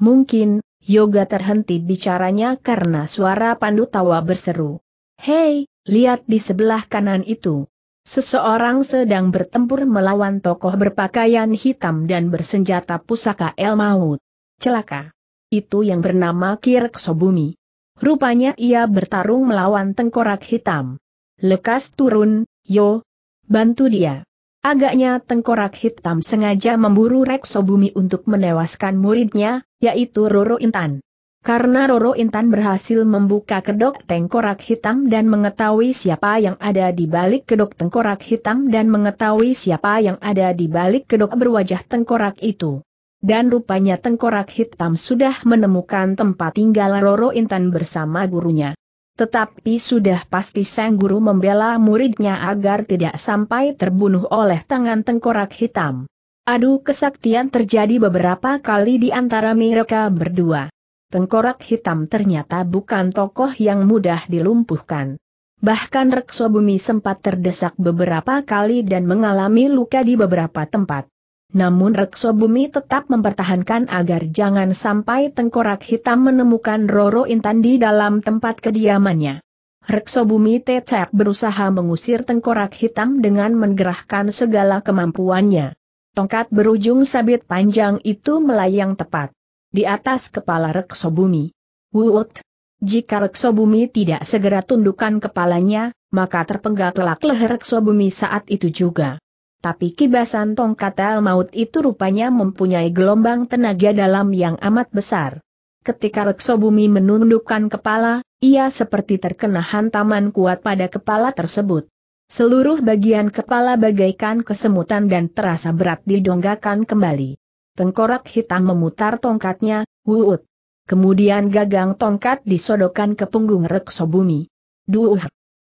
Mungkin, Yoga terhenti bicaranya karena suara pandu tawa berseru. Hei, lihat di sebelah kanan itu. Seseorang sedang bertempur melawan tokoh berpakaian hitam dan bersenjata pusaka El Maut. Celaka. Itu yang bernama Kirk Sobumi. Rupanya ia bertarung melawan tengkorak hitam. Lekas turun, yo. Bantu dia. Agaknya tengkorak hitam sengaja memburu Rekso Bumi untuk menewaskan muridnya, yaitu Roro Intan. Karena Roro Intan berhasil membuka kedok tengkorak hitam dan mengetahui siapa yang ada di balik kedok tengkorak hitam dan mengetahui siapa yang ada di balik kedok berwajah tengkorak itu. Dan rupanya tengkorak hitam sudah menemukan tempat tinggal Roro Intan bersama gurunya. Tetapi sudah pasti sang guru membela muridnya agar tidak sampai terbunuh oleh tangan tengkorak hitam. Aduh kesaktian terjadi beberapa kali di antara mereka berdua. Tengkorak hitam ternyata bukan tokoh yang mudah dilumpuhkan. Bahkan Rekso Bumi sempat terdesak beberapa kali dan mengalami luka di beberapa tempat. Namun Rekso Bumi tetap mempertahankan agar jangan sampai tengkorak hitam menemukan Roro Intan di dalam tempat kediamannya. Rekso Bumi tetap berusaha mengusir tengkorak hitam dengan menggerahkan segala kemampuannya. Tongkat berujung sabit panjang itu melayang tepat di atas kepala Rekso Bumi. Wut! Jika Rekso Bumi tidak segera tundukkan kepalanya, maka terpenggal telak leher Rekso Bumi saat itu juga tapi kibasan tongkat al maut itu rupanya mempunyai gelombang tenaga dalam yang amat besar. Ketika Bumi menundukkan kepala, ia seperti terkena hantaman kuat pada kepala tersebut. Seluruh bagian kepala bagaikan kesemutan dan terasa berat didonggakan kembali. Tengkorak hitam memutar tongkatnya, wuut. Kemudian gagang tongkat disodokkan ke punggung Bumi. Duh!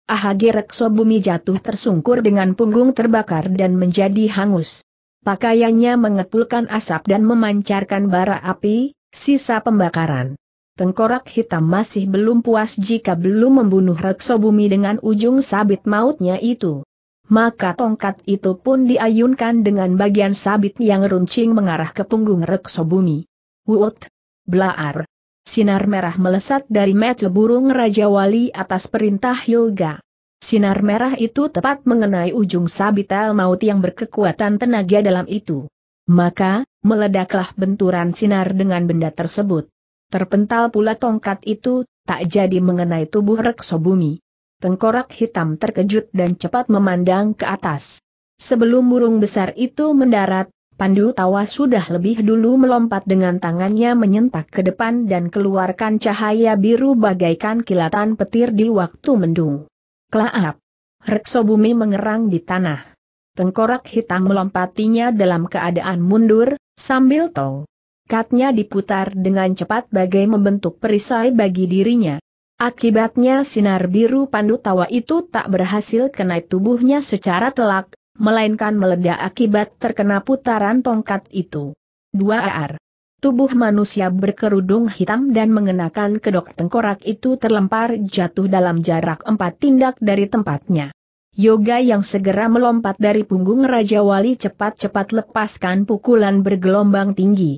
Ahagi Rekso Bumi jatuh tersungkur dengan punggung terbakar dan menjadi hangus. Pakaiannya mengepulkan asap dan memancarkan bara api, sisa pembakaran. Tengkorak hitam masih belum puas jika belum membunuh Rekso Bumi dengan ujung sabit mautnya itu. Maka tongkat itu pun diayunkan dengan bagian sabit yang runcing mengarah ke punggung Rekso Bumi. Wut! Blaar! Sinar merah melesat dari mata burung Raja Wali atas perintah Yoga. Sinar merah itu tepat mengenai ujung sabital maut yang berkekuatan tenaga dalam itu. Maka, meledaklah benturan sinar dengan benda tersebut. Terpental pula tongkat itu, tak jadi mengenai tubuh rekso bumi. Tengkorak hitam terkejut dan cepat memandang ke atas. Sebelum burung besar itu mendarat, Pandu Tawa sudah lebih dulu melompat dengan tangannya menyentak ke depan dan keluarkan cahaya biru bagaikan kilatan petir di waktu mendung. Klaap! Rekso bumi mengerang di tanah. Tengkorak hitam melompatinya dalam keadaan mundur, sambil tong. Katnya diputar dengan cepat bagai membentuk perisai bagi dirinya. Akibatnya sinar biru pandu tawa itu tak berhasil kena tubuhnya secara telak, melainkan meledak akibat terkena putaran tongkat itu. 2 AR Tubuh manusia berkerudung hitam dan mengenakan kedok tengkorak itu terlempar jatuh dalam jarak empat tindak dari tempatnya. Yoga yang segera melompat dari punggung Raja Wali cepat-cepat lepaskan pukulan bergelombang tinggi.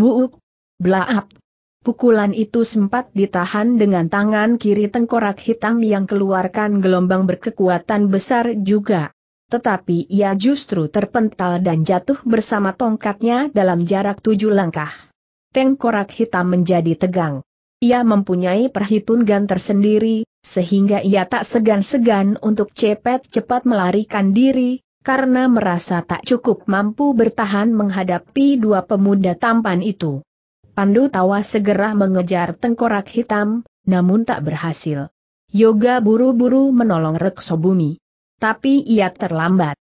Muuk! Blaap! Pukulan itu sempat ditahan dengan tangan kiri tengkorak hitam yang keluarkan gelombang berkekuatan besar juga tetapi ia justru terpental dan jatuh bersama tongkatnya dalam jarak tujuh langkah. Tengkorak hitam menjadi tegang. Ia mempunyai perhitungan tersendiri, sehingga ia tak segan-segan untuk cepat cepat melarikan diri, karena merasa tak cukup mampu bertahan menghadapi dua pemuda tampan itu. Pandu Tawa segera mengejar tengkorak hitam, namun tak berhasil. Yoga buru-buru menolong Reksobumi tapi ia terlambat.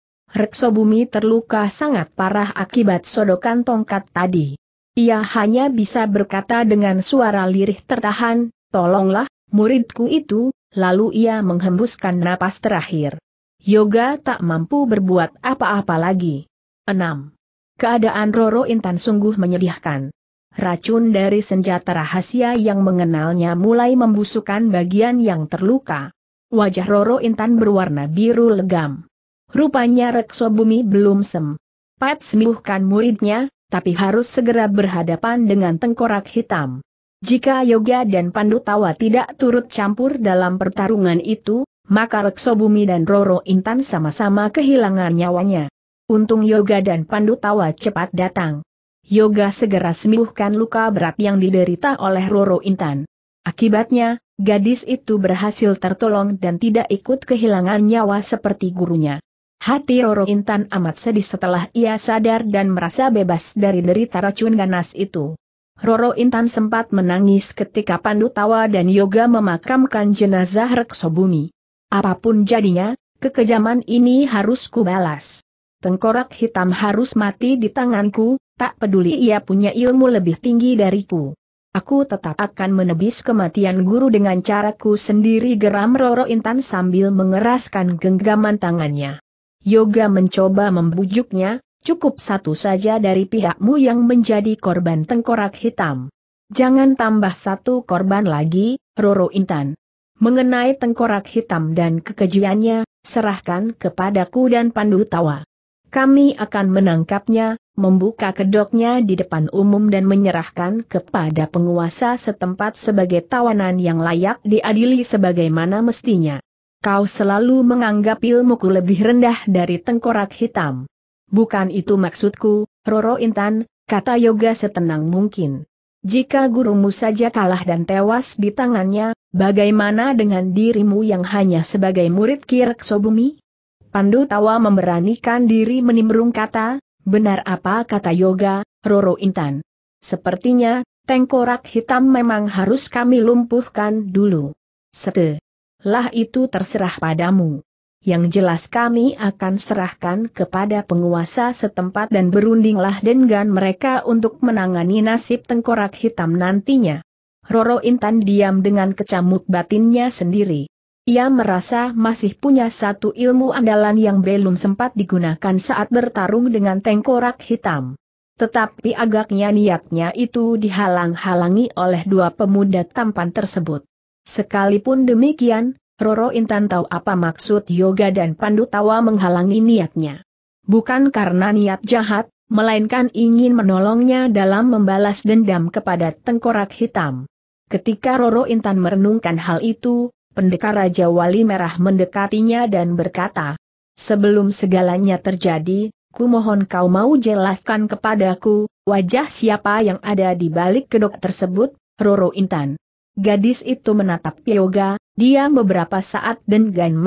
Bumi terluka sangat parah akibat sodokan tongkat tadi. Ia hanya bisa berkata dengan suara lirih tertahan, tolonglah, muridku itu, lalu ia menghembuskan napas terakhir. Yoga tak mampu berbuat apa-apa lagi. 6. Keadaan Roro Intan sungguh menyedihkan. Racun dari senjata rahasia yang mengenalnya mulai membusukkan bagian yang terluka wajah Roro Intan berwarna biru legam. Rupanya Rekso Bumi belum sem. Pat sembuhkan muridnya, tapi harus segera berhadapan dengan tengkorak hitam. Jika Yoga dan Pandu Tawa tidak turut campur dalam pertarungan itu, maka Rekso Bumi dan Roro Intan sama-sama kehilangan nyawanya. Untung Yoga dan Pandu Tawa cepat datang. Yoga segera sembuhkan luka berat yang diderita oleh Roro Intan. Akibatnya, Gadis itu berhasil tertolong dan tidak ikut kehilangan nyawa seperti gurunya. Hati Roro Intan amat sedih setelah ia sadar dan merasa bebas dari derita racun ganas itu. Roro Intan sempat menangis ketika Pandu Tawa dan Yoga memakamkan jenazah Reksobumi. Apapun jadinya, kekejaman ini harus kubalas. Tengkorak hitam harus mati di tanganku, tak peduli ia punya ilmu lebih tinggi dariku. Aku tetap akan menebis kematian guru dengan caraku sendiri geram Roro Intan sambil mengeraskan genggaman tangannya. Yoga mencoba membujuknya, cukup satu saja dari pihakmu yang menjadi korban tengkorak hitam. Jangan tambah satu korban lagi, Roro Intan. Mengenai tengkorak hitam dan kekejiannya, serahkan kepadaku dan pandu tawa. Kami akan menangkapnya, membuka kedoknya di depan umum dan menyerahkan kepada penguasa setempat sebagai tawanan yang layak diadili sebagaimana mestinya. Kau selalu menganggap ilmuku lebih rendah dari tengkorak hitam. Bukan itu maksudku, Roro Intan, kata Yoga setenang mungkin. Jika gurumu saja kalah dan tewas di tangannya, bagaimana dengan dirimu yang hanya sebagai murid Sobumi? Pandu tawa memberanikan diri menimbrung kata, Benar apa kata Yoga, Roro Intan? Sepertinya, tengkorak hitam memang harus kami lumpuhkan dulu. Setelah itu terserah padamu. Yang jelas kami akan serahkan kepada penguasa setempat dan berundinglah dengan mereka untuk menangani nasib tengkorak hitam nantinya. Roro Intan diam dengan kecamuk batinnya sendiri. Ia merasa masih punya satu ilmu andalan yang belum sempat digunakan saat bertarung dengan tengkorak hitam. Tetapi agaknya niatnya itu dihalang-halangi oleh dua pemuda tampan tersebut. Sekalipun demikian, Roro Intan tahu apa maksud Yoga dan Pandu Tawa menghalangi niatnya. Bukan karena niat jahat, melainkan ingin menolongnya dalam membalas dendam kepada tengkorak hitam. Ketika Roro Intan merenungkan hal itu, pendekar Raja Wali Merah mendekatinya dan berkata, Sebelum segalanya terjadi, ku mohon kau mau jelaskan kepadaku, wajah siapa yang ada di balik kedok tersebut, Roro Intan. Gadis itu menatap Yoga, dia beberapa saat dan Gan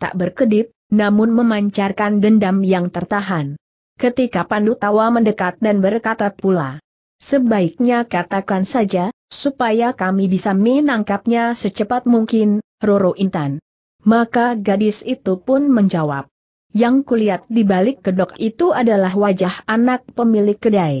tak berkedip, namun memancarkan dendam yang tertahan. Ketika Pandu tawa mendekat dan berkata pula, Sebaiknya katakan saja, supaya kami bisa menangkapnya secepat mungkin, Roro Intan. Maka gadis itu pun menjawab. Yang kulihat di balik kedok itu adalah wajah anak pemilik kedai.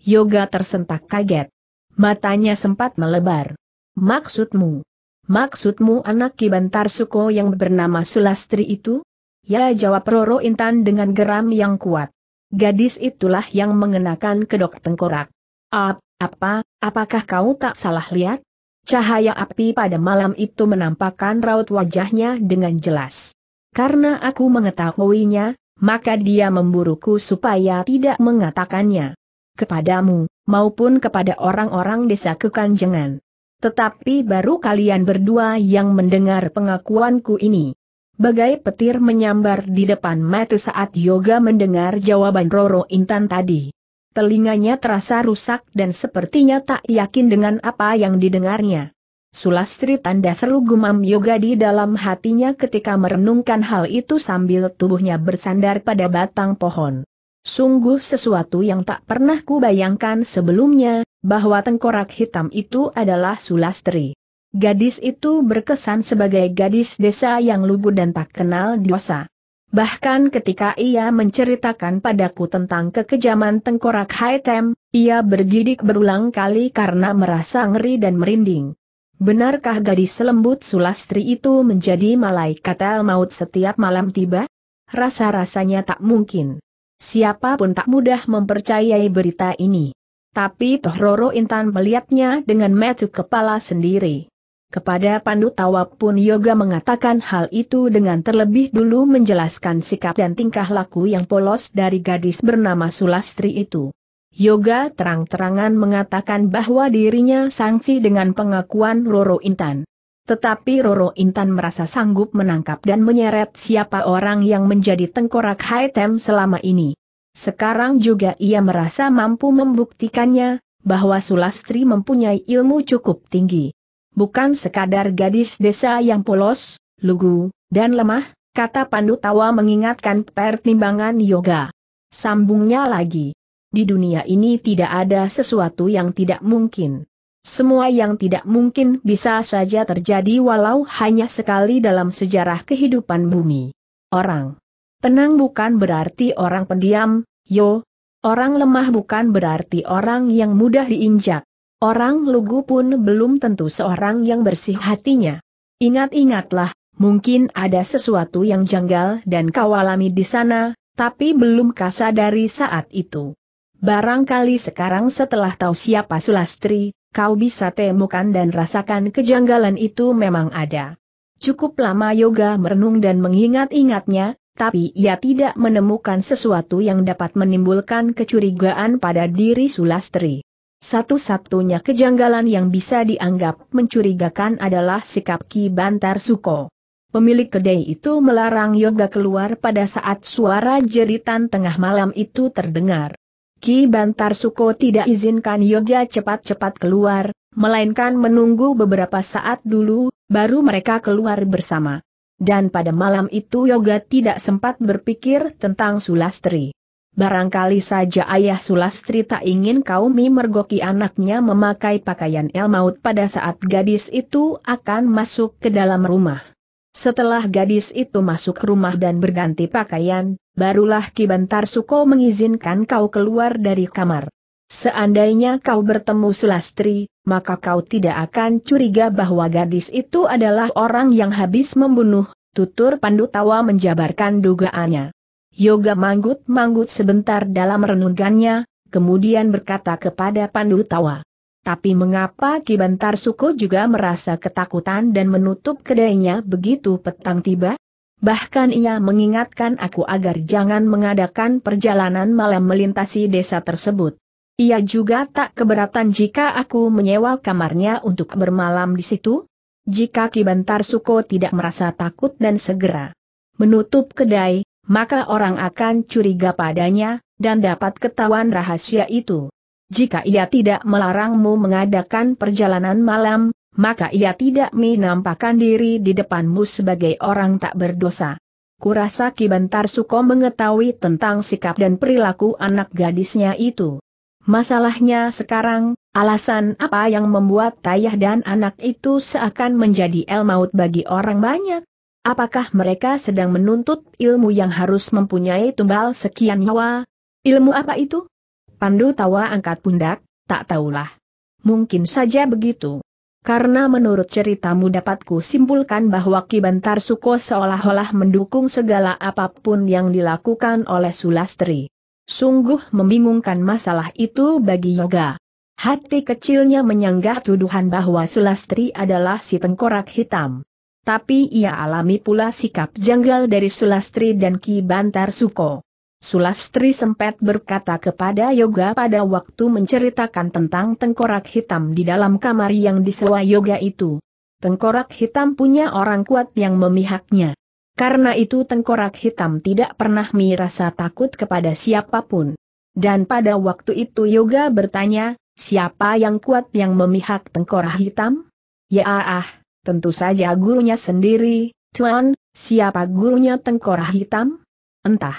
Yoga tersentak kaget. Matanya sempat melebar. Maksudmu? Maksudmu anak Kibantar Suko yang bernama Sulastri itu? Ya jawab Roro Intan dengan geram yang kuat. Gadis itulah yang mengenakan kedok tengkorak. Ap, apa, apakah kau tak salah lihat? Cahaya api pada malam itu menampakkan raut wajahnya dengan jelas. Karena aku mengetahuinya, maka dia memburuku supaya tidak mengatakannya kepadamu, maupun kepada orang-orang desa Kekanjengan. Tetapi baru kalian berdua yang mendengar pengakuanku ini. Bagai petir menyambar di depan mata saat Yoga mendengar jawaban Roro Intan tadi telinganya terasa rusak dan sepertinya tak yakin dengan apa yang didengarnya. Sulastri tanda seru gumam yoga di dalam hatinya ketika merenungkan hal itu sambil tubuhnya bersandar pada batang pohon. Sungguh sesuatu yang tak pernah kubayangkan sebelumnya, bahwa tengkorak hitam itu adalah Sulastri. Gadis itu berkesan sebagai gadis desa yang lugu dan tak kenal dosa. Bahkan ketika ia menceritakan padaku tentang kekejaman tengkorak Haitem, ia bergidik berulang kali karena merasa ngeri dan merinding. Benarkah gadis lembut sulastri itu menjadi malaikat el maut setiap malam tiba? Rasa-rasanya tak mungkin. Siapapun tak mudah mempercayai berita ini. Tapi Tohroro Intan melihatnya dengan metu kepala sendiri. Kepada Pandu Tawa pun Yoga mengatakan hal itu dengan terlebih dulu menjelaskan sikap dan tingkah laku yang polos dari gadis bernama Sulastri itu. Yoga terang-terangan mengatakan bahwa dirinya sangsi dengan pengakuan Roro Intan. Tetapi Roro Intan merasa sanggup menangkap dan menyeret siapa orang yang menjadi tengkorak Haitem selama ini. Sekarang juga ia merasa mampu membuktikannya, bahwa Sulastri mempunyai ilmu cukup tinggi bukan sekadar gadis desa yang polos, lugu, dan lemah, kata Pandu Tawa mengingatkan pertimbangan yoga. Sambungnya lagi. Di dunia ini tidak ada sesuatu yang tidak mungkin. Semua yang tidak mungkin bisa saja terjadi walau hanya sekali dalam sejarah kehidupan bumi. Orang tenang bukan berarti orang pendiam, yo. Orang lemah bukan berarti orang yang mudah diinjak. Orang lugu pun belum tentu seorang yang bersih hatinya. Ingat-ingatlah, mungkin ada sesuatu yang janggal dan kau alami di sana, tapi belum kasar dari saat itu. Barangkali sekarang setelah tahu siapa Sulastri, kau bisa temukan dan rasakan kejanggalan itu memang ada. Cukup lama Yoga merenung dan mengingat-ingatnya, tapi ia tidak menemukan sesuatu yang dapat menimbulkan kecurigaan pada diri Sulastri. Satu-satunya kejanggalan yang bisa dianggap mencurigakan adalah sikap Ki Bantar Suko. Pemilik kedai itu melarang Yoga keluar pada saat suara jeritan tengah malam itu terdengar. Ki Bantar Suko tidak izinkan Yoga cepat-cepat keluar, melainkan menunggu beberapa saat dulu, baru mereka keluar bersama. Dan pada malam itu Yoga tidak sempat berpikir tentang Sulastri. Barangkali saja ayah Sulastri tak ingin kaumi mergoki anaknya memakai pakaian elmaut pada saat gadis itu akan masuk ke dalam rumah. Setelah gadis itu masuk rumah dan berganti pakaian, barulah Kibantar Suko mengizinkan kau keluar dari kamar. Seandainya kau bertemu Sulastri, maka kau tidak akan curiga bahwa gadis itu adalah orang yang habis membunuh, tutur Pandu tawa menjabarkan dugaannya. Yoga manggut-manggut sebentar dalam renungannya, kemudian berkata kepada Pandu Tawa. Tapi mengapa Kibantar Suko juga merasa ketakutan dan menutup kedainya begitu petang tiba? Bahkan ia mengingatkan aku agar jangan mengadakan perjalanan malam melintasi desa tersebut. Ia juga tak keberatan jika aku menyewa kamarnya untuk bermalam di situ? Jika Kibantar Suko tidak merasa takut dan segera menutup kedai, maka orang akan curiga padanya, dan dapat ketahuan rahasia itu. Jika ia tidak melarangmu mengadakan perjalanan malam, maka ia tidak menampakkan diri di depanmu sebagai orang tak berdosa. Kurasa Kibantar Suko mengetahui tentang sikap dan perilaku anak gadisnya itu. Masalahnya sekarang, alasan apa yang membuat Tayah dan anak itu seakan menjadi el maut bagi orang banyak? Apakah mereka sedang menuntut ilmu yang harus mempunyai tumbal sekian nyawa? Ilmu apa itu? Pandu tawa angkat pundak, tak tahulah. Mungkin saja begitu. Karena menurut ceritamu dapatku simpulkan bahwa Ki Bantar Suko seolah-olah mendukung segala apapun yang dilakukan oleh Sulastri. Sungguh membingungkan masalah itu bagi Yoga. Hati kecilnya menyanggah tuduhan bahwa Sulastri adalah si tengkorak hitam tapi ia alami pula sikap janggal dari Sulastri dan Ki Bantar Suko. Sulastri sempat berkata kepada Yoga pada waktu menceritakan tentang tengkorak hitam di dalam kamar yang disewa Yoga itu. Tengkorak hitam punya orang kuat yang memihaknya. Karena itu tengkorak hitam tidak pernah merasa takut kepada siapapun. Dan pada waktu itu Yoga bertanya, siapa yang kuat yang memihak tengkorak hitam? Ya ah, ah Tentu saja gurunya sendiri, Tuan, siapa gurunya tengkorak hitam? Entah.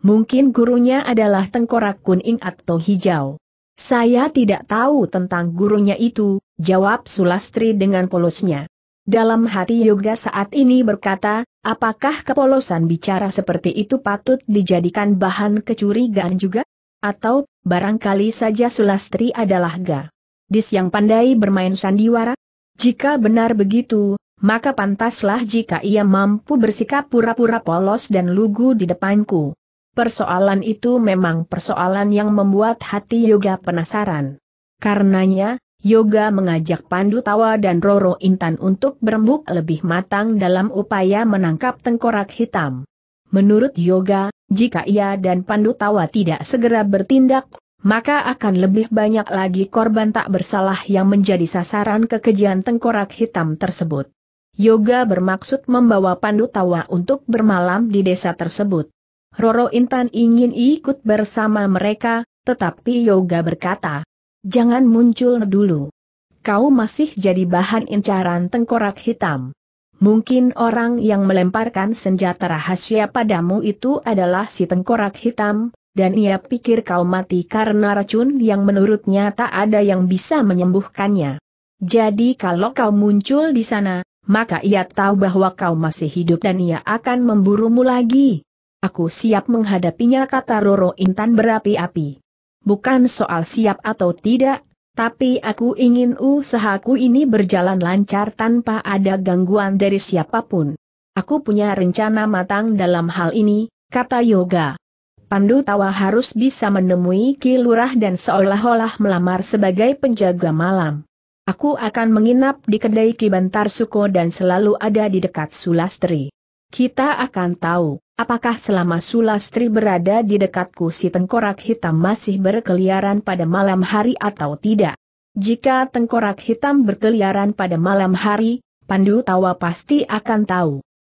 Mungkin gurunya adalah tengkorak kuning atau hijau. Saya tidak tahu tentang gurunya itu, jawab Sulastri dengan polosnya. Dalam hati Yoga saat ini berkata, apakah kepolosan bicara seperti itu patut dijadikan bahan kecurigaan juga? Atau, barangkali saja Sulastri adalah ga. Dis yang pandai bermain sandiwara? Jika benar begitu, maka pantaslah jika ia mampu bersikap pura-pura polos dan lugu di depanku. Persoalan itu memang persoalan yang membuat hati Yoga penasaran. Karenanya, Yoga mengajak Pandu Tawa dan Roro Intan untuk berembuk lebih matang dalam upaya menangkap tengkorak hitam. Menurut Yoga, jika ia dan Pandu Tawa tidak segera bertindak, maka akan lebih banyak lagi korban tak bersalah yang menjadi sasaran kekejian tengkorak hitam tersebut. Yoga bermaksud membawa Pandu Tawa untuk bermalam di desa tersebut. Roro Intan ingin ikut bersama mereka, tetapi Yoga berkata, Jangan muncul dulu. Kau masih jadi bahan incaran tengkorak hitam. Mungkin orang yang melemparkan senjata rahasia padamu itu adalah si tengkorak hitam, dan ia pikir kau mati karena racun yang menurutnya tak ada yang bisa menyembuhkannya. Jadi kalau kau muncul di sana, maka ia tahu bahwa kau masih hidup dan ia akan memburumu lagi. Aku siap menghadapinya kata Roro Intan berapi-api. Bukan soal siap atau tidak, tapi aku ingin usahaku ini berjalan lancar tanpa ada gangguan dari siapapun. Aku punya rencana matang dalam hal ini, kata Yoga. Pandu Tawa harus bisa menemui Kilurah dan seolah-olah melamar sebagai penjaga malam. Aku akan menginap di kedai Ki Suko dan selalu ada di dekat Sulastri. Kita akan tahu, apakah selama Sulastri berada di dekatku si tengkorak hitam masih berkeliaran pada malam hari atau tidak. Jika tengkorak hitam berkeliaran pada malam hari, Pandu Tawa pasti akan tahu.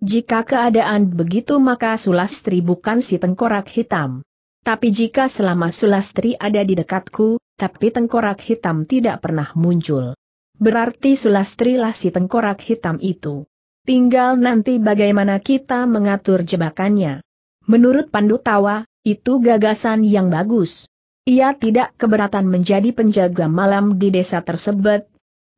Jika keadaan begitu maka Sulastri bukan si tengkorak hitam. Tapi jika selama Sulastri ada di dekatku, tapi tengkorak hitam tidak pernah muncul. Berarti Sulastri lah si tengkorak hitam itu. Tinggal nanti bagaimana kita mengatur jebakannya. Menurut Pandu Tawa, itu gagasan yang bagus. Ia tidak keberatan menjadi penjaga malam di desa tersebut,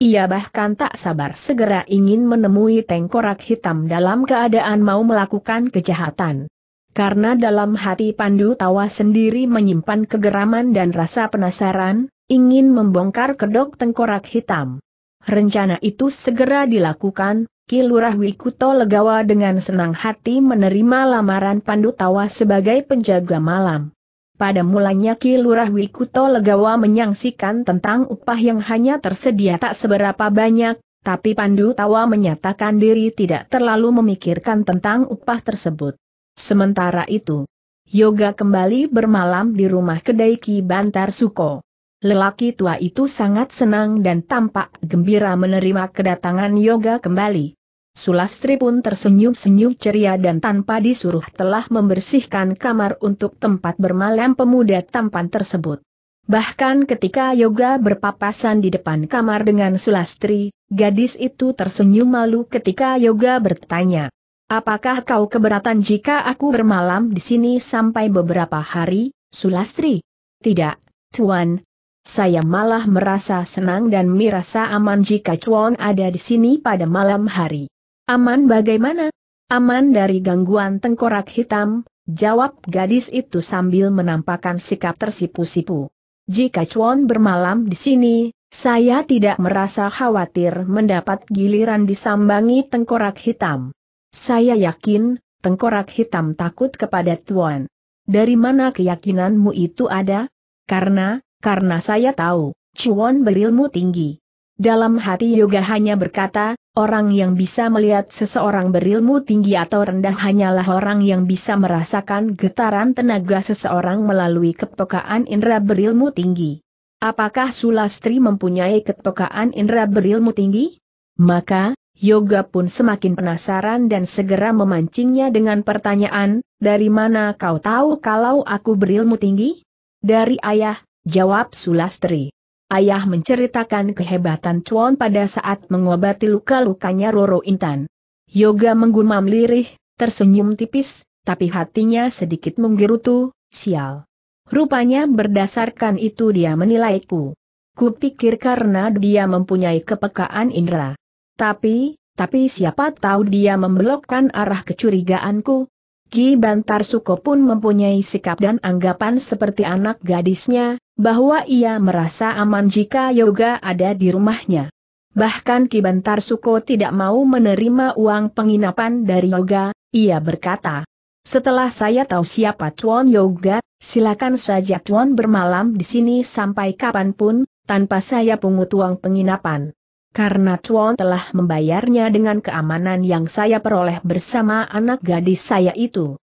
ia bahkan tak sabar segera ingin menemui tengkorak hitam dalam keadaan mau melakukan kejahatan. Karena dalam hati Pandu Tawa sendiri menyimpan kegeraman dan rasa penasaran, ingin membongkar kedok tengkorak hitam. Rencana itu segera dilakukan, Kilurah Wikuto Legawa dengan senang hati menerima lamaran Pandu Tawa sebagai penjaga malam. Pada mulanya Ki Lurah Wikuto Legawa menyangsikan tentang upah yang hanya tersedia tak seberapa banyak, tapi Pandu Tawa menyatakan diri tidak terlalu memikirkan tentang upah tersebut. Sementara itu, Yoga kembali bermalam di rumah kedai Ki Bantar Suko. Lelaki tua itu sangat senang dan tampak gembira menerima kedatangan Yoga kembali. Sulastri pun tersenyum-senyum ceria dan tanpa disuruh telah membersihkan kamar untuk tempat bermalam pemuda tampan tersebut. Bahkan ketika Yoga berpapasan di depan kamar dengan Sulastri, gadis itu tersenyum malu ketika Yoga bertanya, Apakah kau keberatan jika aku bermalam di sini sampai beberapa hari, Sulastri? Tidak, Tuan, saya malah merasa senang dan merasa aman jika Chuan ada di sini pada malam hari. Aman bagaimana? Aman dari gangguan tengkorak hitam, jawab gadis itu sambil menampakkan sikap tersipu-sipu. Jika Chuan bermalam di sini, saya tidak merasa khawatir mendapat giliran disambangi tengkorak hitam. Saya yakin, tengkorak hitam takut kepada Tuan. Dari mana keyakinanmu itu ada? Karena, karena saya tahu, Chuan berilmu tinggi. Dalam hati Yoga hanya berkata, orang yang bisa melihat seseorang berilmu tinggi atau rendah hanyalah orang yang bisa merasakan getaran tenaga seseorang melalui kepekaan indera berilmu tinggi. Apakah Sulastri mempunyai kepekaan indera berilmu tinggi? Maka, Yoga pun semakin penasaran dan segera memancingnya dengan pertanyaan, dari mana kau tahu kalau aku berilmu tinggi? Dari ayah, jawab Sulastri ayah menceritakan kehebatan Chuan pada saat mengobati luka-lukanya Roro Intan. Yoga menggumam lirih, tersenyum tipis, tapi hatinya sedikit menggerutu, sial. Rupanya berdasarkan itu dia menilaiku. Kupikir karena dia mempunyai kepekaan indera. Tapi, tapi siapa tahu dia membelokkan arah kecurigaanku. Ki Bantar Suko pun mempunyai sikap dan anggapan seperti anak gadisnya, bahwa ia merasa aman jika Yoga ada di rumahnya. Bahkan Kibantar Suko tidak mau menerima uang penginapan dari Yoga, ia berkata. Setelah saya tahu siapa Tuan Yoga, silakan saja Tuan bermalam di sini sampai kapanpun, tanpa saya pungut uang penginapan. Karena Tuan telah membayarnya dengan keamanan yang saya peroleh bersama anak gadis saya itu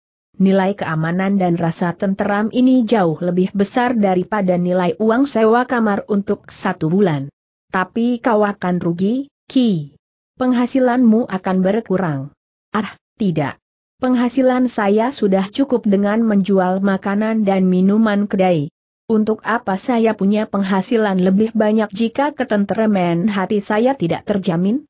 nilai keamanan dan rasa tenteram ini jauh lebih besar daripada nilai uang sewa kamar untuk satu bulan. Tapi kau akan rugi, Ki. Penghasilanmu akan berkurang. Ah, tidak. Penghasilan saya sudah cukup dengan menjual makanan dan minuman kedai. Untuk apa saya punya penghasilan lebih banyak jika ketenteraman hati saya tidak terjamin?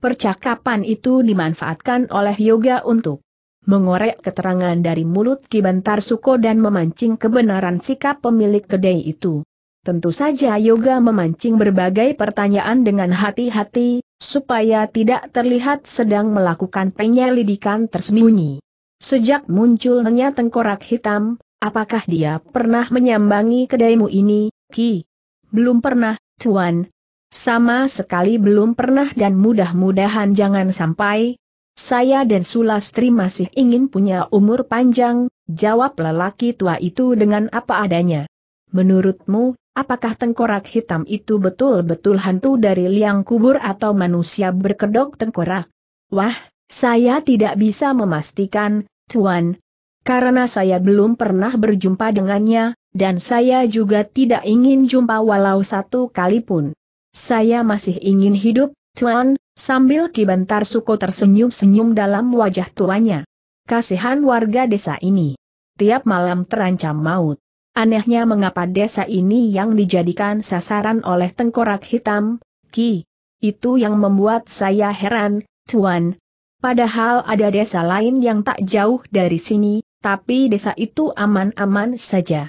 Percakapan itu dimanfaatkan oleh yoga untuk mengorek keterangan dari mulut Kibantar Suko dan memancing kebenaran sikap pemilik kedai itu. Tentu saja Yoga memancing berbagai pertanyaan dengan hati-hati, supaya tidak terlihat sedang melakukan penyelidikan tersembunyi. Sejak munculnya tengkorak hitam, apakah dia pernah menyambangi kedaimu ini, Ki? Belum pernah, Tuan. Sama sekali belum pernah dan mudah-mudahan jangan sampai, saya dan Sulastri masih ingin punya umur panjang, jawab lelaki tua itu dengan apa adanya. Menurutmu, apakah tengkorak hitam itu betul-betul hantu dari liang kubur atau manusia berkedok tengkorak? Wah, saya tidak bisa memastikan, Tuan. Karena saya belum pernah berjumpa dengannya, dan saya juga tidak ingin jumpa walau satu kali pun. Saya masih ingin hidup, Tuan, Sambil Kibantar Suko tersenyum-senyum dalam wajah tuanya. Kasihan warga desa ini. Tiap malam terancam maut. Anehnya mengapa desa ini yang dijadikan sasaran oleh tengkorak hitam, Ki. Itu yang membuat saya heran, Tuan. Padahal ada desa lain yang tak jauh dari sini, tapi desa itu aman-aman saja.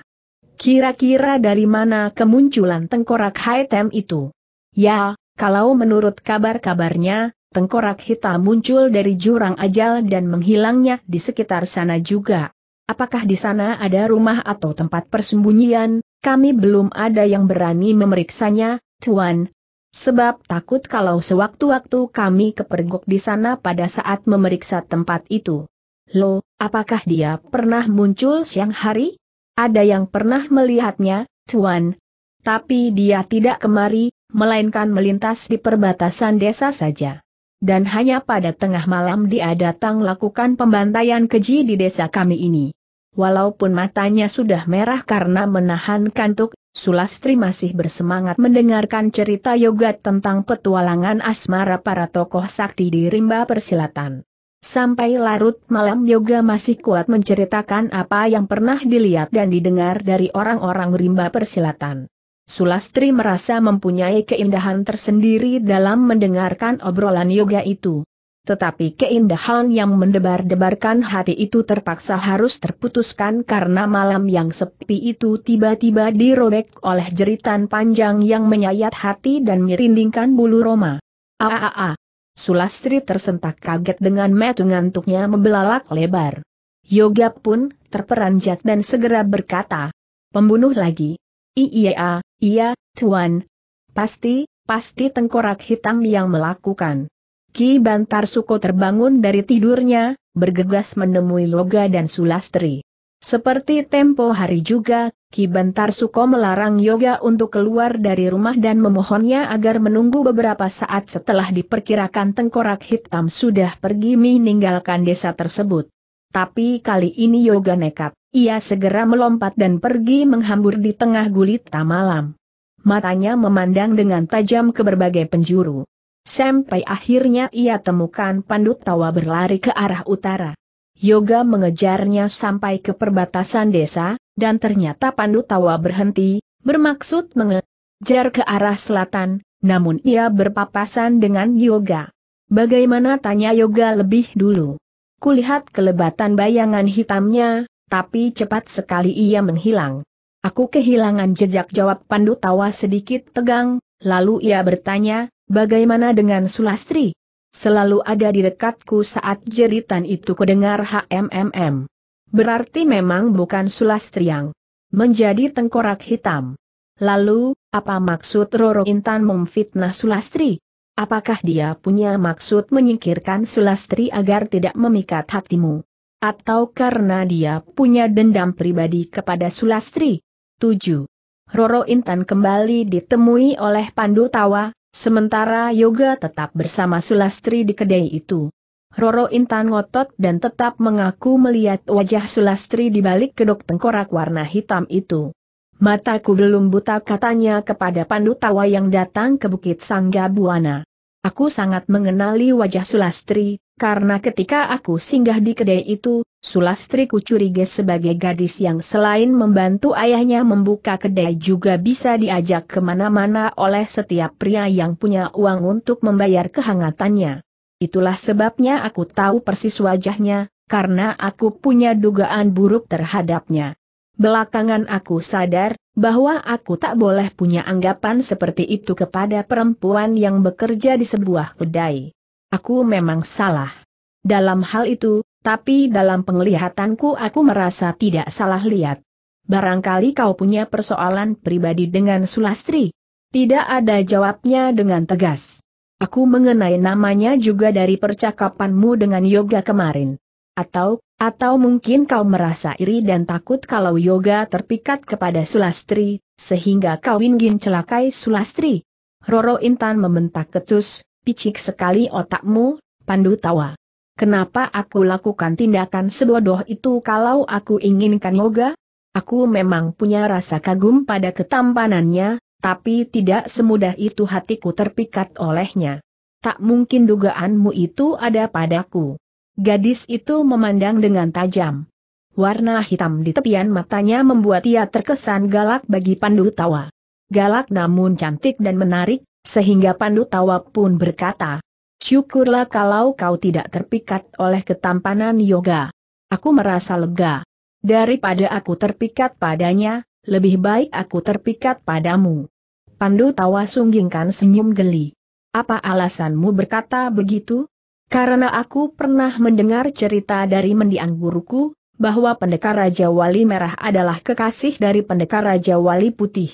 Kira-kira dari mana kemunculan tengkorak hitam itu? Ya, kalau menurut kabar-kabarnya, tengkorak hitam muncul dari jurang ajal dan menghilangnya di sekitar sana juga. Apakah di sana ada rumah atau tempat persembunyian, kami belum ada yang berani memeriksanya, Tuan. Sebab takut kalau sewaktu-waktu kami kepergok di sana pada saat memeriksa tempat itu. Lo, apakah dia pernah muncul siang hari? Ada yang pernah melihatnya, Tuan. Tapi dia tidak kemari, melainkan melintas di perbatasan desa saja. Dan hanya pada tengah malam dia datang lakukan pembantaian keji di desa kami ini. Walaupun matanya sudah merah karena menahan kantuk, Sulastri masih bersemangat mendengarkan cerita Yoga tentang petualangan asmara para tokoh sakti di rimba persilatan. Sampai larut malam Yoga masih kuat menceritakan apa yang pernah dilihat dan didengar dari orang-orang rimba persilatan. Sulastri merasa mempunyai keindahan tersendiri dalam mendengarkan obrolan yoga itu. Tetapi keindahan yang mendebar-debarkan hati itu terpaksa harus terputuskan karena malam yang sepi itu tiba-tiba dirobek oleh jeritan panjang yang menyayat hati dan merindingkan bulu Roma. Aaaa. Sulastri tersentak kaget dengan metu ngantuknya membelalak lebar. Yoga pun terperanjat dan segera berkata, pembunuh lagi. Iya, iya, Tuan. Pasti, pasti tengkorak hitam yang melakukan. Ki Bantar Suko terbangun dari tidurnya, bergegas menemui Loga dan Sulastri. Seperti tempo hari juga, Ki Bantar Suko melarang Yoga untuk keluar dari rumah dan memohonnya agar menunggu beberapa saat setelah diperkirakan tengkorak hitam sudah pergi meninggalkan desa tersebut. Tapi kali ini Yoga nekat. Ia segera melompat dan pergi menghambur di tengah gulita malam. Matanya memandang dengan tajam ke berbagai penjuru. Sampai akhirnya ia temukan pandut tawa berlari ke arah utara. Yoga mengejarnya sampai ke perbatasan desa, dan ternyata pandu tawa berhenti, bermaksud mengejar ke arah selatan, namun ia berpapasan dengan Yoga. Bagaimana tanya Yoga lebih dulu? Kulihat kelebatan bayangan hitamnya, tapi cepat sekali ia menghilang. Aku kehilangan jejak jawab Pandu tawa sedikit tegang, lalu ia bertanya, bagaimana dengan Sulastri? Selalu ada di dekatku saat jeritan itu kudengar HMMM. Berarti memang bukan Sulastri yang menjadi tengkorak hitam. Lalu, apa maksud Roro Intan memfitnah Sulastri? Apakah dia punya maksud menyingkirkan Sulastri agar tidak memikat hatimu? Atau karena dia punya dendam pribadi kepada Sulastri? 7. Roro Intan kembali ditemui oleh Pandu Tawa, sementara Yoga tetap bersama Sulastri di kedai itu. Roro Intan ngotot dan tetap mengaku melihat wajah Sulastri di balik kedok tengkorak warna hitam itu. Mataku belum buta katanya kepada Pandu Tawa yang datang ke Bukit Sangga Buana. Aku sangat mengenali wajah Sulastri, karena ketika aku singgah di kedai itu, Sulastri kucuriga sebagai gadis yang selain membantu ayahnya membuka kedai juga bisa diajak kemana-mana oleh setiap pria yang punya uang untuk membayar kehangatannya. Itulah sebabnya aku tahu persis wajahnya, karena aku punya dugaan buruk terhadapnya. Belakangan aku sadar, bahwa aku tak boleh punya anggapan seperti itu kepada perempuan yang bekerja di sebuah kedai. Aku memang salah. Dalam hal itu, tapi dalam penglihatanku aku merasa tidak salah lihat. Barangkali kau punya persoalan pribadi dengan Sulastri. Tidak ada jawabnya dengan tegas. Aku mengenai namanya juga dari percakapanmu dengan Yoga kemarin. Atau, atau mungkin kau merasa iri dan takut kalau yoga terpikat kepada Sulastri, sehingga kau ingin celakai Sulastri? Roro Intan membentak ketus, picik sekali otakmu, pandu tawa. Kenapa aku lakukan tindakan sebodoh itu kalau aku inginkan yoga? Aku memang punya rasa kagum pada ketampanannya, tapi tidak semudah itu hatiku terpikat olehnya. Tak mungkin dugaanmu itu ada padaku. Gadis itu memandang dengan tajam. Warna hitam di tepian matanya membuat ia terkesan galak bagi Pandu Tawa. Galak namun cantik dan menarik, sehingga Pandu Tawa pun berkata, Syukurlah kalau kau tidak terpikat oleh ketampanan yoga. Aku merasa lega. Daripada aku terpikat padanya, lebih baik aku terpikat padamu. Pandu tawa sunggingkan senyum geli. Apa alasanmu berkata begitu? Karena aku pernah mendengar cerita dari mendiang guruku, bahwa pendekar Raja Wali Merah adalah kekasih dari pendekar Raja Wali Putih.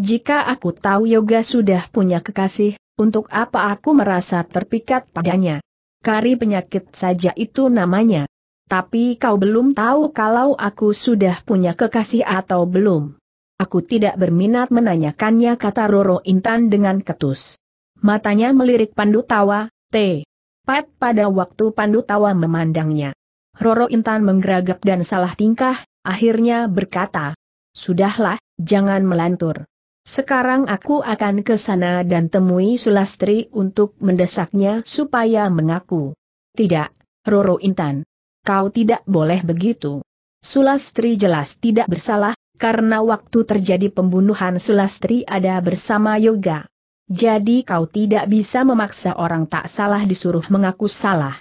Jika aku tahu Yoga sudah punya kekasih, untuk apa aku merasa terpikat padanya? Kari penyakit saja itu namanya. Tapi kau belum tahu kalau aku sudah punya kekasih atau belum. Aku tidak berminat menanyakannya kata Roro Intan dengan ketus. Matanya melirik pandu tawa, T. Pat pada waktu Pandu Tawa memandangnya. Roro Intan menggeragap dan salah tingkah, akhirnya berkata, Sudahlah, jangan melantur. Sekarang aku akan ke sana dan temui Sulastri untuk mendesaknya supaya mengaku. Tidak, Roro Intan. Kau tidak boleh begitu. Sulastri jelas tidak bersalah, karena waktu terjadi pembunuhan Sulastri ada bersama Yoga. Jadi kau tidak bisa memaksa orang tak salah disuruh mengaku salah.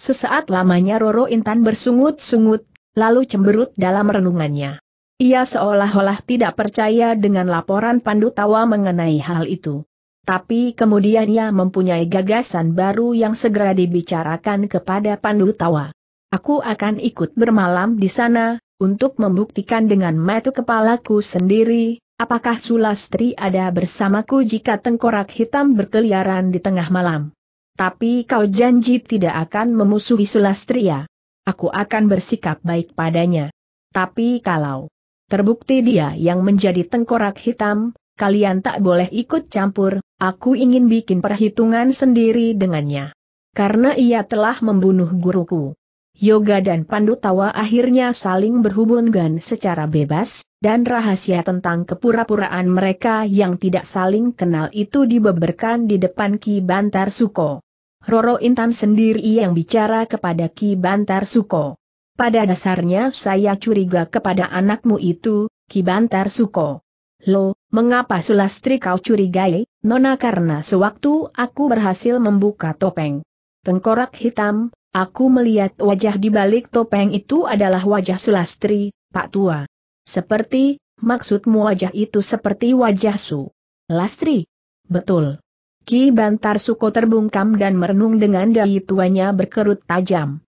Sesaat lamanya Roro Intan bersungut-sungut, lalu cemberut dalam renungannya. Ia seolah-olah tidak percaya dengan laporan Pandu Tawa mengenai hal itu. Tapi kemudian ia mempunyai gagasan baru yang segera dibicarakan kepada Pandu Tawa. Aku akan ikut bermalam di sana, untuk membuktikan dengan metu kepalaku sendiri, Apakah Sulastri ada bersamaku jika tengkorak hitam berkeliaran di tengah malam? Tapi kau janji tidak akan memusuhi Sulastri ya? Aku akan bersikap baik padanya. Tapi kalau terbukti dia yang menjadi tengkorak hitam, kalian tak boleh ikut campur, aku ingin bikin perhitungan sendiri dengannya. Karena ia telah membunuh guruku. Yoga dan Pandu Tawa akhirnya saling berhubungan secara bebas, dan rahasia tentang kepura-puraan mereka yang tidak saling kenal itu dibeberkan di depan Ki Bantar Suko. Roro Intan sendiri yang bicara kepada Ki Bantar Suko. Pada dasarnya saya curiga kepada anakmu itu, Ki Bantar Suko. Lo, mengapa Sulastri kau curigai, Nona karena sewaktu aku berhasil membuka topeng tengkorak hitam, aku melihat wajah di balik topeng itu adalah wajah Sulastri, Pak Tua. Seperti, maksudmu wajah itu seperti wajah Su. Lastri. Betul. Ki Bantar Suko terbungkam dan merenung dengan dahi tuanya berkerut tajam.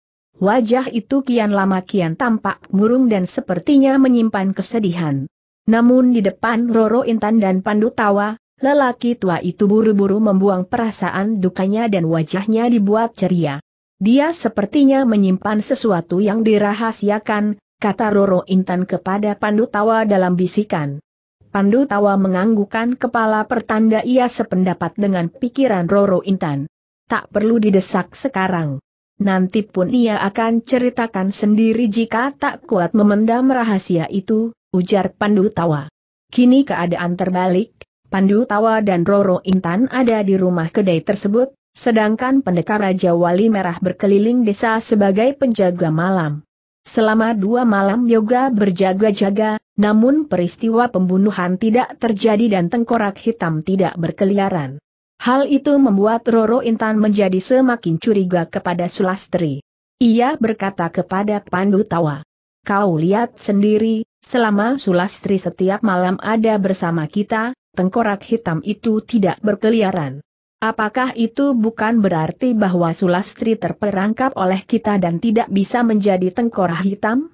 Wajah itu kian lama kian tampak murung dan sepertinya menyimpan kesedihan. Namun di depan Roro Intan dan Pandu Tawa, lelaki tua itu buru-buru membuang perasaan dukanya dan wajahnya dibuat ceria. Dia sepertinya menyimpan sesuatu yang dirahasiakan, kata Roro Intan kepada Pandu Tawa dalam bisikan. Pandu Tawa menganggukkan kepala pertanda ia sependapat dengan pikiran Roro Intan. Tak perlu didesak sekarang. Nanti pun ia akan ceritakan sendiri jika tak kuat memendam rahasia itu, ujar Pandu Tawa. Kini keadaan terbalik, Pandu Tawa dan Roro Intan ada di rumah kedai tersebut, sedangkan pendekar Raja Wali Merah berkeliling desa sebagai penjaga malam. Selama dua malam Yoga berjaga-jaga, namun peristiwa pembunuhan tidak terjadi dan tengkorak hitam tidak berkeliaran. Hal itu membuat Roro Intan menjadi semakin curiga kepada Sulastri. Ia berkata kepada Pandu Tawa. Kau lihat sendiri, selama Sulastri setiap malam ada bersama kita, tengkorak hitam itu tidak berkeliaran. Apakah itu bukan berarti bahwa Sulastri terperangkap oleh kita dan tidak bisa menjadi tengkorak hitam?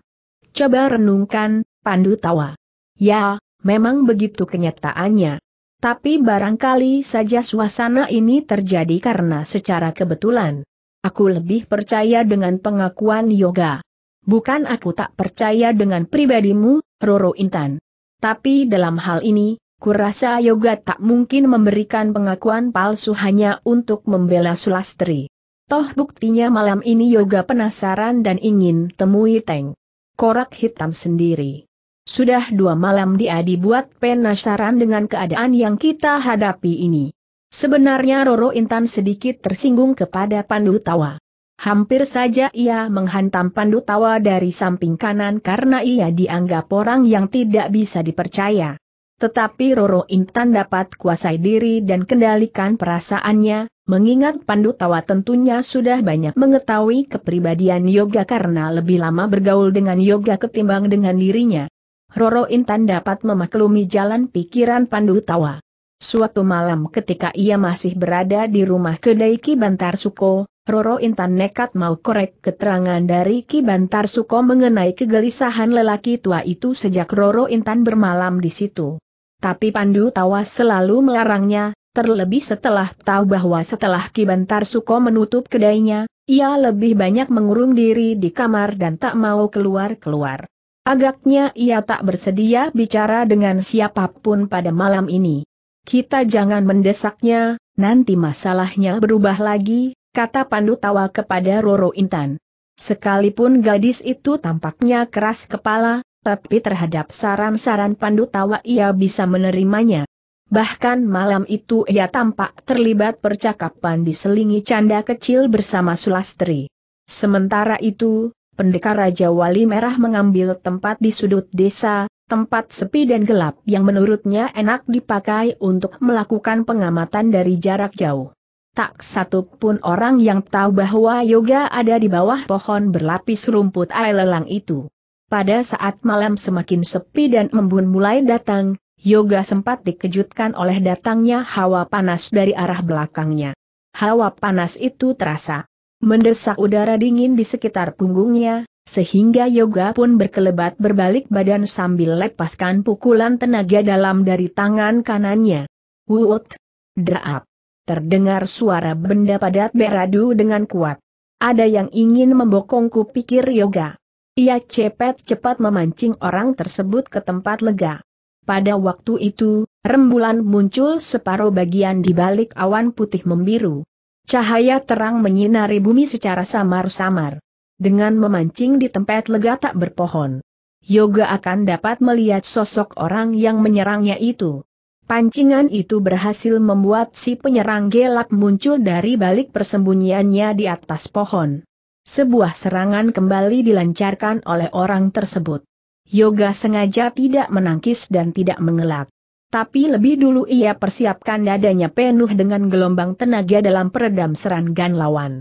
Coba renungkan, Pandu tawa. Ya, memang begitu kenyataannya. Tapi barangkali saja suasana ini terjadi karena secara kebetulan. Aku lebih percaya dengan pengakuan yoga. Bukan aku tak percaya dengan pribadimu, Roro Intan. Tapi dalam hal ini, Kurasa Yoga tak mungkin memberikan pengakuan palsu hanya untuk membela Sulastri. Toh buktinya malam ini Yoga penasaran dan ingin temui Teng. Korak hitam sendiri. Sudah dua malam dia dibuat penasaran dengan keadaan yang kita hadapi ini. Sebenarnya Roro Intan sedikit tersinggung kepada Pandu Tawa. Hampir saja ia menghantam Pandu Tawa dari samping kanan karena ia dianggap orang yang tidak bisa dipercaya. Tetapi Roro Intan dapat kuasai diri dan kendalikan perasaannya, mengingat Pandu Tawa tentunya sudah banyak mengetahui kepribadian Yoga karena lebih lama bergaul dengan Yoga ketimbang dengan dirinya. Roro Intan dapat memaklumi jalan pikiran Pandu Tawa. Suatu malam ketika ia masih berada di rumah kedai Ki Bantar Suko, Roro Intan nekat mau korek keterangan dari Ki Bantar Suko mengenai kegelisahan lelaki tua itu sejak Roro Intan bermalam di situ. Tapi Pandu Tawa selalu melarangnya, terlebih setelah tahu bahwa setelah Kibantar Suko menutup kedainya, ia lebih banyak mengurung diri di kamar dan tak mau keluar-keluar. Agaknya ia tak bersedia bicara dengan siapapun pada malam ini. Kita jangan mendesaknya, nanti masalahnya berubah lagi, kata Pandu Tawa kepada Roro Intan. Sekalipun gadis itu tampaknya keras kepala, tapi terhadap saran-saran pandu tawa ia bisa menerimanya. Bahkan malam itu ia tampak terlibat percakapan diselingi canda kecil bersama Sulastri. Sementara itu, pendekar Raja Wali Merah mengambil tempat di sudut desa, tempat sepi dan gelap yang menurutnya enak dipakai untuk melakukan pengamatan dari jarak jauh. Tak satu pun orang yang tahu bahwa yoga ada di bawah pohon berlapis rumput air lelang itu. Pada saat malam semakin sepi dan embun mulai datang, Yoga sempat dikejutkan oleh datangnya hawa panas dari arah belakangnya. Hawa panas itu terasa mendesak udara dingin di sekitar punggungnya, sehingga Yoga pun berkelebat berbalik badan sambil lepaskan pukulan tenaga dalam dari tangan kanannya. Wut! Draap! Terdengar suara benda padat beradu dengan kuat. Ada yang ingin membokongku pikir Yoga. Ia cepat cepat memancing orang tersebut ke tempat lega. Pada waktu itu, rembulan muncul separuh bagian di balik awan putih membiru. Cahaya terang menyinari bumi secara samar-samar. Dengan memancing di tempat lega tak berpohon, Yoga akan dapat melihat sosok orang yang menyerangnya itu. Pancingan itu berhasil membuat si penyerang gelap muncul dari balik persembunyiannya di atas pohon sebuah serangan kembali dilancarkan oleh orang tersebut. Yoga sengaja tidak menangkis dan tidak mengelak. Tapi lebih dulu ia persiapkan dadanya penuh dengan gelombang tenaga dalam peredam serangan lawan.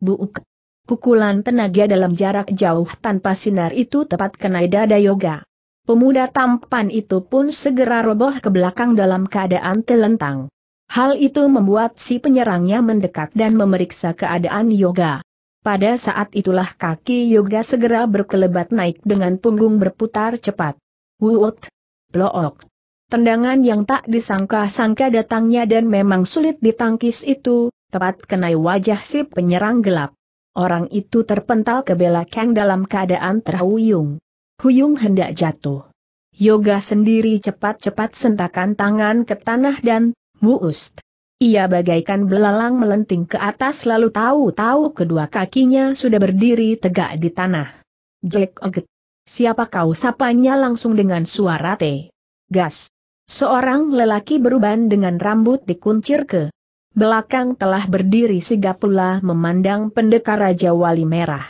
Buuk. Pukulan tenaga dalam jarak jauh tanpa sinar itu tepat kena dada yoga. Pemuda tampan itu pun segera roboh ke belakang dalam keadaan telentang. Hal itu membuat si penyerangnya mendekat dan memeriksa keadaan yoga. Pada saat itulah kaki Yoga segera berkelebat naik dengan punggung berputar cepat. Wuot! Blook! Tendangan yang tak disangka-sangka datangnya dan memang sulit ditangkis itu, tepat kenai wajah si penyerang gelap. Orang itu terpental ke belakang dalam keadaan terhuyung. Huyung hendak jatuh. Yoga sendiri cepat-cepat sentakan tangan ke tanah dan, buust. Ia bagaikan belalang melenting ke atas lalu tahu-tahu kedua kakinya sudah berdiri tegak di tanah. Jack, oget. Siapa kau sapanya langsung dengan suara T. Gas. Seorang lelaki beruban dengan rambut dikuncir ke belakang telah berdiri pula memandang pendekar Raja Wali Merah.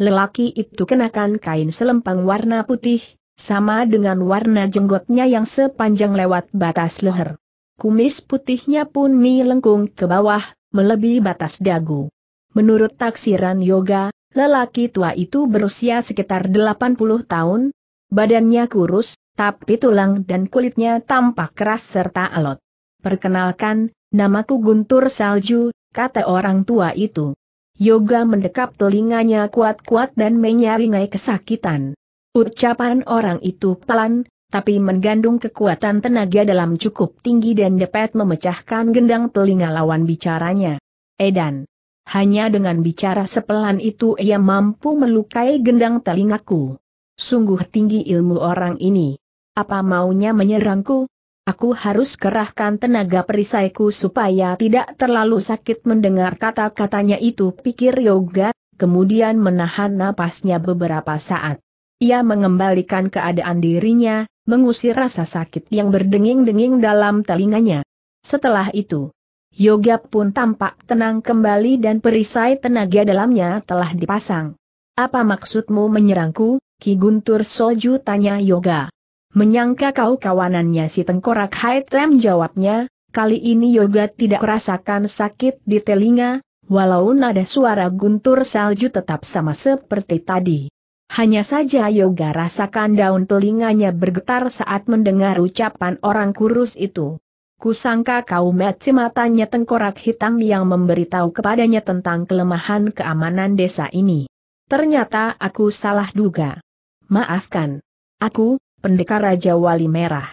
Lelaki itu kenakan kain selempang warna putih, sama dengan warna jenggotnya yang sepanjang lewat batas leher. Kumis putihnya pun melengkung ke bawah, melebihi batas dagu. Menurut taksiran yoga, lelaki tua itu berusia sekitar 80 tahun, badannya kurus, tapi tulang dan kulitnya tampak keras serta alot. Perkenalkan, namaku Guntur Salju, kata orang tua itu. Yoga mendekap telinganya kuat-kuat dan menyaringai kesakitan. Ucapan orang itu pelan, tapi menggandung kekuatan tenaga dalam cukup tinggi dan dapat memecahkan gendang telinga lawan bicaranya. Edan. Hanya dengan bicara sepelan itu ia mampu melukai gendang telingaku. Sungguh tinggi ilmu orang ini. Apa maunya menyerangku? Aku harus kerahkan tenaga perisaiku supaya tidak terlalu sakit mendengar kata-katanya itu pikir Yoga, kemudian menahan napasnya beberapa saat. Ia mengembalikan keadaan dirinya, mengusir rasa sakit yang berdenging-denging dalam telinganya. Setelah itu, Yoga pun tampak tenang kembali dan perisai tenaga dalamnya telah dipasang. Apa maksudmu menyerangku, Ki Guntur Soju tanya Yoga. Menyangka kau kawanannya si tengkorak Haitem jawabnya, kali ini Yoga tidak merasakan sakit di telinga, walau nada suara Guntur Salju tetap sama seperti tadi. Hanya saja Yoga rasakan daun telinganya bergetar saat mendengar ucapan orang kurus itu. Kusangka kau meci matanya tengkorak hitam yang memberitahu kepadanya tentang kelemahan keamanan desa ini. Ternyata aku salah duga. Maafkan. Aku, pendekar Raja Wali Merah.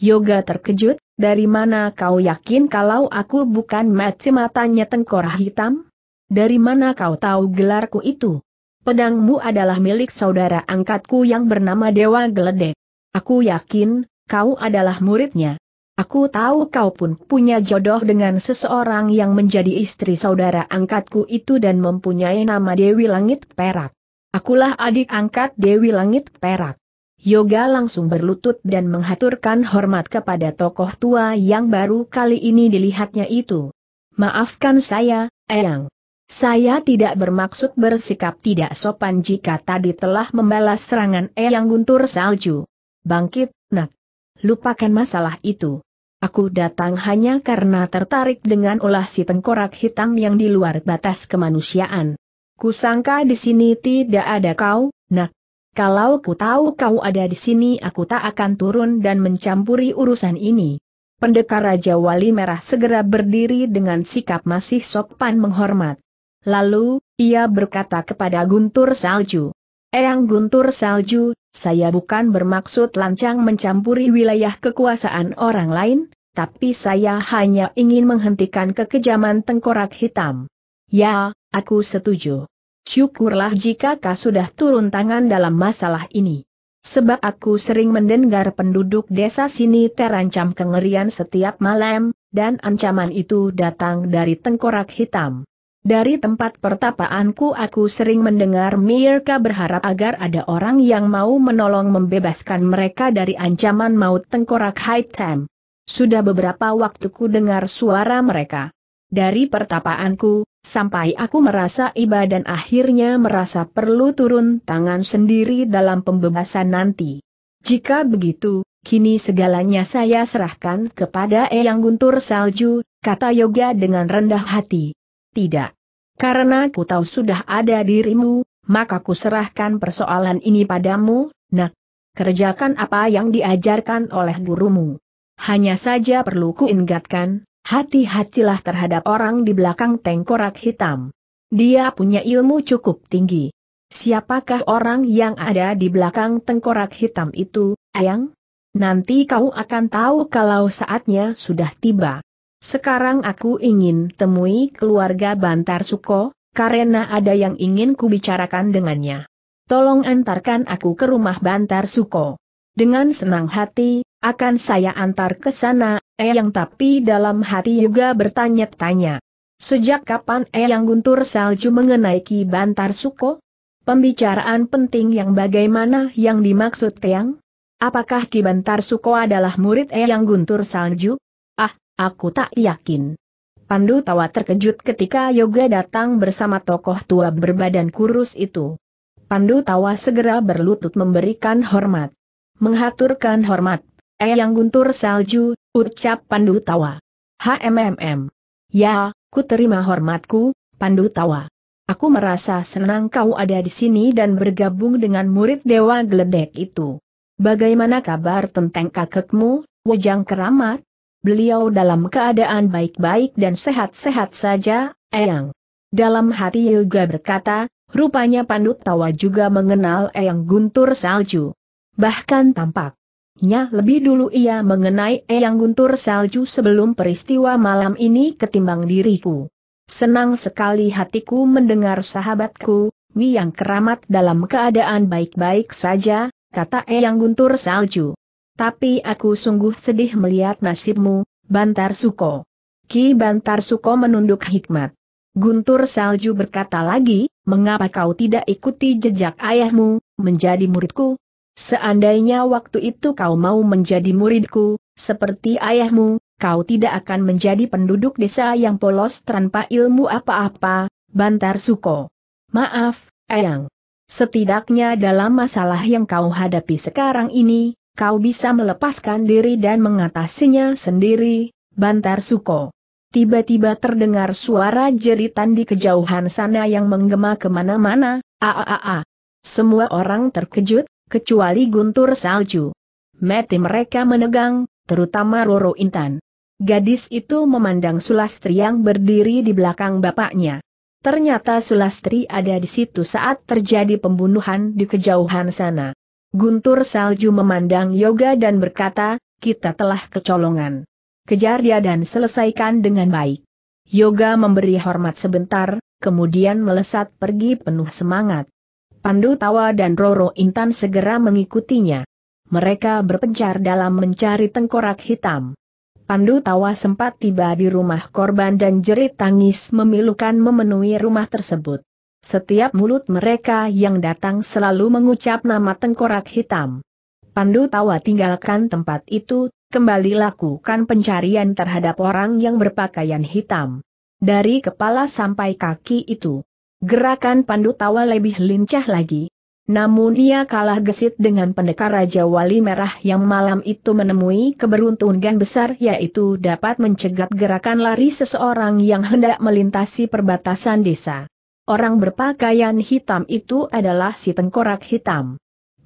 Yoga terkejut, dari mana kau yakin kalau aku bukan meci matanya tengkorak hitam? Dari mana kau tahu gelarku itu? Pedangmu adalah milik saudara angkatku yang bernama Dewa Geledek. Aku yakin, kau adalah muridnya. Aku tahu kau pun punya jodoh dengan seseorang yang menjadi istri saudara angkatku itu dan mempunyai nama Dewi Langit Perak. Akulah adik angkat Dewi Langit Perak. Yoga langsung berlutut dan menghaturkan hormat kepada tokoh tua yang baru kali ini dilihatnya itu. Maafkan saya, Eyang. Saya tidak bermaksud bersikap tidak sopan jika tadi telah membalas serangan Eyang Guntur Salju. Bangkit, nak. Lupakan masalah itu. Aku datang hanya karena tertarik dengan ulah si tengkorak hitam yang di luar batas kemanusiaan. Kusangka di sini tidak ada kau, nak. Kalau ku tahu kau ada di sini aku tak akan turun dan mencampuri urusan ini. Pendekar Raja Wali Merah segera berdiri dengan sikap masih sopan menghormat. Lalu, ia berkata kepada Guntur Salju. Eyang Guntur Salju, saya bukan bermaksud lancang mencampuri wilayah kekuasaan orang lain, tapi saya hanya ingin menghentikan kekejaman tengkorak hitam. Ya, aku setuju. Syukurlah jika kau sudah turun tangan dalam masalah ini. Sebab aku sering mendengar penduduk desa sini terancam kengerian setiap malam, dan ancaman itu datang dari tengkorak hitam. Dari tempat pertapaanku aku sering mendengar Mirka berharap agar ada orang yang mau menolong membebaskan mereka dari ancaman maut tengkorak High Time. Sudah beberapa waktu ku dengar suara mereka. Dari pertapaanku, sampai aku merasa iba dan akhirnya merasa perlu turun tangan sendiri dalam pembebasan nanti. Jika begitu, kini segalanya saya serahkan kepada Eyang Guntur Salju, kata Yoga dengan rendah hati. Tidak. Karena ku tahu sudah ada dirimu, maka ku serahkan persoalan ini padamu, nak. Kerjakan apa yang diajarkan oleh gurumu. Hanya saja perlu ku ingatkan, hati-hatilah terhadap orang di belakang tengkorak hitam. Dia punya ilmu cukup tinggi. Siapakah orang yang ada di belakang tengkorak hitam itu, Ayang? Nanti kau akan tahu kalau saatnya sudah tiba. Sekarang aku ingin temui keluarga Bantar Suko, karena ada yang ingin kubicarakan dengannya. Tolong antarkan aku ke rumah Bantar Suko. Dengan senang hati, akan saya antar ke sana, Eyang tapi dalam hati juga bertanya-tanya. Sejak kapan Eyang Guntur Salju mengenai Ki Bantar Suko? Pembicaraan penting yang bagaimana yang dimaksud Eyang? Apakah Ki Bantar Suko adalah murid Eyang Guntur Salju? Aku tak yakin. Pandu tawa terkejut ketika Yoga datang bersama tokoh tua berbadan kurus itu. Pandu tawa segera berlutut memberikan hormat. Menghaturkan hormat, eh yang guntur salju, ucap Pandu tawa. HMMM. Ya, ku terima hormatku, Pandu tawa. Aku merasa senang kau ada di sini dan bergabung dengan murid Dewa Geledek itu. Bagaimana kabar tentang kakekmu, Wejang Keramat? beliau dalam keadaan baik-baik dan sehat-sehat saja, Eyang. Dalam hati Yoga berkata, rupanya Pandut Tawa juga mengenal Eyang Guntur Salju. Bahkan tampaknya lebih dulu ia mengenai Eyang Guntur Salju sebelum peristiwa malam ini ketimbang diriku. Senang sekali hatiku mendengar sahabatku, Wi yang keramat dalam keadaan baik-baik saja, kata Eyang Guntur Salju. Tapi aku sungguh sedih melihat nasibmu, Bantar Suko. Ki Bantar Suko menunduk hikmat. Guntur Salju berkata lagi, mengapa kau tidak ikuti jejak ayahmu, menjadi muridku? Seandainya waktu itu kau mau menjadi muridku, seperti ayahmu, kau tidak akan menjadi penduduk desa yang polos tanpa ilmu apa-apa, Bantar Suko. Maaf, Eyang. Setidaknya dalam masalah yang kau hadapi sekarang ini, kau bisa melepaskan diri dan mengatasinya sendiri, bantar Suko. Tiba-tiba terdengar suara jeritan di kejauhan sana yang menggema kemana-mana, aaa. Semua orang terkejut, kecuali guntur salju. Mati mereka menegang, terutama Roro Intan. Gadis itu memandang Sulastri yang berdiri di belakang bapaknya. Ternyata Sulastri ada di situ saat terjadi pembunuhan di kejauhan sana. Guntur salju memandang Yoga dan berkata, kita telah kecolongan. Kejar dia dan selesaikan dengan baik. Yoga memberi hormat sebentar, kemudian melesat pergi penuh semangat. Pandu Tawa dan Roro Intan segera mengikutinya. Mereka berpencar dalam mencari tengkorak hitam. Pandu Tawa sempat tiba di rumah korban dan jerit tangis memilukan memenuhi rumah tersebut. Setiap mulut mereka yang datang selalu mengucap nama tengkorak hitam. Pandu Tawa tinggalkan tempat itu, kembali lakukan pencarian terhadap orang yang berpakaian hitam. Dari kepala sampai kaki itu, gerakan Pandu Tawa lebih lincah lagi. Namun ia kalah gesit dengan pendekar Raja Wali Merah yang malam itu menemui keberuntungan besar yaitu dapat mencegat gerakan lari seseorang yang hendak melintasi perbatasan desa. Orang berpakaian hitam itu adalah si tengkorak hitam.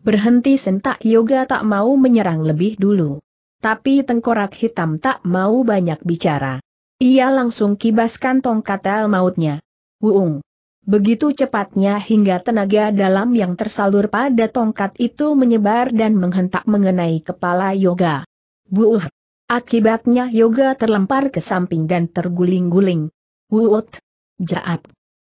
Berhenti sentak yoga tak mau menyerang lebih dulu. Tapi tengkorak hitam tak mau banyak bicara. Ia langsung kibaskan tongkat el mautnya. Wuung. Begitu cepatnya hingga tenaga dalam yang tersalur pada tongkat itu menyebar dan menghentak mengenai kepala yoga. Buuh. Akibatnya yoga terlempar ke samping dan terguling-guling. Wuut. Jaap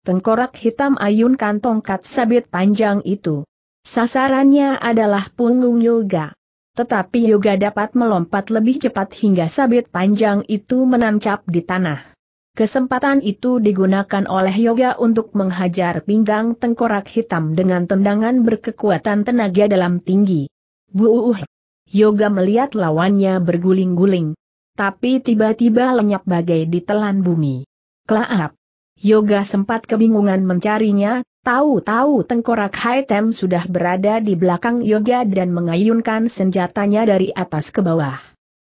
tengkorak hitam ayunkan tongkat sabit panjang itu. Sasarannya adalah punggung Yoga. Tetapi Yoga dapat melompat lebih cepat hingga sabit panjang itu menancap di tanah. Kesempatan itu digunakan oleh Yoga untuk menghajar pinggang tengkorak hitam dengan tendangan berkekuatan tenaga dalam tinggi. Buuh! Yoga melihat lawannya berguling-guling. Tapi tiba-tiba lenyap bagai ditelan bumi. Klaap! Yoga sempat kebingungan mencarinya, tahu-tahu tengkorak Haitem sudah berada di belakang Yoga dan mengayunkan senjatanya dari atas ke bawah.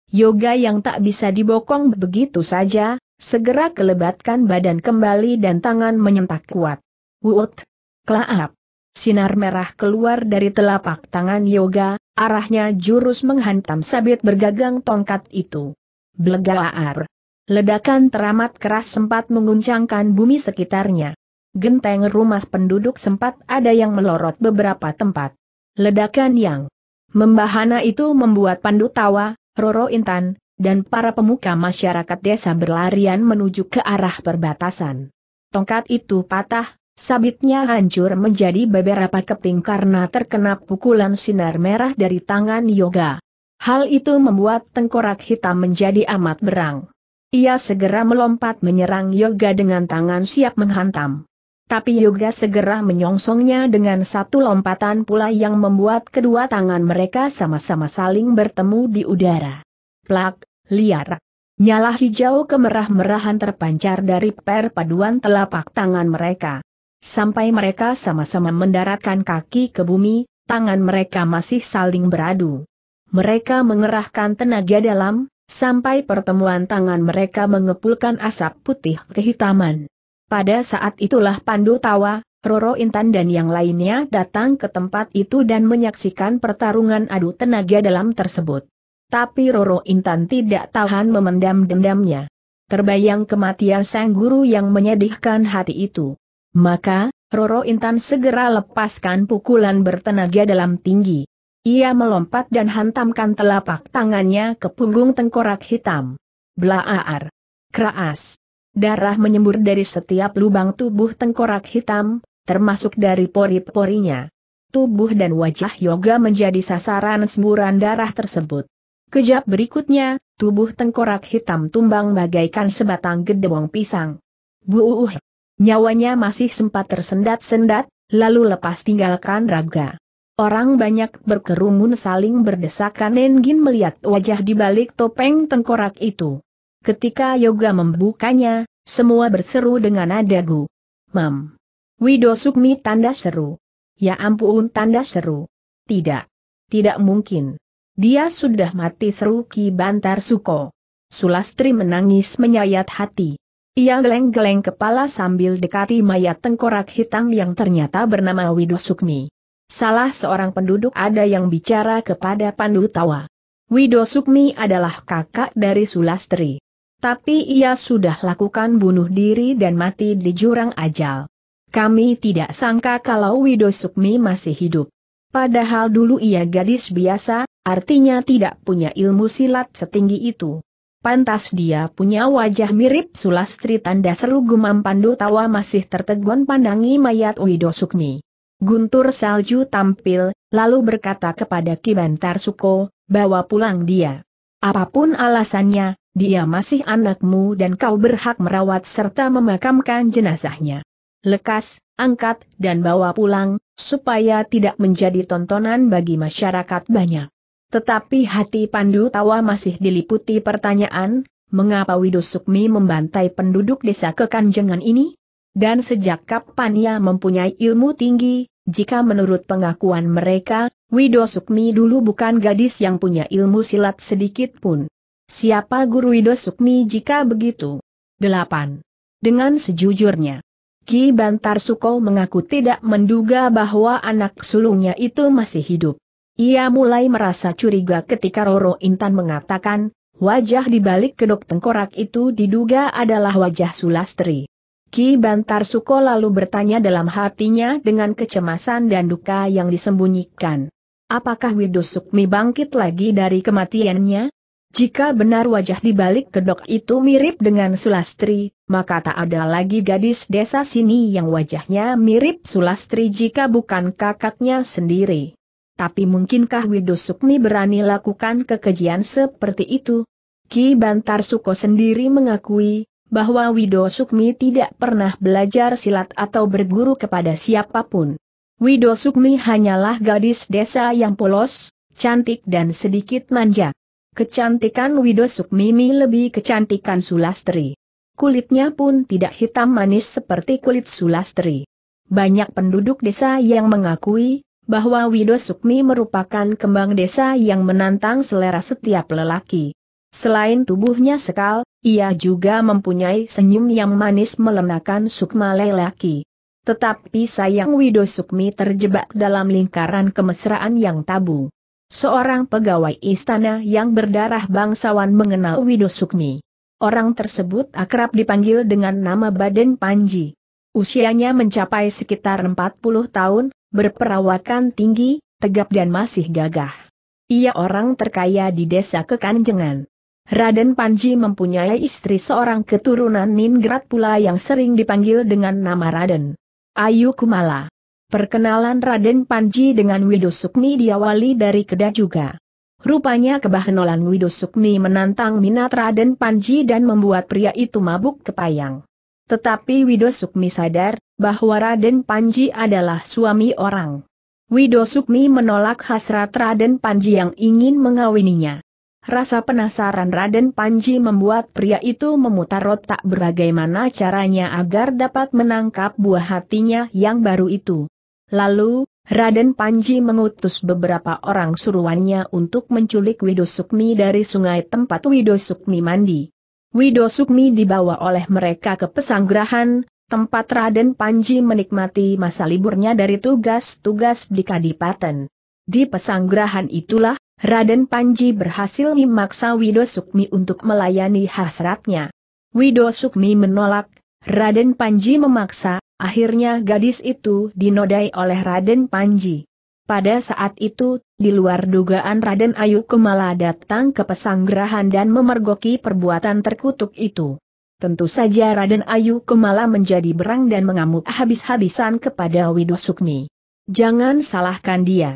Yoga yang tak bisa dibokong begitu saja, segera kelebatkan badan kembali dan tangan menyentak kuat. Wut! Klaap! Sinar merah keluar dari telapak tangan Yoga, arahnya jurus menghantam sabit bergagang tongkat itu. Blegaar! Ledakan teramat keras sempat mengguncangkan bumi sekitarnya. Genteng rumah penduduk sempat ada yang melorot beberapa tempat. Ledakan yang membahana itu membuat Pandu tawa, Roro Intan, dan para pemuka masyarakat desa berlarian menuju ke arah perbatasan. Tongkat itu patah, sabitnya hancur menjadi beberapa keping karena terkena pukulan sinar merah dari tangan yoga. Hal itu membuat tengkorak hitam menjadi amat berang. Ia segera melompat menyerang Yoga dengan tangan siap menghantam. Tapi Yoga segera menyongsongnya dengan satu lompatan pula yang membuat kedua tangan mereka sama-sama saling bertemu di udara. Plak, liar. Nyala hijau kemerah-merahan terpancar dari perpaduan telapak tangan mereka. Sampai mereka sama-sama mendaratkan kaki ke bumi, tangan mereka masih saling beradu. Mereka mengerahkan tenaga dalam, Sampai pertemuan tangan mereka mengepulkan asap putih kehitaman. Pada saat itulah Pandu Tawa, Roro Intan dan yang lainnya datang ke tempat itu dan menyaksikan pertarungan adu tenaga dalam tersebut. Tapi Roro Intan tidak tahan memendam dendamnya. Terbayang kematian sang guru yang menyedihkan hati itu. Maka, Roro Intan segera lepaskan pukulan bertenaga dalam tinggi. Ia melompat dan hantamkan telapak tangannya ke punggung tengkorak hitam. Blaar! Keras. Darah menyembur dari setiap lubang tubuh tengkorak hitam, termasuk dari pori-porinya. Tubuh dan wajah Yoga menjadi sasaran semburan darah tersebut. Kejap berikutnya, tubuh tengkorak hitam tumbang bagaikan sebatang gedebong pisang. Buuh. Nyawanya masih sempat tersendat-sendat, lalu lepas tinggalkan raga. Orang banyak berkerumun saling berdesakan Nengin melihat wajah di balik topeng tengkorak itu. Ketika Yoga membukanya, semua berseru dengan nada gu. Mam. Wido Sukmi tanda seru. Ya ampun tanda seru. Tidak. Tidak mungkin. Dia sudah mati seru Ki Bantar Suko. Sulastri menangis menyayat hati. Ia geleng-geleng kepala sambil dekati mayat tengkorak hitam yang ternyata bernama Wido Sukmi. Salah seorang penduduk ada yang bicara kepada Pandu Tawa. Wido Sukmi adalah kakak dari Sulastri. Tapi ia sudah lakukan bunuh diri dan mati di jurang ajal. Kami tidak sangka kalau Wido Sukmi masih hidup. Padahal dulu ia gadis biasa, artinya tidak punya ilmu silat setinggi itu. Pantas dia punya wajah mirip Sulastri tanda seru gumam Pandu Tawa masih tertegun pandangi mayat Wido Sukmi. Guntur salju tampil, lalu berkata kepada Kibantar Suko, bawa pulang dia. Apapun alasannya, dia masih anakmu dan kau berhak merawat serta memakamkan jenazahnya. Lekas, angkat, dan bawa pulang, supaya tidak menjadi tontonan bagi masyarakat banyak. Tetapi hati Pandu Tawa masih diliputi pertanyaan, mengapa Widusukmi Sukmi membantai penduduk desa kekanjengan ini? Dan sejak kapan ia mempunyai ilmu tinggi, jika menurut pengakuan mereka, Wido Sukmi dulu bukan gadis yang punya ilmu silat sedikit pun. Siapa guru Wido Sukmi jika begitu? 8. Dengan sejujurnya, Ki Bantar Suko mengaku tidak menduga bahwa anak sulungnya itu masih hidup. Ia mulai merasa curiga ketika Roro Intan mengatakan, wajah di balik kedok tengkorak itu diduga adalah wajah Sulastri. Ki Bantar Suko lalu bertanya dalam hatinya dengan kecemasan dan duka yang disembunyikan. Apakah Widu Sukmi bangkit lagi dari kematiannya? Jika benar wajah di balik kedok itu mirip dengan Sulastri, maka tak ada lagi gadis desa sini yang wajahnya mirip Sulastri jika bukan kakaknya sendiri. Tapi mungkinkah Widu Sukmi berani lakukan kekejian seperti itu? Ki Bantar Suko sendiri mengakui bahwa Wido Sukmi tidak pernah belajar silat atau berguru kepada siapapun. Wido Sukmi hanyalah gadis desa yang polos, cantik dan sedikit manja. Kecantikan Wido Sukmi lebih kecantikan Sulastri. Kulitnya pun tidak hitam manis seperti kulit Sulastri. Banyak penduduk desa yang mengakui bahwa Wido Sukmi merupakan kembang desa yang menantang selera setiap lelaki. Selain tubuhnya sekal, ia juga mempunyai senyum yang manis melenakan sukma lelaki. Tetapi sayang Wido Sukmi terjebak dalam lingkaran kemesraan yang tabu. Seorang pegawai istana yang berdarah bangsawan mengenal Wido Sukmi. Orang tersebut akrab dipanggil dengan nama Baden Panji. Usianya mencapai sekitar 40 tahun, berperawakan tinggi, tegap dan masih gagah. Ia orang terkaya di desa Kekanjengan. Raden Panji mempunyai istri seorang keturunan Ningrat pula yang sering dipanggil dengan nama Raden. Ayu Kumala. Perkenalan Raden Panji dengan Wido Sukmi diawali dari Kedah juga. Rupanya kebahenolan Wido Sukmi menantang minat Raden Panji dan membuat pria itu mabuk kepayang. Tetapi Wido Sukmi sadar bahwa Raden Panji adalah suami orang. Wido Sukmi menolak hasrat Raden Panji yang ingin mengawininya. Rasa penasaran Raden Panji membuat pria itu memutar otak bagaimana caranya agar dapat menangkap buah hatinya yang baru itu. Lalu, Raden Panji mengutus beberapa orang suruhannya untuk menculik Wido Sukmi dari sungai tempat Wido Sukmi mandi. Wido Sukmi dibawa oleh mereka ke pesanggrahan, tempat Raden Panji menikmati masa liburnya dari tugas-tugas di Kadipaten. Di pesanggrahan itulah Raden Panji berhasil memaksa Wido Sukmi untuk melayani hasratnya. Wido Sukmi menolak, Raden Panji memaksa, akhirnya gadis itu dinodai oleh Raden Panji. Pada saat itu, di luar dugaan Raden Ayu Kemala datang ke pesanggerahan dan memergoki perbuatan terkutuk itu. Tentu saja Raden Ayu Kemala menjadi berang dan mengamuk habis-habisan kepada Wido Sukmi. Jangan salahkan dia.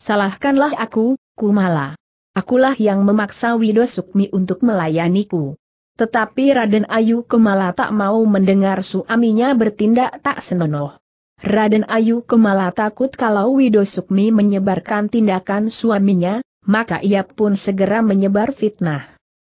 Salahkanlah aku, Kumala. Akulah yang memaksa Wido Sukmi untuk melayaniku. Tetapi Raden Ayu Kumala tak mau mendengar suaminya bertindak tak senonoh. Raden Ayu Kumala takut kalau Wido Sukmi menyebarkan tindakan suaminya, maka ia pun segera menyebar fitnah.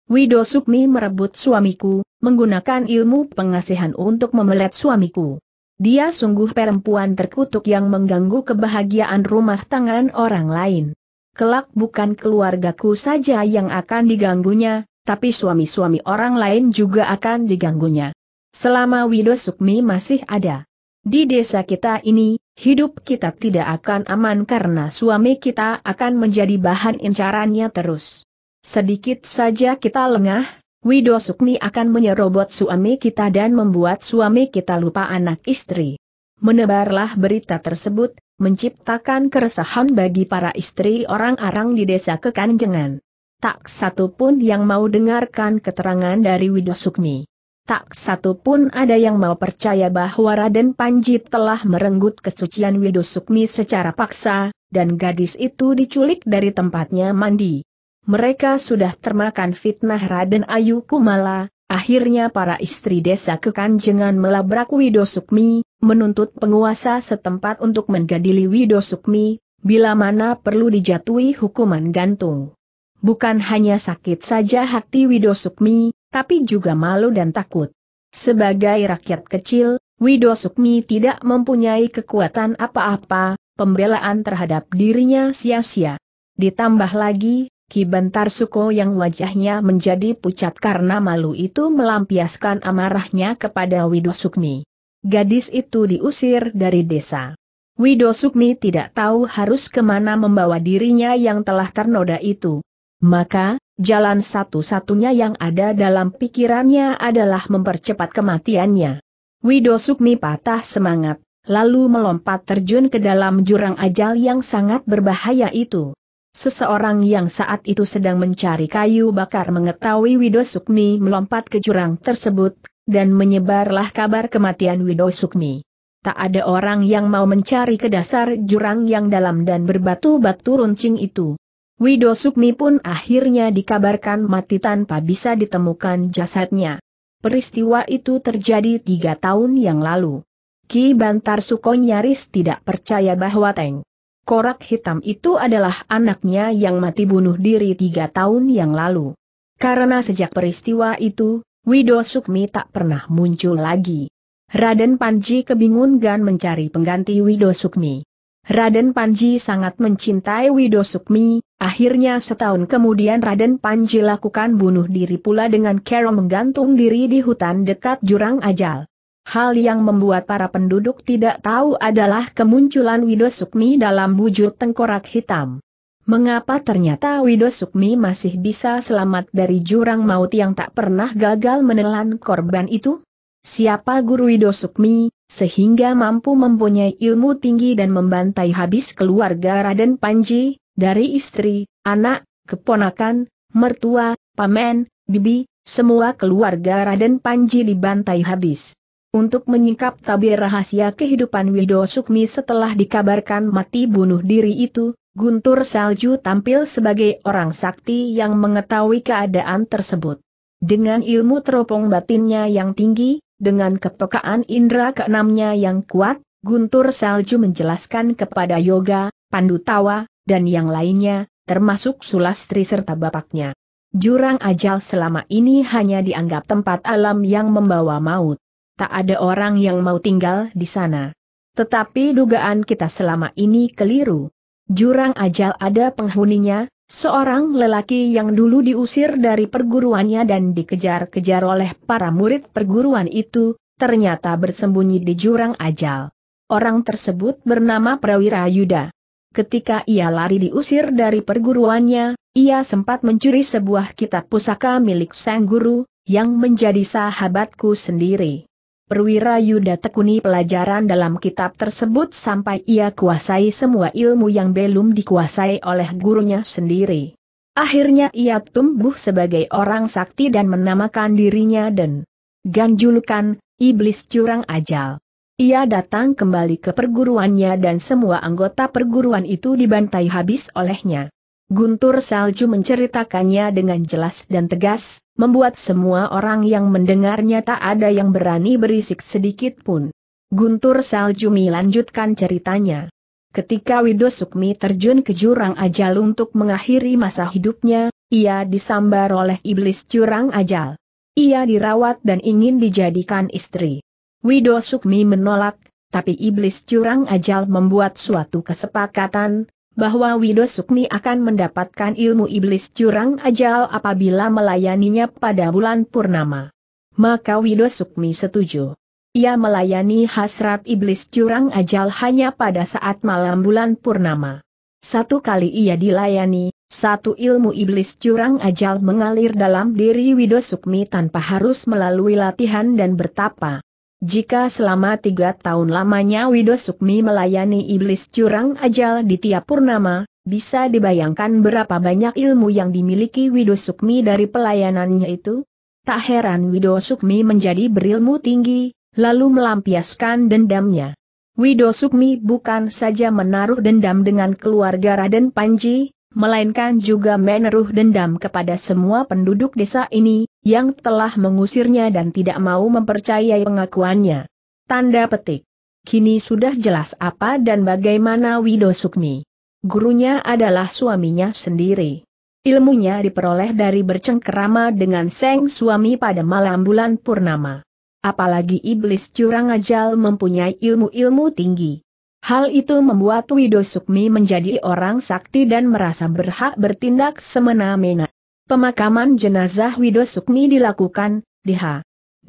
Wido Sukmi merebut suamiku, menggunakan ilmu pengasihan untuk memelet suamiku. Dia sungguh perempuan terkutuk yang mengganggu kebahagiaan rumah tangan orang lain. Kelak bukan keluargaku saja yang akan diganggunya, tapi suami-suami orang lain juga akan diganggunya. Selama Wido Sukmi masih ada. Di desa kita ini, hidup kita tidak akan aman karena suami kita akan menjadi bahan incarannya terus. Sedikit saja kita lengah, Wido Sukmi akan menyerobot suami kita dan membuat suami kita lupa anak istri. Menebarlah berita tersebut, menciptakan keresahan bagi para istri orang-orang di desa Kekanjengan. Tak satu pun yang mau dengarkan keterangan dari Wido Sukmi. Tak satu pun ada yang mau percaya bahwa Raden Panji telah merenggut kesucian Wido Sukmi secara paksa, dan gadis itu diculik dari tempatnya mandi. Mereka sudah termakan fitnah Raden Ayu Kumala, akhirnya para istri desa kekanjengan melabrak Wido Sukmi, menuntut penguasa setempat untuk menggadili Wido Sukmi, bila mana perlu dijatuhi hukuman gantung. Bukan hanya sakit saja hati Wido Sukmi, tapi juga malu dan takut. Sebagai rakyat kecil, Wido Sukmi tidak mempunyai kekuatan apa-apa, pembelaan terhadap dirinya sia-sia. Ditambah lagi, Kibantar Suko yang wajahnya menjadi pucat karena malu itu melampiaskan amarahnya kepada Widosukmi. Sukmi. Gadis itu diusir dari desa. Widosukmi Sukmi tidak tahu harus kemana membawa dirinya yang telah ternoda itu. Maka, jalan satu-satunya yang ada dalam pikirannya adalah mempercepat kematiannya. Widosukmi Sukmi patah semangat, lalu melompat terjun ke dalam jurang ajal yang sangat berbahaya itu. Seseorang yang saat itu sedang mencari kayu bakar mengetahui Widow Sukmi melompat ke jurang tersebut, dan menyebarlah kabar kematian Widow Sukmi. Tak ada orang yang mau mencari ke dasar jurang yang dalam dan berbatu-batu runcing itu. Widow Sukmi pun akhirnya dikabarkan mati tanpa bisa ditemukan jasadnya. Peristiwa itu terjadi tiga tahun yang lalu. Ki Bantar Suko nyaris tidak percaya bahwa Teng Korak hitam itu adalah anaknya yang mati bunuh diri tiga tahun yang lalu. Karena sejak peristiwa itu, Wido Sukmi tak pernah muncul lagi. Raden Panji kebingungan mencari pengganti Wido Sukmi. Raden Panji sangat mencintai Wido Sukmi, akhirnya setahun kemudian Raden Panji lakukan bunuh diri pula dengan kerong menggantung diri di hutan dekat jurang ajal hal yang membuat para penduduk tidak tahu adalah kemunculan Wido Sukmi dalam wujud tengkorak hitam. Mengapa ternyata Wido Sukmi masih bisa selamat dari jurang maut yang tak pernah gagal menelan korban itu? Siapa guru Wido Sukmi, sehingga mampu mempunyai ilmu tinggi dan membantai habis keluarga Raden Panji, dari istri, anak, keponakan, mertua, pamen, bibi, semua keluarga Raden Panji dibantai habis untuk menyingkap tabir rahasia kehidupan Wido Sukmi setelah dikabarkan mati bunuh diri itu, Guntur Salju tampil sebagai orang sakti yang mengetahui keadaan tersebut. Dengan ilmu teropong batinnya yang tinggi, dengan kepekaan indera keenamnya yang kuat, Guntur Salju menjelaskan kepada Yoga, Pandu Tawa, dan yang lainnya, termasuk Sulastri serta bapaknya. Jurang ajal selama ini hanya dianggap tempat alam yang membawa maut tak ada orang yang mau tinggal di sana. Tetapi dugaan kita selama ini keliru. Jurang ajal ada penghuninya, seorang lelaki yang dulu diusir dari perguruannya dan dikejar-kejar oleh para murid perguruan itu, ternyata bersembunyi di jurang ajal. Orang tersebut bernama Prawira Yuda. Ketika ia lari diusir dari perguruannya, ia sempat mencuri sebuah kitab pusaka milik sang guru, yang menjadi sahabatku sendiri. Perwira Yuda tekuni pelajaran dalam kitab tersebut sampai ia kuasai semua ilmu yang belum dikuasai oleh gurunya sendiri. Akhirnya ia tumbuh sebagai orang sakti dan menamakan dirinya Den. Ganjulkan, Iblis Curang Ajal. Ia datang kembali ke perguruannya dan semua anggota perguruan itu dibantai habis olehnya. Guntur Salju menceritakannya dengan jelas dan tegas, membuat semua orang yang mendengarnya tak ada yang berani berisik sedikit pun. Guntur Saljumi lanjutkan ceritanya. Ketika Wido Sukmi terjun ke jurang ajal untuk mengakhiri masa hidupnya, ia disambar oleh iblis jurang ajal. Ia dirawat dan ingin dijadikan istri. Wido Sukmi menolak, tapi iblis jurang ajal membuat suatu kesepakatan, bahwa Wido Sukmi akan mendapatkan ilmu iblis curang ajal apabila melayaninya pada bulan purnama. Maka Wido Sukmi setuju. Ia melayani hasrat iblis curang ajal hanya pada saat malam bulan purnama. Satu kali ia dilayani, satu ilmu iblis curang ajal mengalir dalam diri Wido Sukmi tanpa harus melalui latihan dan bertapa. Jika selama tiga tahun lamanya Wido Sukmi melayani iblis curang ajal di tiap purnama, bisa dibayangkan berapa banyak ilmu yang dimiliki Wido Sukmi dari pelayanannya itu? Tak heran Wido Sukmi menjadi berilmu tinggi, lalu melampiaskan dendamnya. Wido Sukmi bukan saja menaruh dendam dengan keluarga Raden Panji, melainkan juga meneruh dendam kepada semua penduduk desa ini, yang telah mengusirnya dan tidak mau mempercayai pengakuannya. Tanda petik. Kini sudah jelas apa dan bagaimana Wido Sukmi. Gurunya adalah suaminya sendiri. Ilmunya diperoleh dari bercengkerama dengan seng suami pada malam bulan purnama. Apalagi iblis curang ajal mempunyai ilmu-ilmu tinggi. Hal itu membuat Wido Sukmi menjadi orang sakti dan merasa berhak bertindak semena-mena. Pemakaman jenazah Wido Sukmi dilakukan, diha.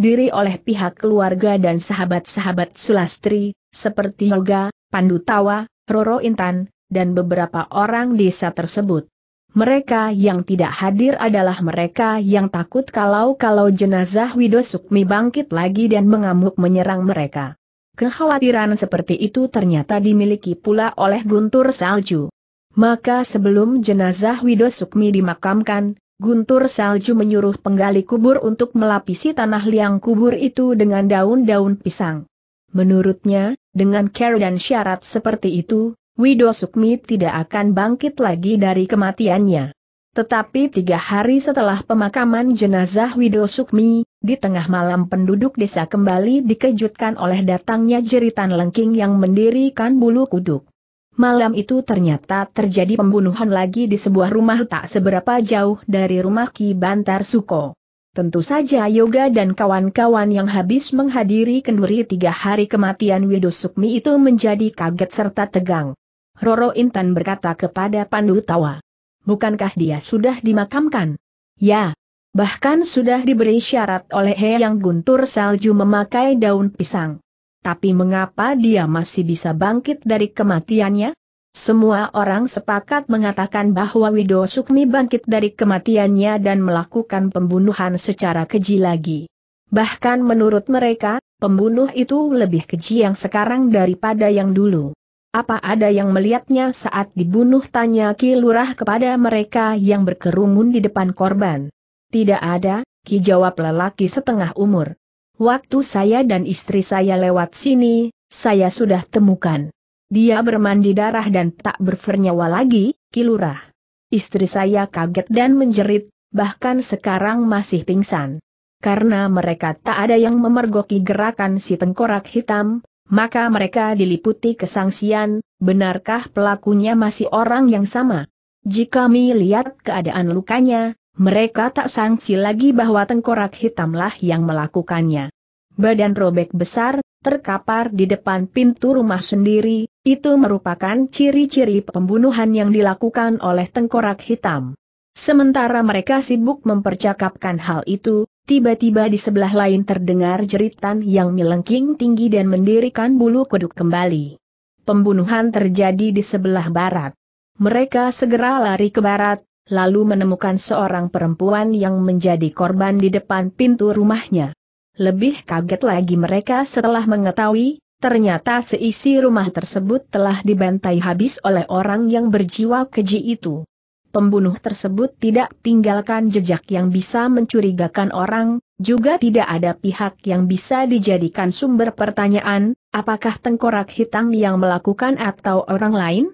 Diri oleh pihak keluarga dan sahabat-sahabat Sulastri, seperti Yoga, Pandu Tawa, Roro Intan, dan beberapa orang desa tersebut. Mereka yang tidak hadir adalah mereka yang takut kalau-kalau jenazah Wido Sukmi bangkit lagi dan mengamuk menyerang mereka. Kekhawatiran seperti itu ternyata dimiliki pula oleh Guntur Salju. Maka sebelum jenazah Wido Sukmi dimakamkan, Guntur Salju menyuruh penggali kubur untuk melapisi tanah liang kubur itu dengan daun-daun pisang. Menurutnya, dengan care dan syarat seperti itu, Wido Sukmi tidak akan bangkit lagi dari kematiannya. Tetapi tiga hari setelah pemakaman jenazah Widodo Sukmi, di tengah malam penduduk desa kembali dikejutkan oleh datangnya jeritan lengking yang mendirikan bulu kuduk. Malam itu ternyata terjadi pembunuhan lagi di sebuah rumah tak seberapa jauh dari rumah Ki Bantar Suko. Tentu saja Yoga dan kawan-kawan yang habis menghadiri kenduri tiga hari kematian Widodo Sukmi itu menjadi kaget serta tegang. Roro Intan berkata kepada Pandu Tawa bukankah dia sudah dimakamkan? Ya, bahkan sudah diberi syarat oleh He yang guntur salju memakai daun pisang. Tapi mengapa dia masih bisa bangkit dari kematiannya? Semua orang sepakat mengatakan bahwa Wido Sukmi bangkit dari kematiannya dan melakukan pembunuhan secara keji lagi. Bahkan menurut mereka, pembunuh itu lebih keji yang sekarang daripada yang dulu. Apa ada yang melihatnya saat dibunuh tanya Ki Lurah kepada mereka yang berkerumun di depan korban. Tidak ada, Ki jawab lelaki setengah umur. Waktu saya dan istri saya lewat sini, saya sudah temukan. Dia bermandi darah dan tak bernyawa lagi, Ki Lurah. Istri saya kaget dan menjerit, bahkan sekarang masih pingsan. Karena mereka tak ada yang memergoki gerakan si tengkorak hitam, maka mereka diliputi kesangsian, benarkah pelakunya masih orang yang sama? Jika melihat keadaan lukanya, mereka tak sangsi lagi bahwa tengkorak hitamlah yang melakukannya. Badan robek besar, terkapar di depan pintu rumah sendiri, itu merupakan ciri-ciri pembunuhan yang dilakukan oleh tengkorak hitam. Sementara mereka sibuk mempercakapkan hal itu, Tiba-tiba di sebelah lain terdengar jeritan yang melengking tinggi dan mendirikan bulu kuduk kembali. Pembunuhan terjadi di sebelah barat. Mereka segera lari ke barat, lalu menemukan seorang perempuan yang menjadi korban di depan pintu rumahnya. Lebih kaget lagi mereka setelah mengetahui, ternyata seisi rumah tersebut telah dibantai habis oleh orang yang berjiwa keji itu. Pembunuh tersebut tidak tinggalkan jejak yang bisa mencurigakan orang, juga tidak ada pihak yang bisa dijadikan sumber pertanyaan, apakah tengkorak hitam yang melakukan atau orang lain?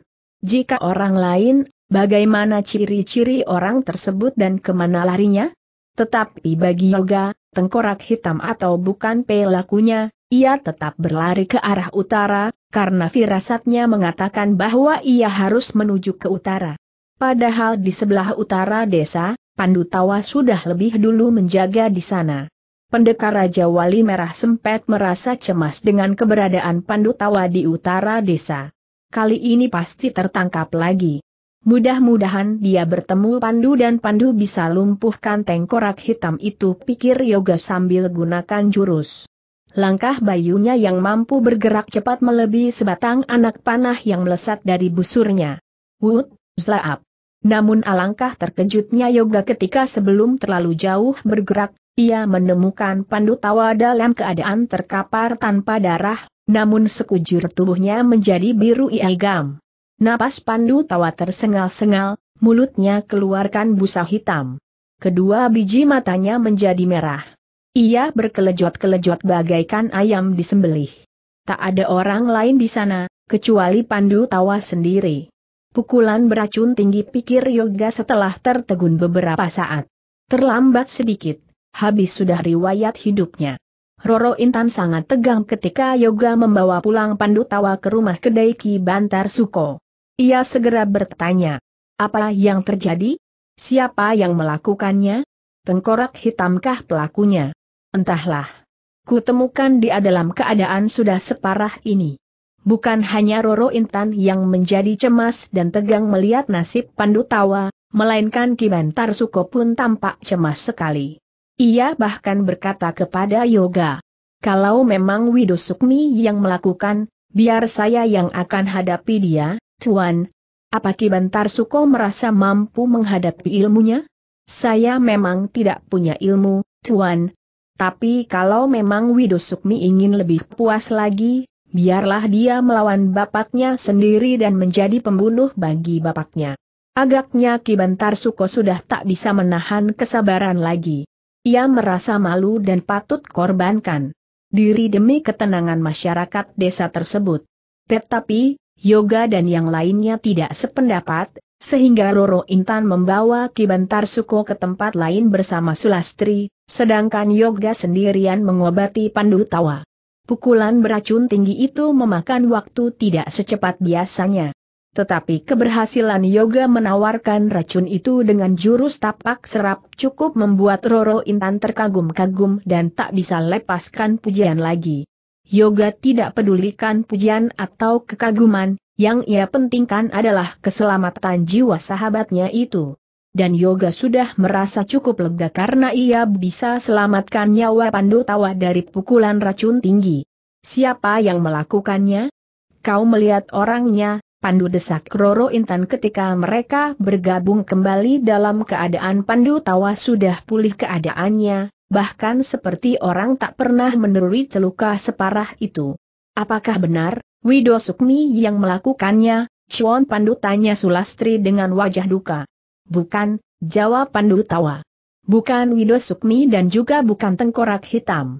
Jika orang lain, bagaimana ciri-ciri orang tersebut dan kemana larinya? Tetapi bagi Yoga, tengkorak hitam atau bukan pelakunya, ia tetap berlari ke arah utara, karena firasatnya mengatakan bahwa ia harus menuju ke utara. Padahal di sebelah utara desa, Pandu Tawa sudah lebih dulu menjaga di sana. Pendekar Raja Wali Merah sempat merasa cemas dengan keberadaan Pandu Tawa di utara desa. Kali ini pasti tertangkap lagi. Mudah-mudahan dia bertemu Pandu dan Pandu bisa lumpuhkan tengkorak hitam itu pikir Yoga sambil gunakan jurus. Langkah bayunya yang mampu bergerak cepat melebihi sebatang anak panah yang melesat dari busurnya. Wut, Zlaap. Namun alangkah terkejutnya Yoga ketika sebelum terlalu jauh bergerak, ia menemukan Pandu Tawa dalam keadaan terkapar tanpa darah, namun sekujur tubuhnya menjadi biru iagam. Napas Pandu Tawa tersengal-sengal, mulutnya keluarkan busa hitam. Kedua biji matanya menjadi merah. Ia berkelejot-kelejot bagaikan ayam disembelih. Tak ada orang lain di sana, kecuali Pandu Tawa sendiri. Pukulan beracun tinggi pikir Yoga setelah tertegun beberapa saat. Terlambat sedikit, habis sudah riwayat hidupnya. Roro Intan sangat tegang ketika Yoga membawa pulang Pandu Tawa ke rumah kedai Ki Bantar Suko. Ia segera bertanya, apa yang terjadi? Siapa yang melakukannya? Tengkorak hitamkah pelakunya? Entahlah. Kutemukan dia dalam keadaan sudah separah ini. Bukan hanya Roro Intan yang menjadi cemas dan tegang melihat nasib Pandu Tawa, melainkan Kibantar Suko pun tampak cemas sekali. Ia bahkan berkata kepada Yoga, kalau memang Widusukmi yang melakukan, biar saya yang akan hadapi dia, Tuan. Apa Kibantar Suko merasa mampu menghadapi ilmunya? Saya memang tidak punya ilmu, Tuan. Tapi kalau memang Widusukmi ingin lebih puas lagi, biarlah dia melawan bapaknya sendiri dan menjadi pembunuh bagi bapaknya. Agaknya Kibantar Suko sudah tak bisa menahan kesabaran lagi. Ia merasa malu dan patut korbankan diri demi ketenangan masyarakat desa tersebut. Tetapi, Yoga dan yang lainnya tidak sependapat, sehingga Roro Intan membawa Kibantar Suko ke tempat lain bersama Sulastri, sedangkan Yoga sendirian mengobati Pandu Tawa. Pukulan beracun tinggi itu memakan waktu tidak secepat biasanya. Tetapi keberhasilan yoga menawarkan racun itu dengan jurus tapak serap cukup membuat Roro Intan terkagum-kagum dan tak bisa lepaskan pujian lagi. Yoga tidak pedulikan pujian atau kekaguman, yang ia pentingkan adalah keselamatan jiwa sahabatnya itu dan Yoga sudah merasa cukup lega karena ia bisa selamatkan nyawa Pandu Tawa dari pukulan racun tinggi. Siapa yang melakukannya? Kau melihat orangnya, Pandu desak Roro Intan ketika mereka bergabung kembali dalam keadaan Pandu Tawa sudah pulih keadaannya, bahkan seperti orang tak pernah menderui celuka separah itu. Apakah benar, Widosukmi yang melakukannya? Chuan Pandu tanya Sulastri dengan wajah duka. Bukan, jawab Pandu tawa. Bukan Wido Sukmi dan juga bukan tengkorak hitam.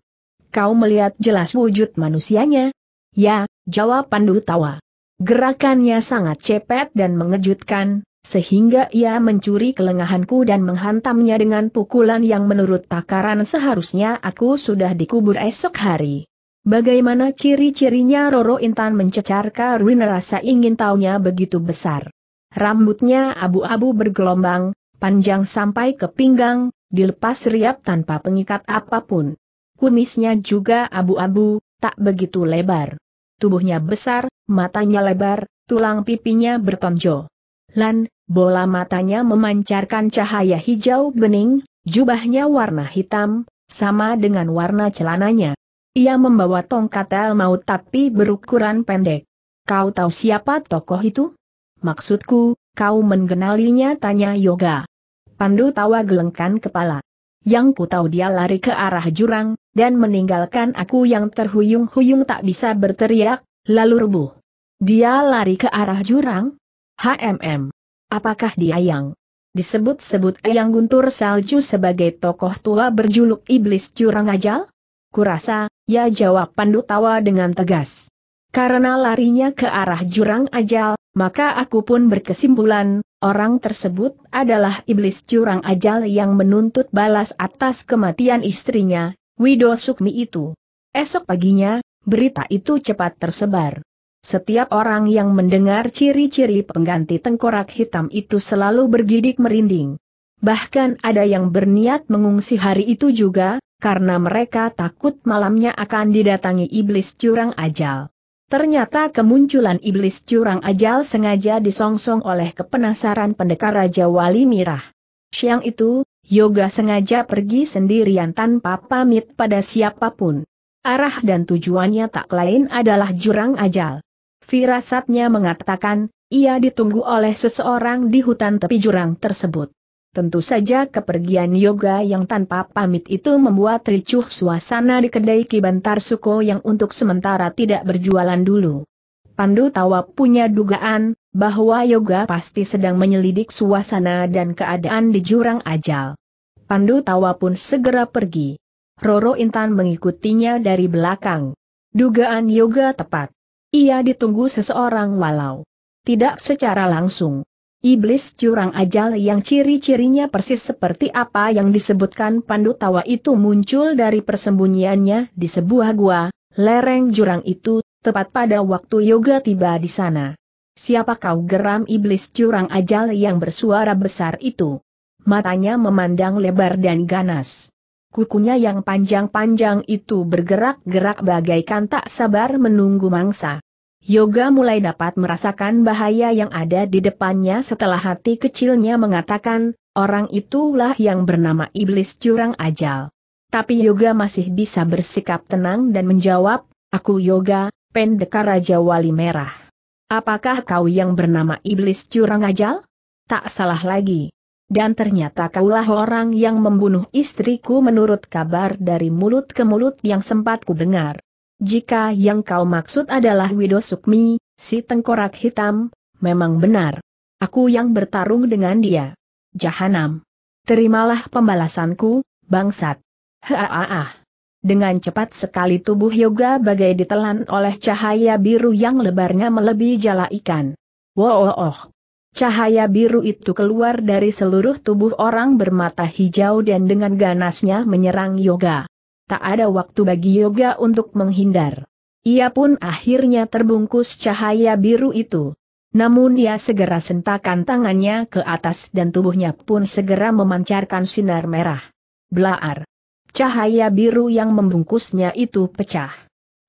Kau melihat jelas wujud manusianya? Ya, jawab Pandu tawa. Gerakannya sangat cepat dan mengejutkan, sehingga ia mencuri kelengahanku dan menghantamnya dengan pukulan yang menurut takaran seharusnya aku sudah dikubur esok hari. Bagaimana ciri-cirinya Roro Intan mencecar Karwin rasa ingin taunya begitu besar. Rambutnya abu-abu bergelombang, panjang sampai ke pinggang, dilepas riap tanpa pengikat apapun. Kumisnya juga abu-abu, tak begitu lebar. Tubuhnya besar, matanya lebar, tulang pipinya bertonjol. Lan, bola matanya memancarkan cahaya hijau bening, jubahnya warna hitam, sama dengan warna celananya. Ia membawa tongkat el maut tapi berukuran pendek. Kau tahu siapa tokoh itu? Maksudku, kau mengenalinya tanya Yoga. Pandu tawa gelengkan kepala. Yang ku tahu dia lari ke arah jurang, dan meninggalkan aku yang terhuyung-huyung tak bisa berteriak, lalu rubuh. Dia lari ke arah jurang? HMM. Apakah dia yang disebut-sebut Eyang Guntur Salju sebagai tokoh tua berjuluk Iblis Jurang Ajal? Kurasa, ya jawab Pandu Tawa dengan tegas. Karena larinya ke arah Jurang Ajal, maka aku pun berkesimpulan, orang tersebut adalah iblis curang ajal yang menuntut balas atas kematian istrinya, Wido Sukmi itu. Esok paginya, berita itu cepat tersebar. Setiap orang yang mendengar ciri-ciri pengganti tengkorak hitam itu selalu bergidik merinding. Bahkan ada yang berniat mengungsi hari itu juga, karena mereka takut malamnya akan didatangi iblis curang ajal. Ternyata kemunculan iblis curang ajal sengaja disongsong oleh kepenasaran pendekar Raja Wali Mirah. Siang itu, Yoga sengaja pergi sendirian tanpa pamit pada siapapun. Arah dan tujuannya tak lain adalah jurang ajal. Firasatnya mengatakan, ia ditunggu oleh seseorang di hutan tepi jurang tersebut. Tentu saja kepergian yoga yang tanpa pamit itu membuat ricuh suasana di kedai Kibantar Suko yang untuk sementara tidak berjualan dulu. Pandu Tawa punya dugaan, bahwa yoga pasti sedang menyelidik suasana dan keadaan di jurang ajal. Pandu Tawa pun segera pergi. Roro Intan mengikutinya dari belakang. Dugaan yoga tepat. Ia ditunggu seseorang walau tidak secara langsung. Iblis curang ajal yang ciri-cirinya persis seperti apa yang disebutkan Pandu Tawa itu muncul dari persembunyiannya di sebuah gua, lereng jurang itu, tepat pada waktu Yoga tiba di sana. Siapa kau geram iblis curang ajal yang bersuara besar itu? Matanya memandang lebar dan ganas. Kukunya yang panjang-panjang itu bergerak-gerak bagaikan tak sabar menunggu mangsa. Yoga mulai dapat merasakan bahaya yang ada di depannya setelah hati kecilnya mengatakan, orang itulah yang bernama Iblis Jurang Ajal. Tapi Yoga masih bisa bersikap tenang dan menjawab, aku Yoga, pendekar Raja Wali Merah. Apakah kau yang bernama Iblis Jurang Ajal? Tak salah lagi. Dan ternyata kaulah orang yang membunuh istriku menurut kabar dari mulut ke mulut yang sempat ku dengar. Jika yang kau maksud adalah Widosukmi, Sukmi, si tengkorak hitam, memang benar. Aku yang bertarung dengan dia. Jahanam. Terimalah pembalasanku, bangsat. Haaah. Dengan cepat sekali tubuh Yoga bagai ditelan oleh cahaya biru yang lebarnya melebihi jala ikan. Wow, Cahaya biru itu keluar dari seluruh tubuh orang bermata hijau dan dengan ganasnya menyerang Yoga tak ada waktu bagi Yoga untuk menghindar. Ia pun akhirnya terbungkus cahaya biru itu. Namun ia segera sentakan tangannya ke atas dan tubuhnya pun segera memancarkan sinar merah. Blaar. Cahaya biru yang membungkusnya itu pecah.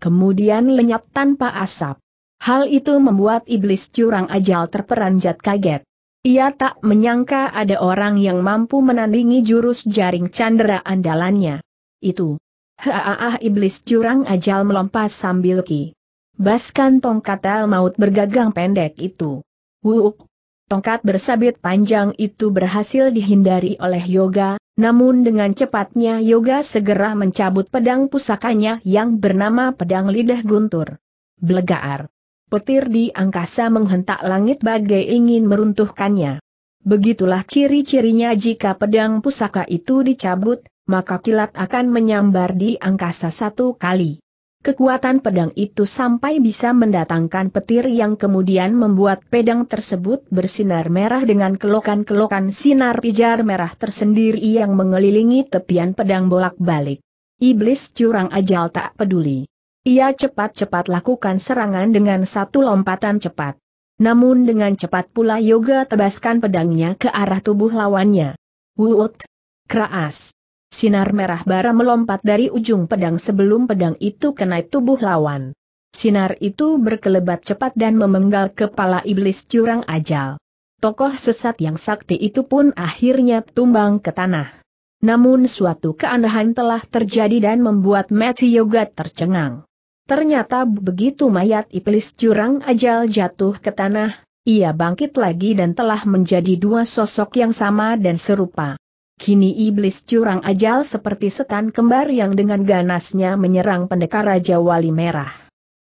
Kemudian lenyap tanpa asap. Hal itu membuat iblis curang ajal terperanjat kaget. Ia tak menyangka ada orang yang mampu menandingi jurus jaring candera andalannya. Itu, Haaah iblis curang ajal melompat sambil ki. Baskan tongkat el maut bergagang pendek itu. Wuuk. Tongkat bersabit panjang itu berhasil dihindari oleh Yoga, namun dengan cepatnya Yoga segera mencabut pedang pusakanya yang bernama pedang lidah guntur. Blegaar. Petir di angkasa menghentak langit bagai ingin meruntuhkannya. Begitulah ciri-cirinya jika pedang pusaka itu dicabut, maka kilat akan menyambar di angkasa satu kali. Kekuatan pedang itu sampai bisa mendatangkan petir yang kemudian membuat pedang tersebut bersinar merah dengan kelokan-kelokan sinar pijar merah tersendiri yang mengelilingi tepian pedang bolak-balik. Iblis curang ajal tak peduli. Ia cepat-cepat lakukan serangan dengan satu lompatan cepat. Namun dengan cepat pula Yoga tebaskan pedangnya ke arah tubuh lawannya. Wut! Keraas! Sinar merah bara melompat dari ujung pedang sebelum pedang itu kena tubuh lawan. Sinar itu berkelebat cepat dan memenggal kepala iblis curang ajal. Tokoh sesat yang sakti itu pun akhirnya tumbang ke tanah. Namun suatu keanehan telah terjadi dan membuat Matthew Yoga tercengang. Ternyata begitu mayat iblis curang ajal jatuh ke tanah, ia bangkit lagi dan telah menjadi dua sosok yang sama dan serupa. Kini iblis curang ajal seperti setan kembar yang dengan ganasnya menyerang pendekar Raja Wali Merah.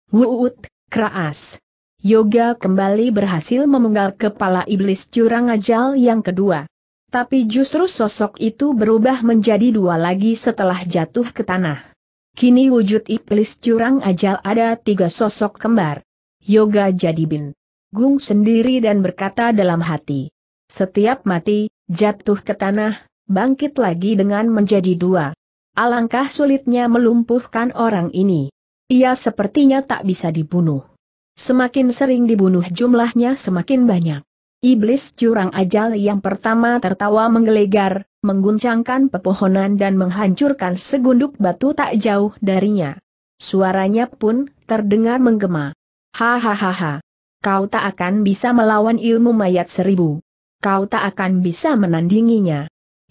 Wuut, keras. Yoga kembali berhasil memenggal kepala iblis curang ajal yang kedua. Tapi justru sosok itu berubah menjadi dua lagi setelah jatuh ke tanah. Kini wujud iblis curang ajal ada tiga sosok kembar. Yoga jadi bin. Gung sendiri dan berkata dalam hati. Setiap mati, jatuh ke tanah, bangkit lagi dengan menjadi dua. Alangkah sulitnya melumpuhkan orang ini. Ia sepertinya tak bisa dibunuh. Semakin sering dibunuh jumlahnya semakin banyak. Iblis curang ajal yang pertama tertawa menggelegar, mengguncangkan pepohonan dan menghancurkan segunduk batu tak jauh darinya. Suaranya pun terdengar menggema. Hahaha. Kau tak akan bisa melawan ilmu mayat seribu. Kau tak akan bisa menandinginya.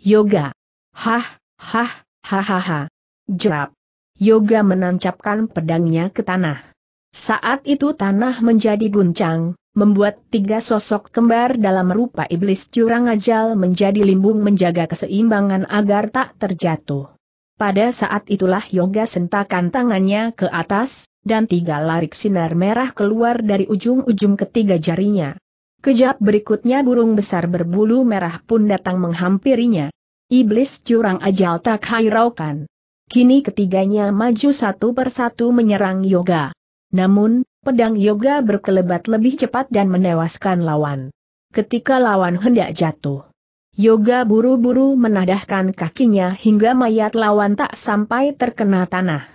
Yoga. Hah, hah, hahaha. Jawab. Yoga menancapkan pedangnya ke tanah. Saat itu tanah menjadi guncang, membuat tiga sosok kembar dalam rupa iblis curang ajal menjadi limbung menjaga keseimbangan agar tak terjatuh. Pada saat itulah Yoga sentakan tangannya ke atas, dan tiga larik sinar merah keluar dari ujung-ujung ketiga jarinya. Kejap berikutnya burung besar berbulu merah pun datang menghampirinya. Iblis curang ajal tak hairaukan. Kini ketiganya maju satu persatu menyerang Yoga. Namun, pedang Yoga berkelebat lebih cepat dan menewaskan lawan. Ketika lawan hendak jatuh, Yoga buru-buru menadahkan kakinya hingga mayat lawan tak sampai terkena tanah.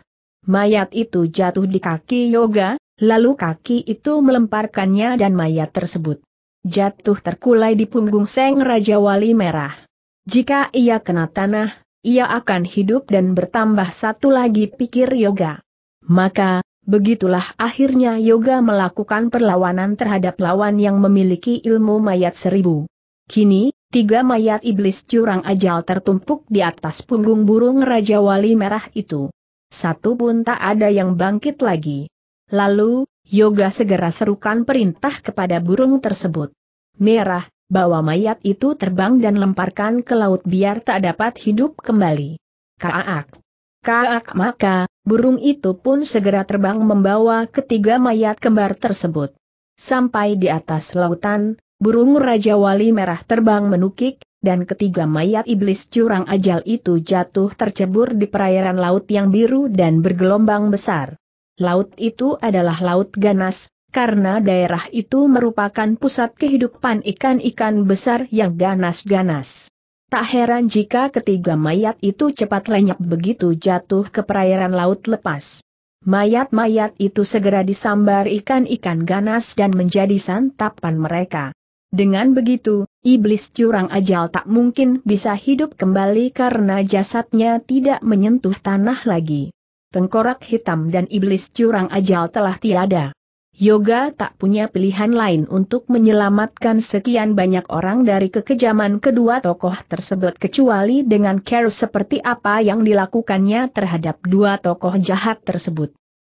Mayat itu jatuh di kaki Yoga, lalu kaki itu melemparkannya dan mayat tersebut jatuh terkulai di punggung Seng Raja Wali Merah. Jika ia kena tanah, ia akan hidup dan bertambah satu lagi pikir Yoga. Maka, begitulah akhirnya Yoga melakukan perlawanan terhadap lawan yang memiliki ilmu mayat seribu. Kini, tiga mayat iblis curang ajal tertumpuk di atas punggung burung Raja Wali Merah itu. Satu pun tak ada yang bangkit lagi. Lalu, Yoga segera serukan perintah kepada burung tersebut. Merah, bawa mayat itu terbang dan lemparkan ke laut biar tak dapat hidup kembali. Kaak. Kaak maka, burung itu pun segera terbang membawa ketiga mayat kembar tersebut. Sampai di atas lautan, burung Raja Wali Merah terbang menukik, dan ketiga mayat iblis curang ajal itu jatuh tercebur di perairan laut yang biru dan bergelombang besar. Laut itu adalah laut ganas, karena daerah itu merupakan pusat kehidupan ikan-ikan besar yang ganas-ganas. Tak heran jika ketiga mayat itu cepat lenyap begitu jatuh ke perairan laut lepas. Mayat-mayat itu segera disambar ikan-ikan ganas dan menjadi santapan mereka. Dengan begitu, iblis curang ajal tak mungkin bisa hidup kembali karena jasadnya tidak menyentuh tanah lagi. Tengkorak hitam dan iblis curang ajal telah tiada. Yoga tak punya pilihan lain untuk menyelamatkan sekian banyak orang dari kekejaman kedua tokoh tersebut kecuali dengan care seperti apa yang dilakukannya terhadap dua tokoh jahat tersebut.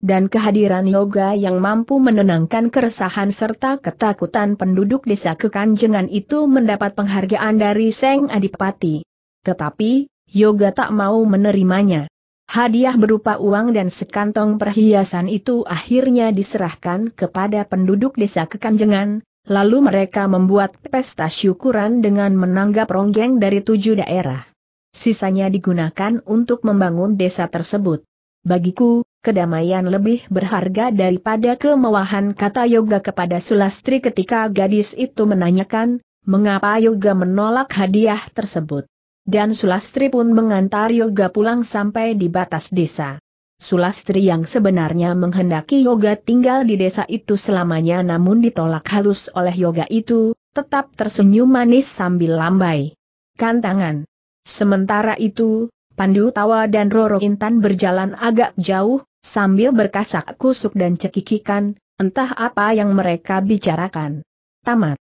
Dan kehadiran Yoga yang mampu menenangkan keresahan serta ketakutan penduduk desa kekanjengan itu mendapat penghargaan dari Seng Adipati. Tetapi, Yoga tak mau menerimanya. Hadiah berupa uang dan sekantong perhiasan itu akhirnya diserahkan kepada penduduk desa Kekanjengan, lalu mereka membuat pesta syukuran dengan menanggap ronggeng dari tujuh daerah. Sisanya digunakan untuk membangun desa tersebut. Bagiku, kedamaian lebih berharga daripada kemewahan kata Yoga kepada Sulastri ketika gadis itu menanyakan, mengapa Yoga menolak hadiah tersebut dan Sulastri pun mengantar Yoga pulang sampai di batas desa. Sulastri yang sebenarnya menghendaki Yoga tinggal di desa itu selamanya namun ditolak halus oleh Yoga itu, tetap tersenyum manis sambil lambai. Kantangan. Sementara itu, Pandu Tawa dan Roro Intan berjalan agak jauh, sambil berkasak kusuk dan cekikikan, entah apa yang mereka bicarakan. Tamat.